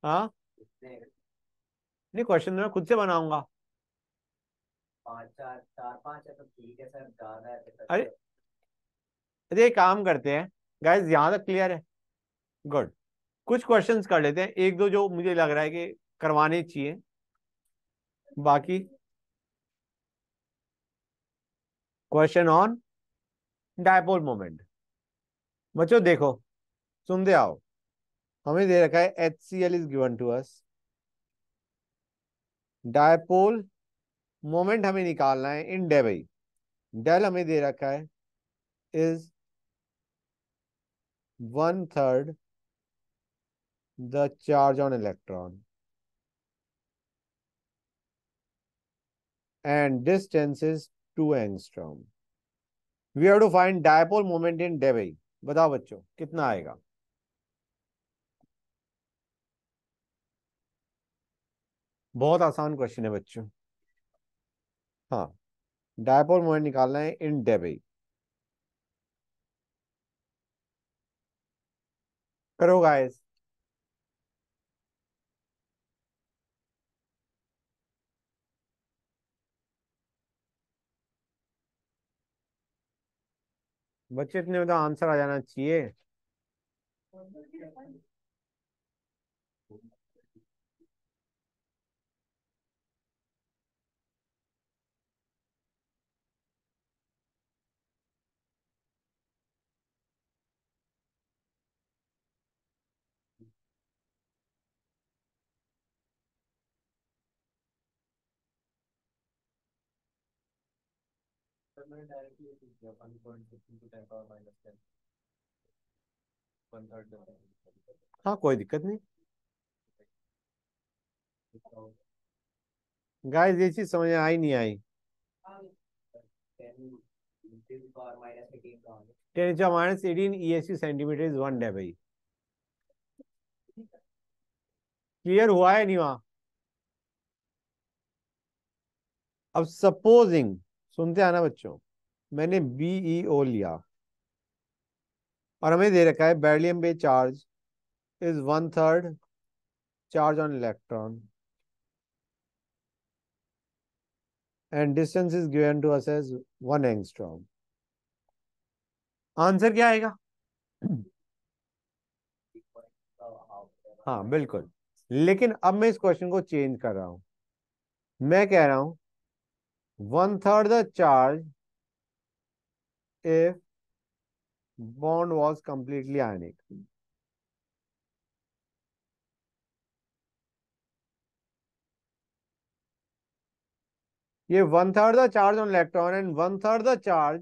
हाँ नहीं क्वेश्चन तो मैं खुद से बनाऊंगा चार पांच है है तो ठीक सर ज्यादा तो अरे तो अरे काम करते हैं गाइज यहां तक क्लियर है गुड कुछ क्वेश्चंस कर लेते हैं एक दो जो मुझे लग रहा है कि करवाने चाहिए बाकी क्वेश्चन ऑन डायपोल मोमेंट बच्चों देखो सुनते आओ हमें दे रखा है H C L is given to us dipole moment हमें निकालना है इन डेबई डेल हमें दे रखा है is one third the charge on electron and distance is two angstrom we have to find dipole moment in debye बताओ बच्चों कितना आएगा बहुत आसान क्वेश्चन है बच्चों हाँ डायपोल मोमेंट निकालना है इन डेबई करो गाइस बच्चे इतने में तो आंसर आ जाना चाहिए calculate directly it is 1.15 to 10 power minus 10 one third हाँ कोई दिक्कत नहीं गाइस ये चीज समझ आई नहीं आई ten inch minus eighteen E S centimetre is one D भाई क्लियर हुआ है नहीं वहां अब सपोजिंग सुनते आना बच्चों मैंने ओ e लिया और हमें दे रखा है barium be charge is one third charge on electron and distance is given to us as one angstrom answer क्या आएगा हाँ बिल्कुल लेकिन अब मैं इस क्वेश्चन को चेंज कर रहा हूं मैं कह रहा हूं one third the charge if bond was completely ionic. ये one third the charge on electron and one third the charge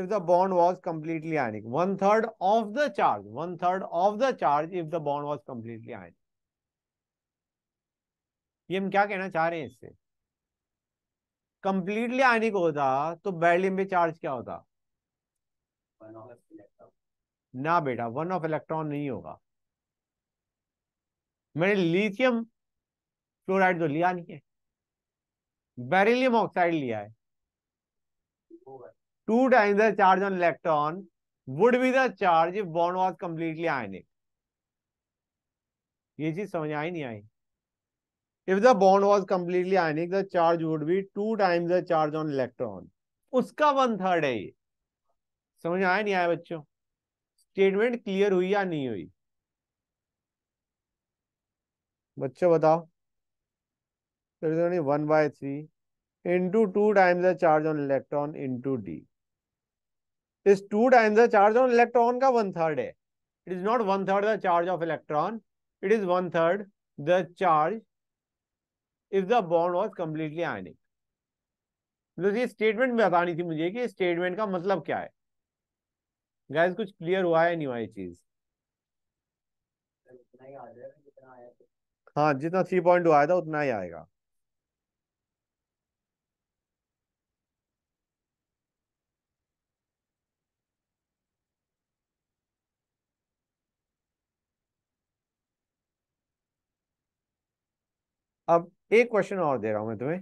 if the bond was completely ionic. One third of the charge. One third of the charge if the bond was completely ionic. ये हम क्या कहना चाह रहे हैं इससे completely आयनिक होता तो बेरिलियम पे चार्ज क्या होता ना बेटा वन ऑफ इलेक्ट्रॉन नहीं होगा मैंने लिथियम फ्लोराइड तो लिया नहीं है बेरिलियम ऑक्साइड लिया है two time the charge on electron would be the charge bond was completely ionic ये चीज समझ आई नहीं आई if the bond was completely ionic the charge would be two times the charge on उसका one third है ये समझ आया नहीं आया बच्चों स्टेटमेंट क्लियर हुई या नहीं हुई बच्चों बताओ one by three into two times the charge on electron into D is two times the charge on electron का वन थर्ड है it is not one third the charge of electron it is one third the charge if the bond was completely ionic मतलब ये statement में बतानी थी मुझे कि statement का मतलब क्या है गाइस कुछ क्लियर हुआ है नहीं हुआ ये चीज हाँ जितना थ्री पॉइंट हुआ था उतना ही आएगा अब एक क्वेश्चन और दे रहा हूं मैं तुम्हें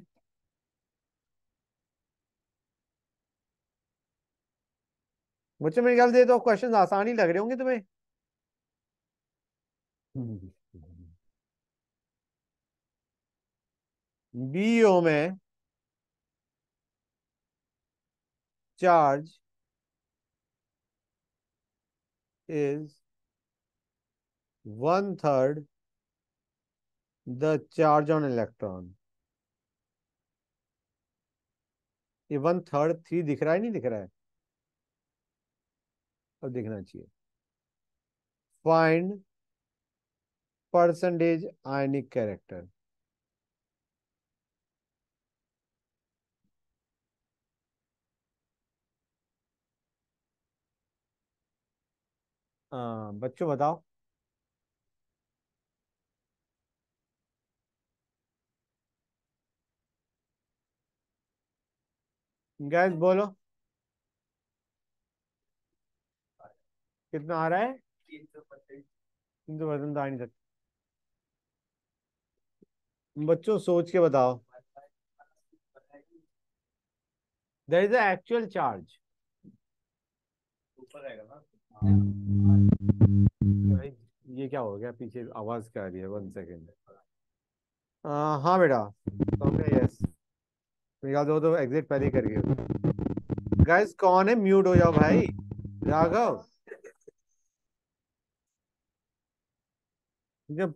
बच्चे मेरे ख्याल से तो क्वेश्चन आसान ही लग रहे होंगे तुम्हें बीओ में charge is one third the charge on electron ये वन थर्ड थ्री दिख रहा है नहीं दिख रहा है अब दिखना चाहिए फाइंड परसेंटेज आयनिक कैरेक्टर बच्चों बताओ गैस बोलो कितना आ रहा है तीन सौ परसेंट आ नहीं सकते बच्चों सोच के बताओ देर इज एक्चुअल चार्ज ऊपर ना ये क्या हो गया पीछे आवाज कर रही है वन सेकेंड हाँ बेटा यस निकाल दो तो एग्जिट पहले कर गए गाइस कौन है म्यूट हो जाओ भाई राघव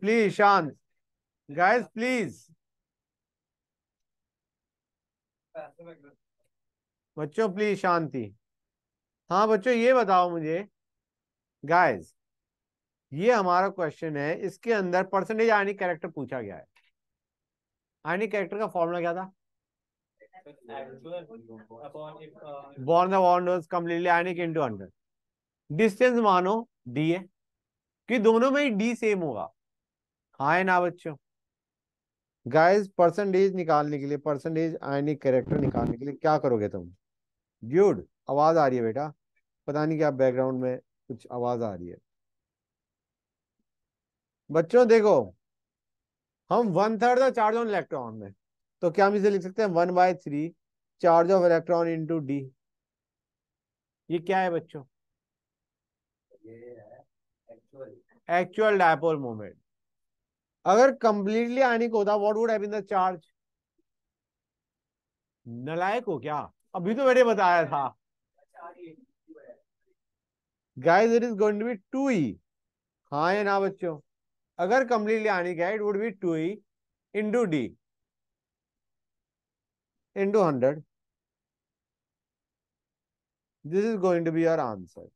प्लीज शांत गाइस प्लीज बच्चों प्लीज शांति हाँ बच्चों ये बताओ मुझे गाइस ये हमारा क्वेश्चन है इसके अंदर परसेंटेज आनी कैरेक्टर पूछा गया है आनी कैरेक्टर का फॉर्मूला क्या था born the bond completely ionic into under distance मानो डी है कि दोनों में ही डी सेम होगा हाँ है ना बच्चों गाइस परसेंटेज निकालने के लिए परसेंटेज आयनिक कैरेक्टर निकालने के लिए क्या करोगे तुम ड्यूड आवाज आ रही है बेटा पता नहीं क्या बैकग्राउंड में कुछ आवाज आ रही है बच्चों देखो हम वन थर्ड और चार्ज ऑन इलेक्ट्रॉन में तो क्या हम इसे लिख सकते हैं one by three charge of electron into D ये क्या है बच्चों एक्चुअल डायपोल मोमेंट अगर कंप्लीटली को होता व्हाट वुड द चार्ज नलायक हो क्या अभी तो मैंने बताया था guys it is going to B two E हाँ ना बच्चों अगर कंप्लीटली आने का it would be two E into D into 100. This is going to be our answer.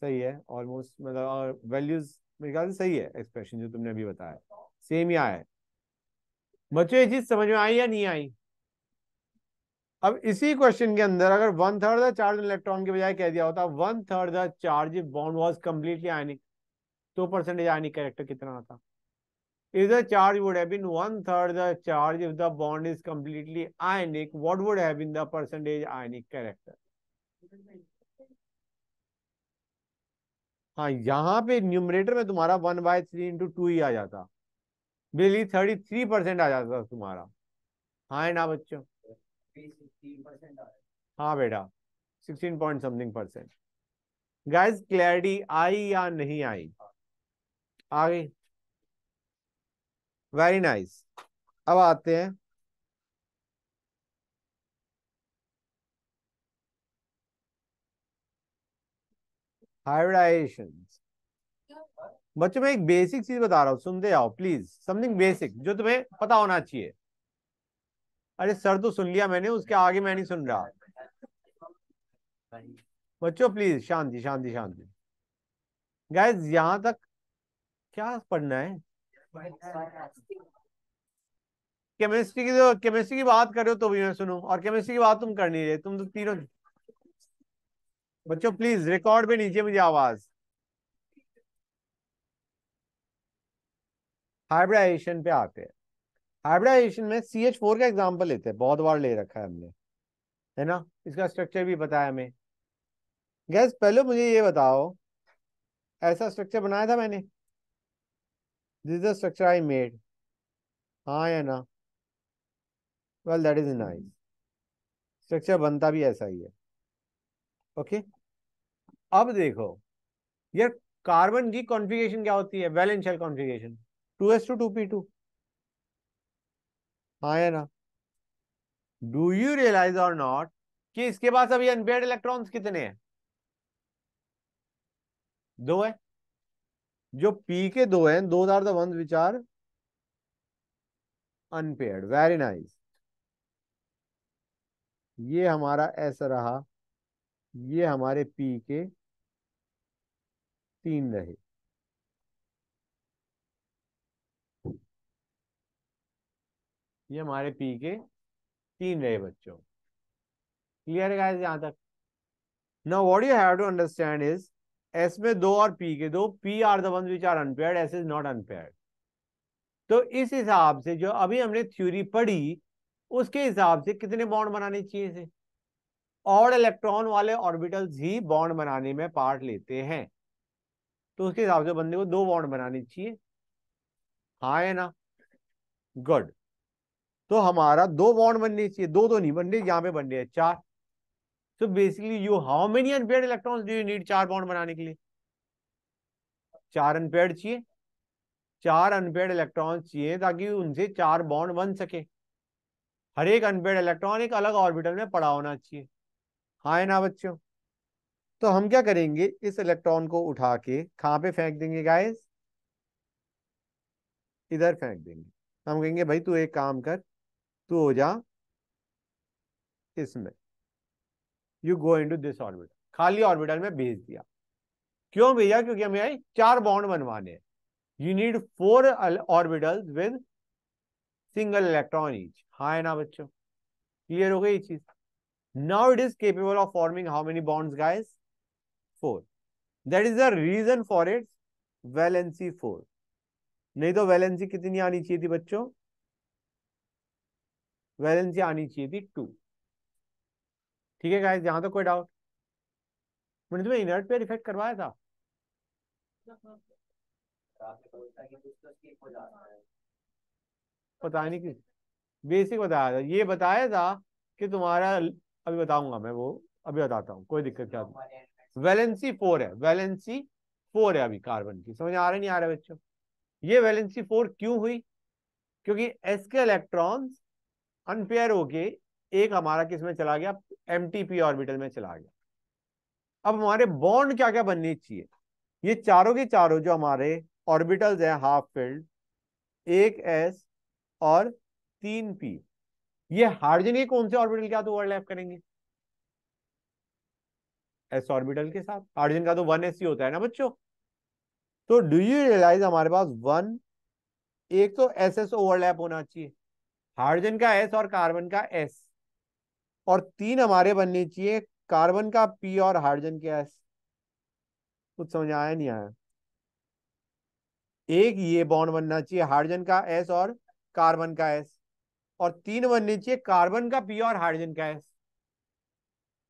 सही है ऑलमोस्ट मतलब और वैल्यूज मेरे ख्याल से सही है एक्सप्रेशन जो तुमने अभी बताया सेम ही आया है बच्चों ये चीज समझ में आई या नहीं आई अब इसी क्वेश्चन के अंदर अगर one third the charge electron के बजाय कह दिया होता one third the charge bond was completely ionic to percentage ionic character कितना था इफ द चार्ज वुड है charge if the bond is completely ionic what would है परसेंटेज आयनिक कैरेक्टर हाँ यहाँ पे न्यूमरेटर में तुम्हारा one by three into two ही आ जाता बिजली थर्टी थ्री परसेंट आ जाता तुम्हारा हाँ ना बच्चों हाँ बेटा sixteen point something percent guys clarity आई या नहीं आई आ गई वेरी नाइस अब आते हैं हाइब्रिडाइजेशन बच्चों मैं एक बेसिक चीज बता रहा हूं सुनते आओ प्लीज समथिंग बेसिक जो तुम्हें पता होना चाहिए अरे सर तो सुन लिया मैंने उसके आगे मैं नहीं सुन रहा बच्चों please Shanti Shanti Shanti gas यहां तक क्या पढ़ना है केमिस्ट्री की तो केमिस्ट्री की बात कर रहे हो तो भी मैं सुनू और केमिस्ट्री की बात तुम कर नहीं रहे तुम तो तीनों बच्चों प्लीज रिकॉर्ड में नीचे मुझे आवाज हाइब्रिडाइजेशन पे आते हैं हाइब्रिडाइजेशन में सी एच फोर का एग्जाम्पल लेते हैं बहुत बार ले रखा है हमने है ना इसका स्ट्रक्चर भी बताया हमें गैस पहले मुझे ये बताओ ऐसा स्ट्रक्चर बनाया था मैंने This is the structure I made. हाँ या ना well that is nice structure बनता भी ऐसा ही है ओके okay? अब देखो यार कार्बन की कॉन्फिगेशन क्या होती है well configuration two S two two p two हाँ या ना डू यू रियलाइज और नॉट कि इसके पास अभी अनपेड इलेक्ट्रॉन्स कितने हैं दो है जो पी के दो हैं दो are the ones which are unpaired very nice ये हमारा ऐसा रहा ये हमारे पी के तीन रहे ये हमारे पी के तीन रहे बच्चों क्लियर है यहां तक now what you have to understand is s में दो और पी के दो p are the which are unpair s is not unpair तो इस हिसाब से जो अभी हमने थ्योरी पढ़ी उसके हिसाब से कितने बॉन्ड बनाने चाहिए थे और इलेक्ट्रॉन वाले ऑर्बिटल्स ही बॉन्ड बनाने में पार्ट लेते हैं तो उसके हिसाब से बंदे को दो बॉन्ड बनाने चाहिए हाँ है ना गुड तो हमारा दो बॉन्ड बनने चाहिए दो दो तो नहीं बनने यहाँ पे बनने रहे चार so basically you how many unpaired electron do you need चार bond बनाने के लिए चार अनपेड चाहिए चार अनपेड इलेक्ट्रॉन चाहिए ताकि उनसे चार bond बन सके हर एक अनपेड इलेक्ट्रॉन एक अलग ऑर्बिटल में पड़ा होना चाहिए हाँ ना बच्चों तो हम क्या करेंगे इस इलेक्ट्रॉन को उठा के कहाँ पे फेंक देंगे गाइस इधर फेंक देंगे हम कहेंगे भाई तू एक काम कर तू हो जा इसमें you go to this orbital खाली ऑर्बिटल में भेज दिया क्यों भेजा क्योंकि हमें आई चार बॉन्ड बनवाने you need four orbital with single electron each हा है ना बच्चों क्लियर हो गई चीज now it is capable of forming how many bond guys four that is the reason for it valency four नहीं तो वैलेंसी कितनी आनी चाहिए थी बच्चों वैलेंसी आनी चाहिए थी टू ठीक है गाइस यहाँ तो कोई डाउट मैंने तुम्हें इनर्ट पे इफेक्ट करवाया था पता नहीं कि बेसिक बताया था ये बताया था कि तुम्हारा अभी बताऊंगा मैं वो अभी बताता हूँ कोई दिक्कत क्या वैलेंसी फोर है वैलेंसी फोर है अभी कार्बन की समझ आ रहा नहीं आ रहा बच्चों ये वैलेंसी फोर क्यों हुई क्योंकि एस के इलेक्ट्रॉन्स अनपेयर होके एक हमारा किसमें चला गया एम ऑर्बिटल में चला गया अब हमारे बॉन्ड क्या क्या बननी चाहिए ये चारों के चारों जो हमारे ऑर्बिटल्स हैं हाफ फिल्ड एक एस और तीन पी ये हाइड्रोजन के कौन से ऑर्बिटल क्या तो ओवरलैप करेंगे एस ऑर्बिटल के साथ हाइड्रोजन का तो वन एस ही होता है ना बच्चों तो डू यू रियलाइज हमारे पास वन एक तो एस एस ओवरलैप होना चाहिए हाइड्रोजन का एस और कार्बन का एस और तीन हमारे बनने चाहिए कार्बन का पी और हाइड्रोजन के एस कुछ समझ आया नहीं आया एक ये बॉन्ड बनना चाहिए हाइड्रोजन का एस और कार्बन का एस और तीन बनने चाहिए कार्बन का पी और हाइड्रोजन का s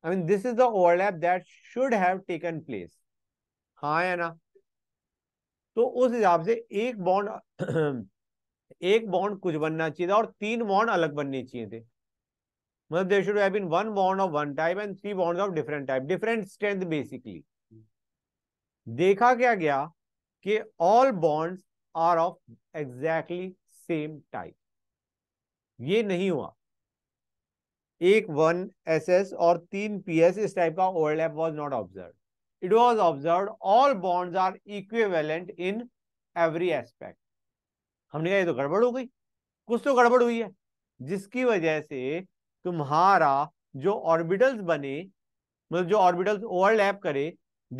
I mean this is the overlap that should have taken place हाँ है ना तो उस हिसाब से एक बॉन्ड [clears throat] एक बॉन्ड कुछ बनना चाहिए था और तीन बॉन्ड अलग बनने चाहिए थे मतलब there should been one bond of one type and three bond of different type different strength basically देखा क्या गया कि all bonds are of exactly same type ये नहीं हुआ एक वन एसएस और तीन पीएस इस टाइप का overlap was not observe it was observe all bonds are equivalent in every aspect हमने कहा ये तो गड़बड़ हो गई कुछ तो गड़बड़ हुई है जिसकी वजह से तुम्हारा जो ऑर्बिटल्स बने मतलब जो ऑर्बिटल्स ओवरलैप करे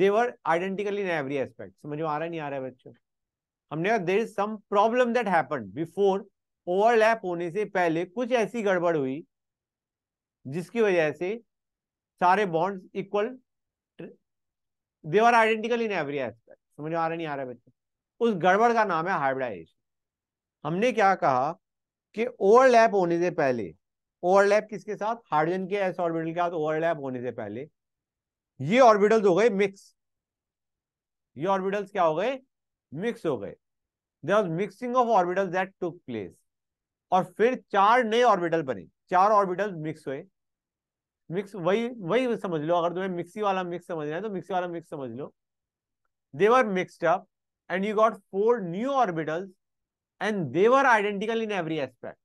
they were identical in every aspect समझ में आ रहा नहीं आ रहा है बच्चों हमने कहा there is some problem that happen before overlap होने से पहले कुछ ऐसी गड़बड़ हुई जिसकी वजह से सारे bonds equal they were identical in every aspect समझ में आ रहा नहीं आ रहा बच्चों उस गड़बड़ का नाम है हाइब्रिडाइजेशन हमने क्या कहा कि ओवरलैप होने से पहले ओवरलैप किसके साथ हाइड्रोजन के एस ऑर्बिटल के साथ ओवरलैप होने से पहले ये ऑर्बिटल्स हो गए मिक्स ये ऑर्बिटल्स क्या हो गए मिक्स हो गए mixing of orbitals that took place और फिर चार नए ऑर्बिटल बने चार ऑर्बिटल मिक्स हुए मिक्स वही वही समझ लो अगर तुम्हें मिक्सी वाला मिक्स समझना है तो मिक्सी वाला मिक्स समझ लो they were mixed up and you got four new orbitals and they were identical in every aspect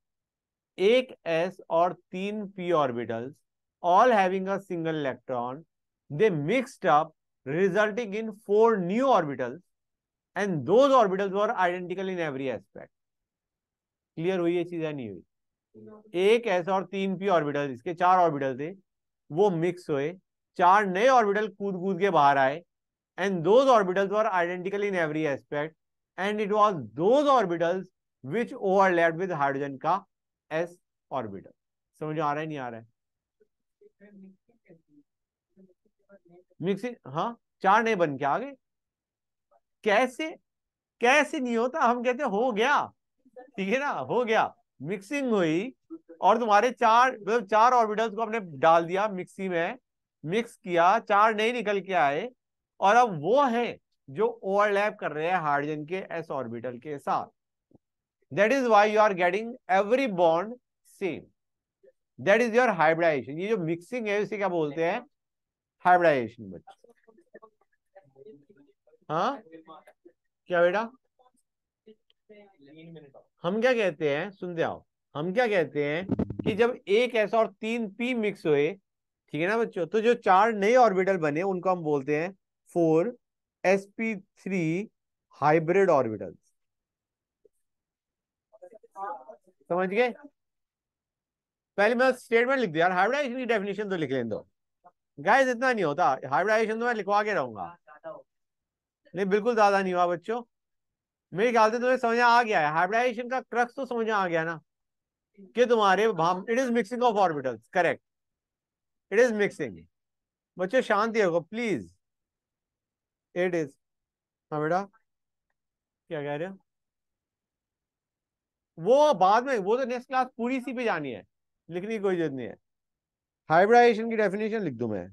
एक एस और तीन p orbitals all having a single electron they mixed up resulting in four new orbitals and those orbitals were identical in every aspect clear हुई ये चीज है नहीं हुई एक एस और तीन पी ऑर्बिटल इसके चार ऑर्बिटल थे वो मिक्स हुए चार नए ऑर्बिटल कूद कूद के बाहर आए and those orbitals were identical in every aspect and it was those orbitals which overlap with hydrogen का एस ऑर्बिटल समझ आ रहा है नहीं आ रहा है मिक्सिंग हाँ चार नहीं बन के आगे कैसे कैसे नहीं होता हम कहते हो गया ठीक है ना हो गया मिक्सिंग हुई और तुम्हारे चार मतलब चार ऑर्बिटल्स को हमने डाल दिया मिक्सी में मिक्स किया चार नहीं निकल के आए और अब वो है जो ओवरलैप कर रहे हैं हाइड्रोजन के एस ऑर्बिटल के साथ that is why you are getting every bond same that is your hybridisation ये जो मिक्सिंग है उसे क्या बोलते हैं हाइब्राइजेशन बच्चे हाँ क्या बेटा हम क्या कहते हैं सुनते आओ हम क्या कहते हैं कि जब एक ऐसा और तीन पी मिक्स हुए ठीक है ना बच्चों तो जो चार नए ऑर्बिटल बने उनको हम बोलते हैं four s p three hybrid orbital समझ गए पहले मैं स्टेटमेंट लिख दिया हाइब्रिडाइजेशन की डेफिनेशन तो लिख लें दो गाइस इतना नहीं होता हाइब्रिडाइजेशन तो मैं लिखवा के रहूंगा हाँ, नहीं बिल्कुल ज्यादा नहीं हुआ बच्चों मेरे ख्याल से तुम्हें समझ आ गया है हाइब्रिडाइजेशन का क्रक्स तो समझ आ गया ना कि तुम्हारे it is mixing of orbitals correct it is mixing बच्चों शांति होगा प्लीज इट इज हाँ बेटा क्या कह रहे हो वो बाद में वो तो नेक्स्ट क्लास पूरी सी पे जानी है लिखने की कोई जरूरत नहीं है हाइब्राइजेशन की डेफिनेशन लिख दू मैं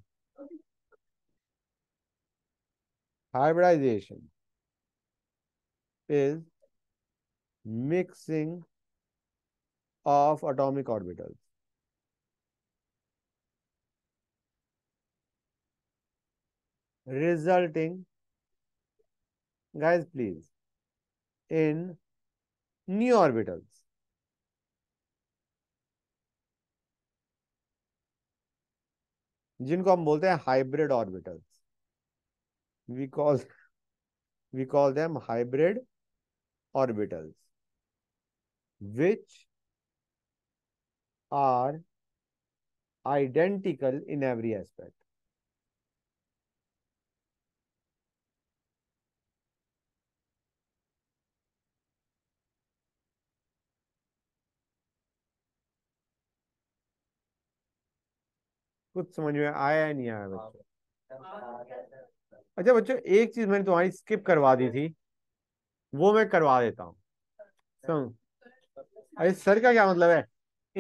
hybridisation is mixing of atomic orbital resulting guys please in new orbital जिनको हम बोलते हैं hybrid orbital we call we call them hybrid orbital which are identical in every aspect कुछ समझ में आया है नहीं आया बच्चों हाँ। अच्छा बच्चों एक चीज मैंने तुम्हारी स्किप करवा दी थी वो मैं करवा देता हूँ सुन अरे सर का क्या मतलब है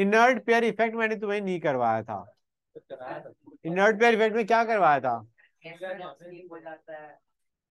इनर्ट पेयर इफेक्ट मैंने तुम्हें नहीं करवाया था इनर्ट पेयर इफेक्ट में क्या करवाया था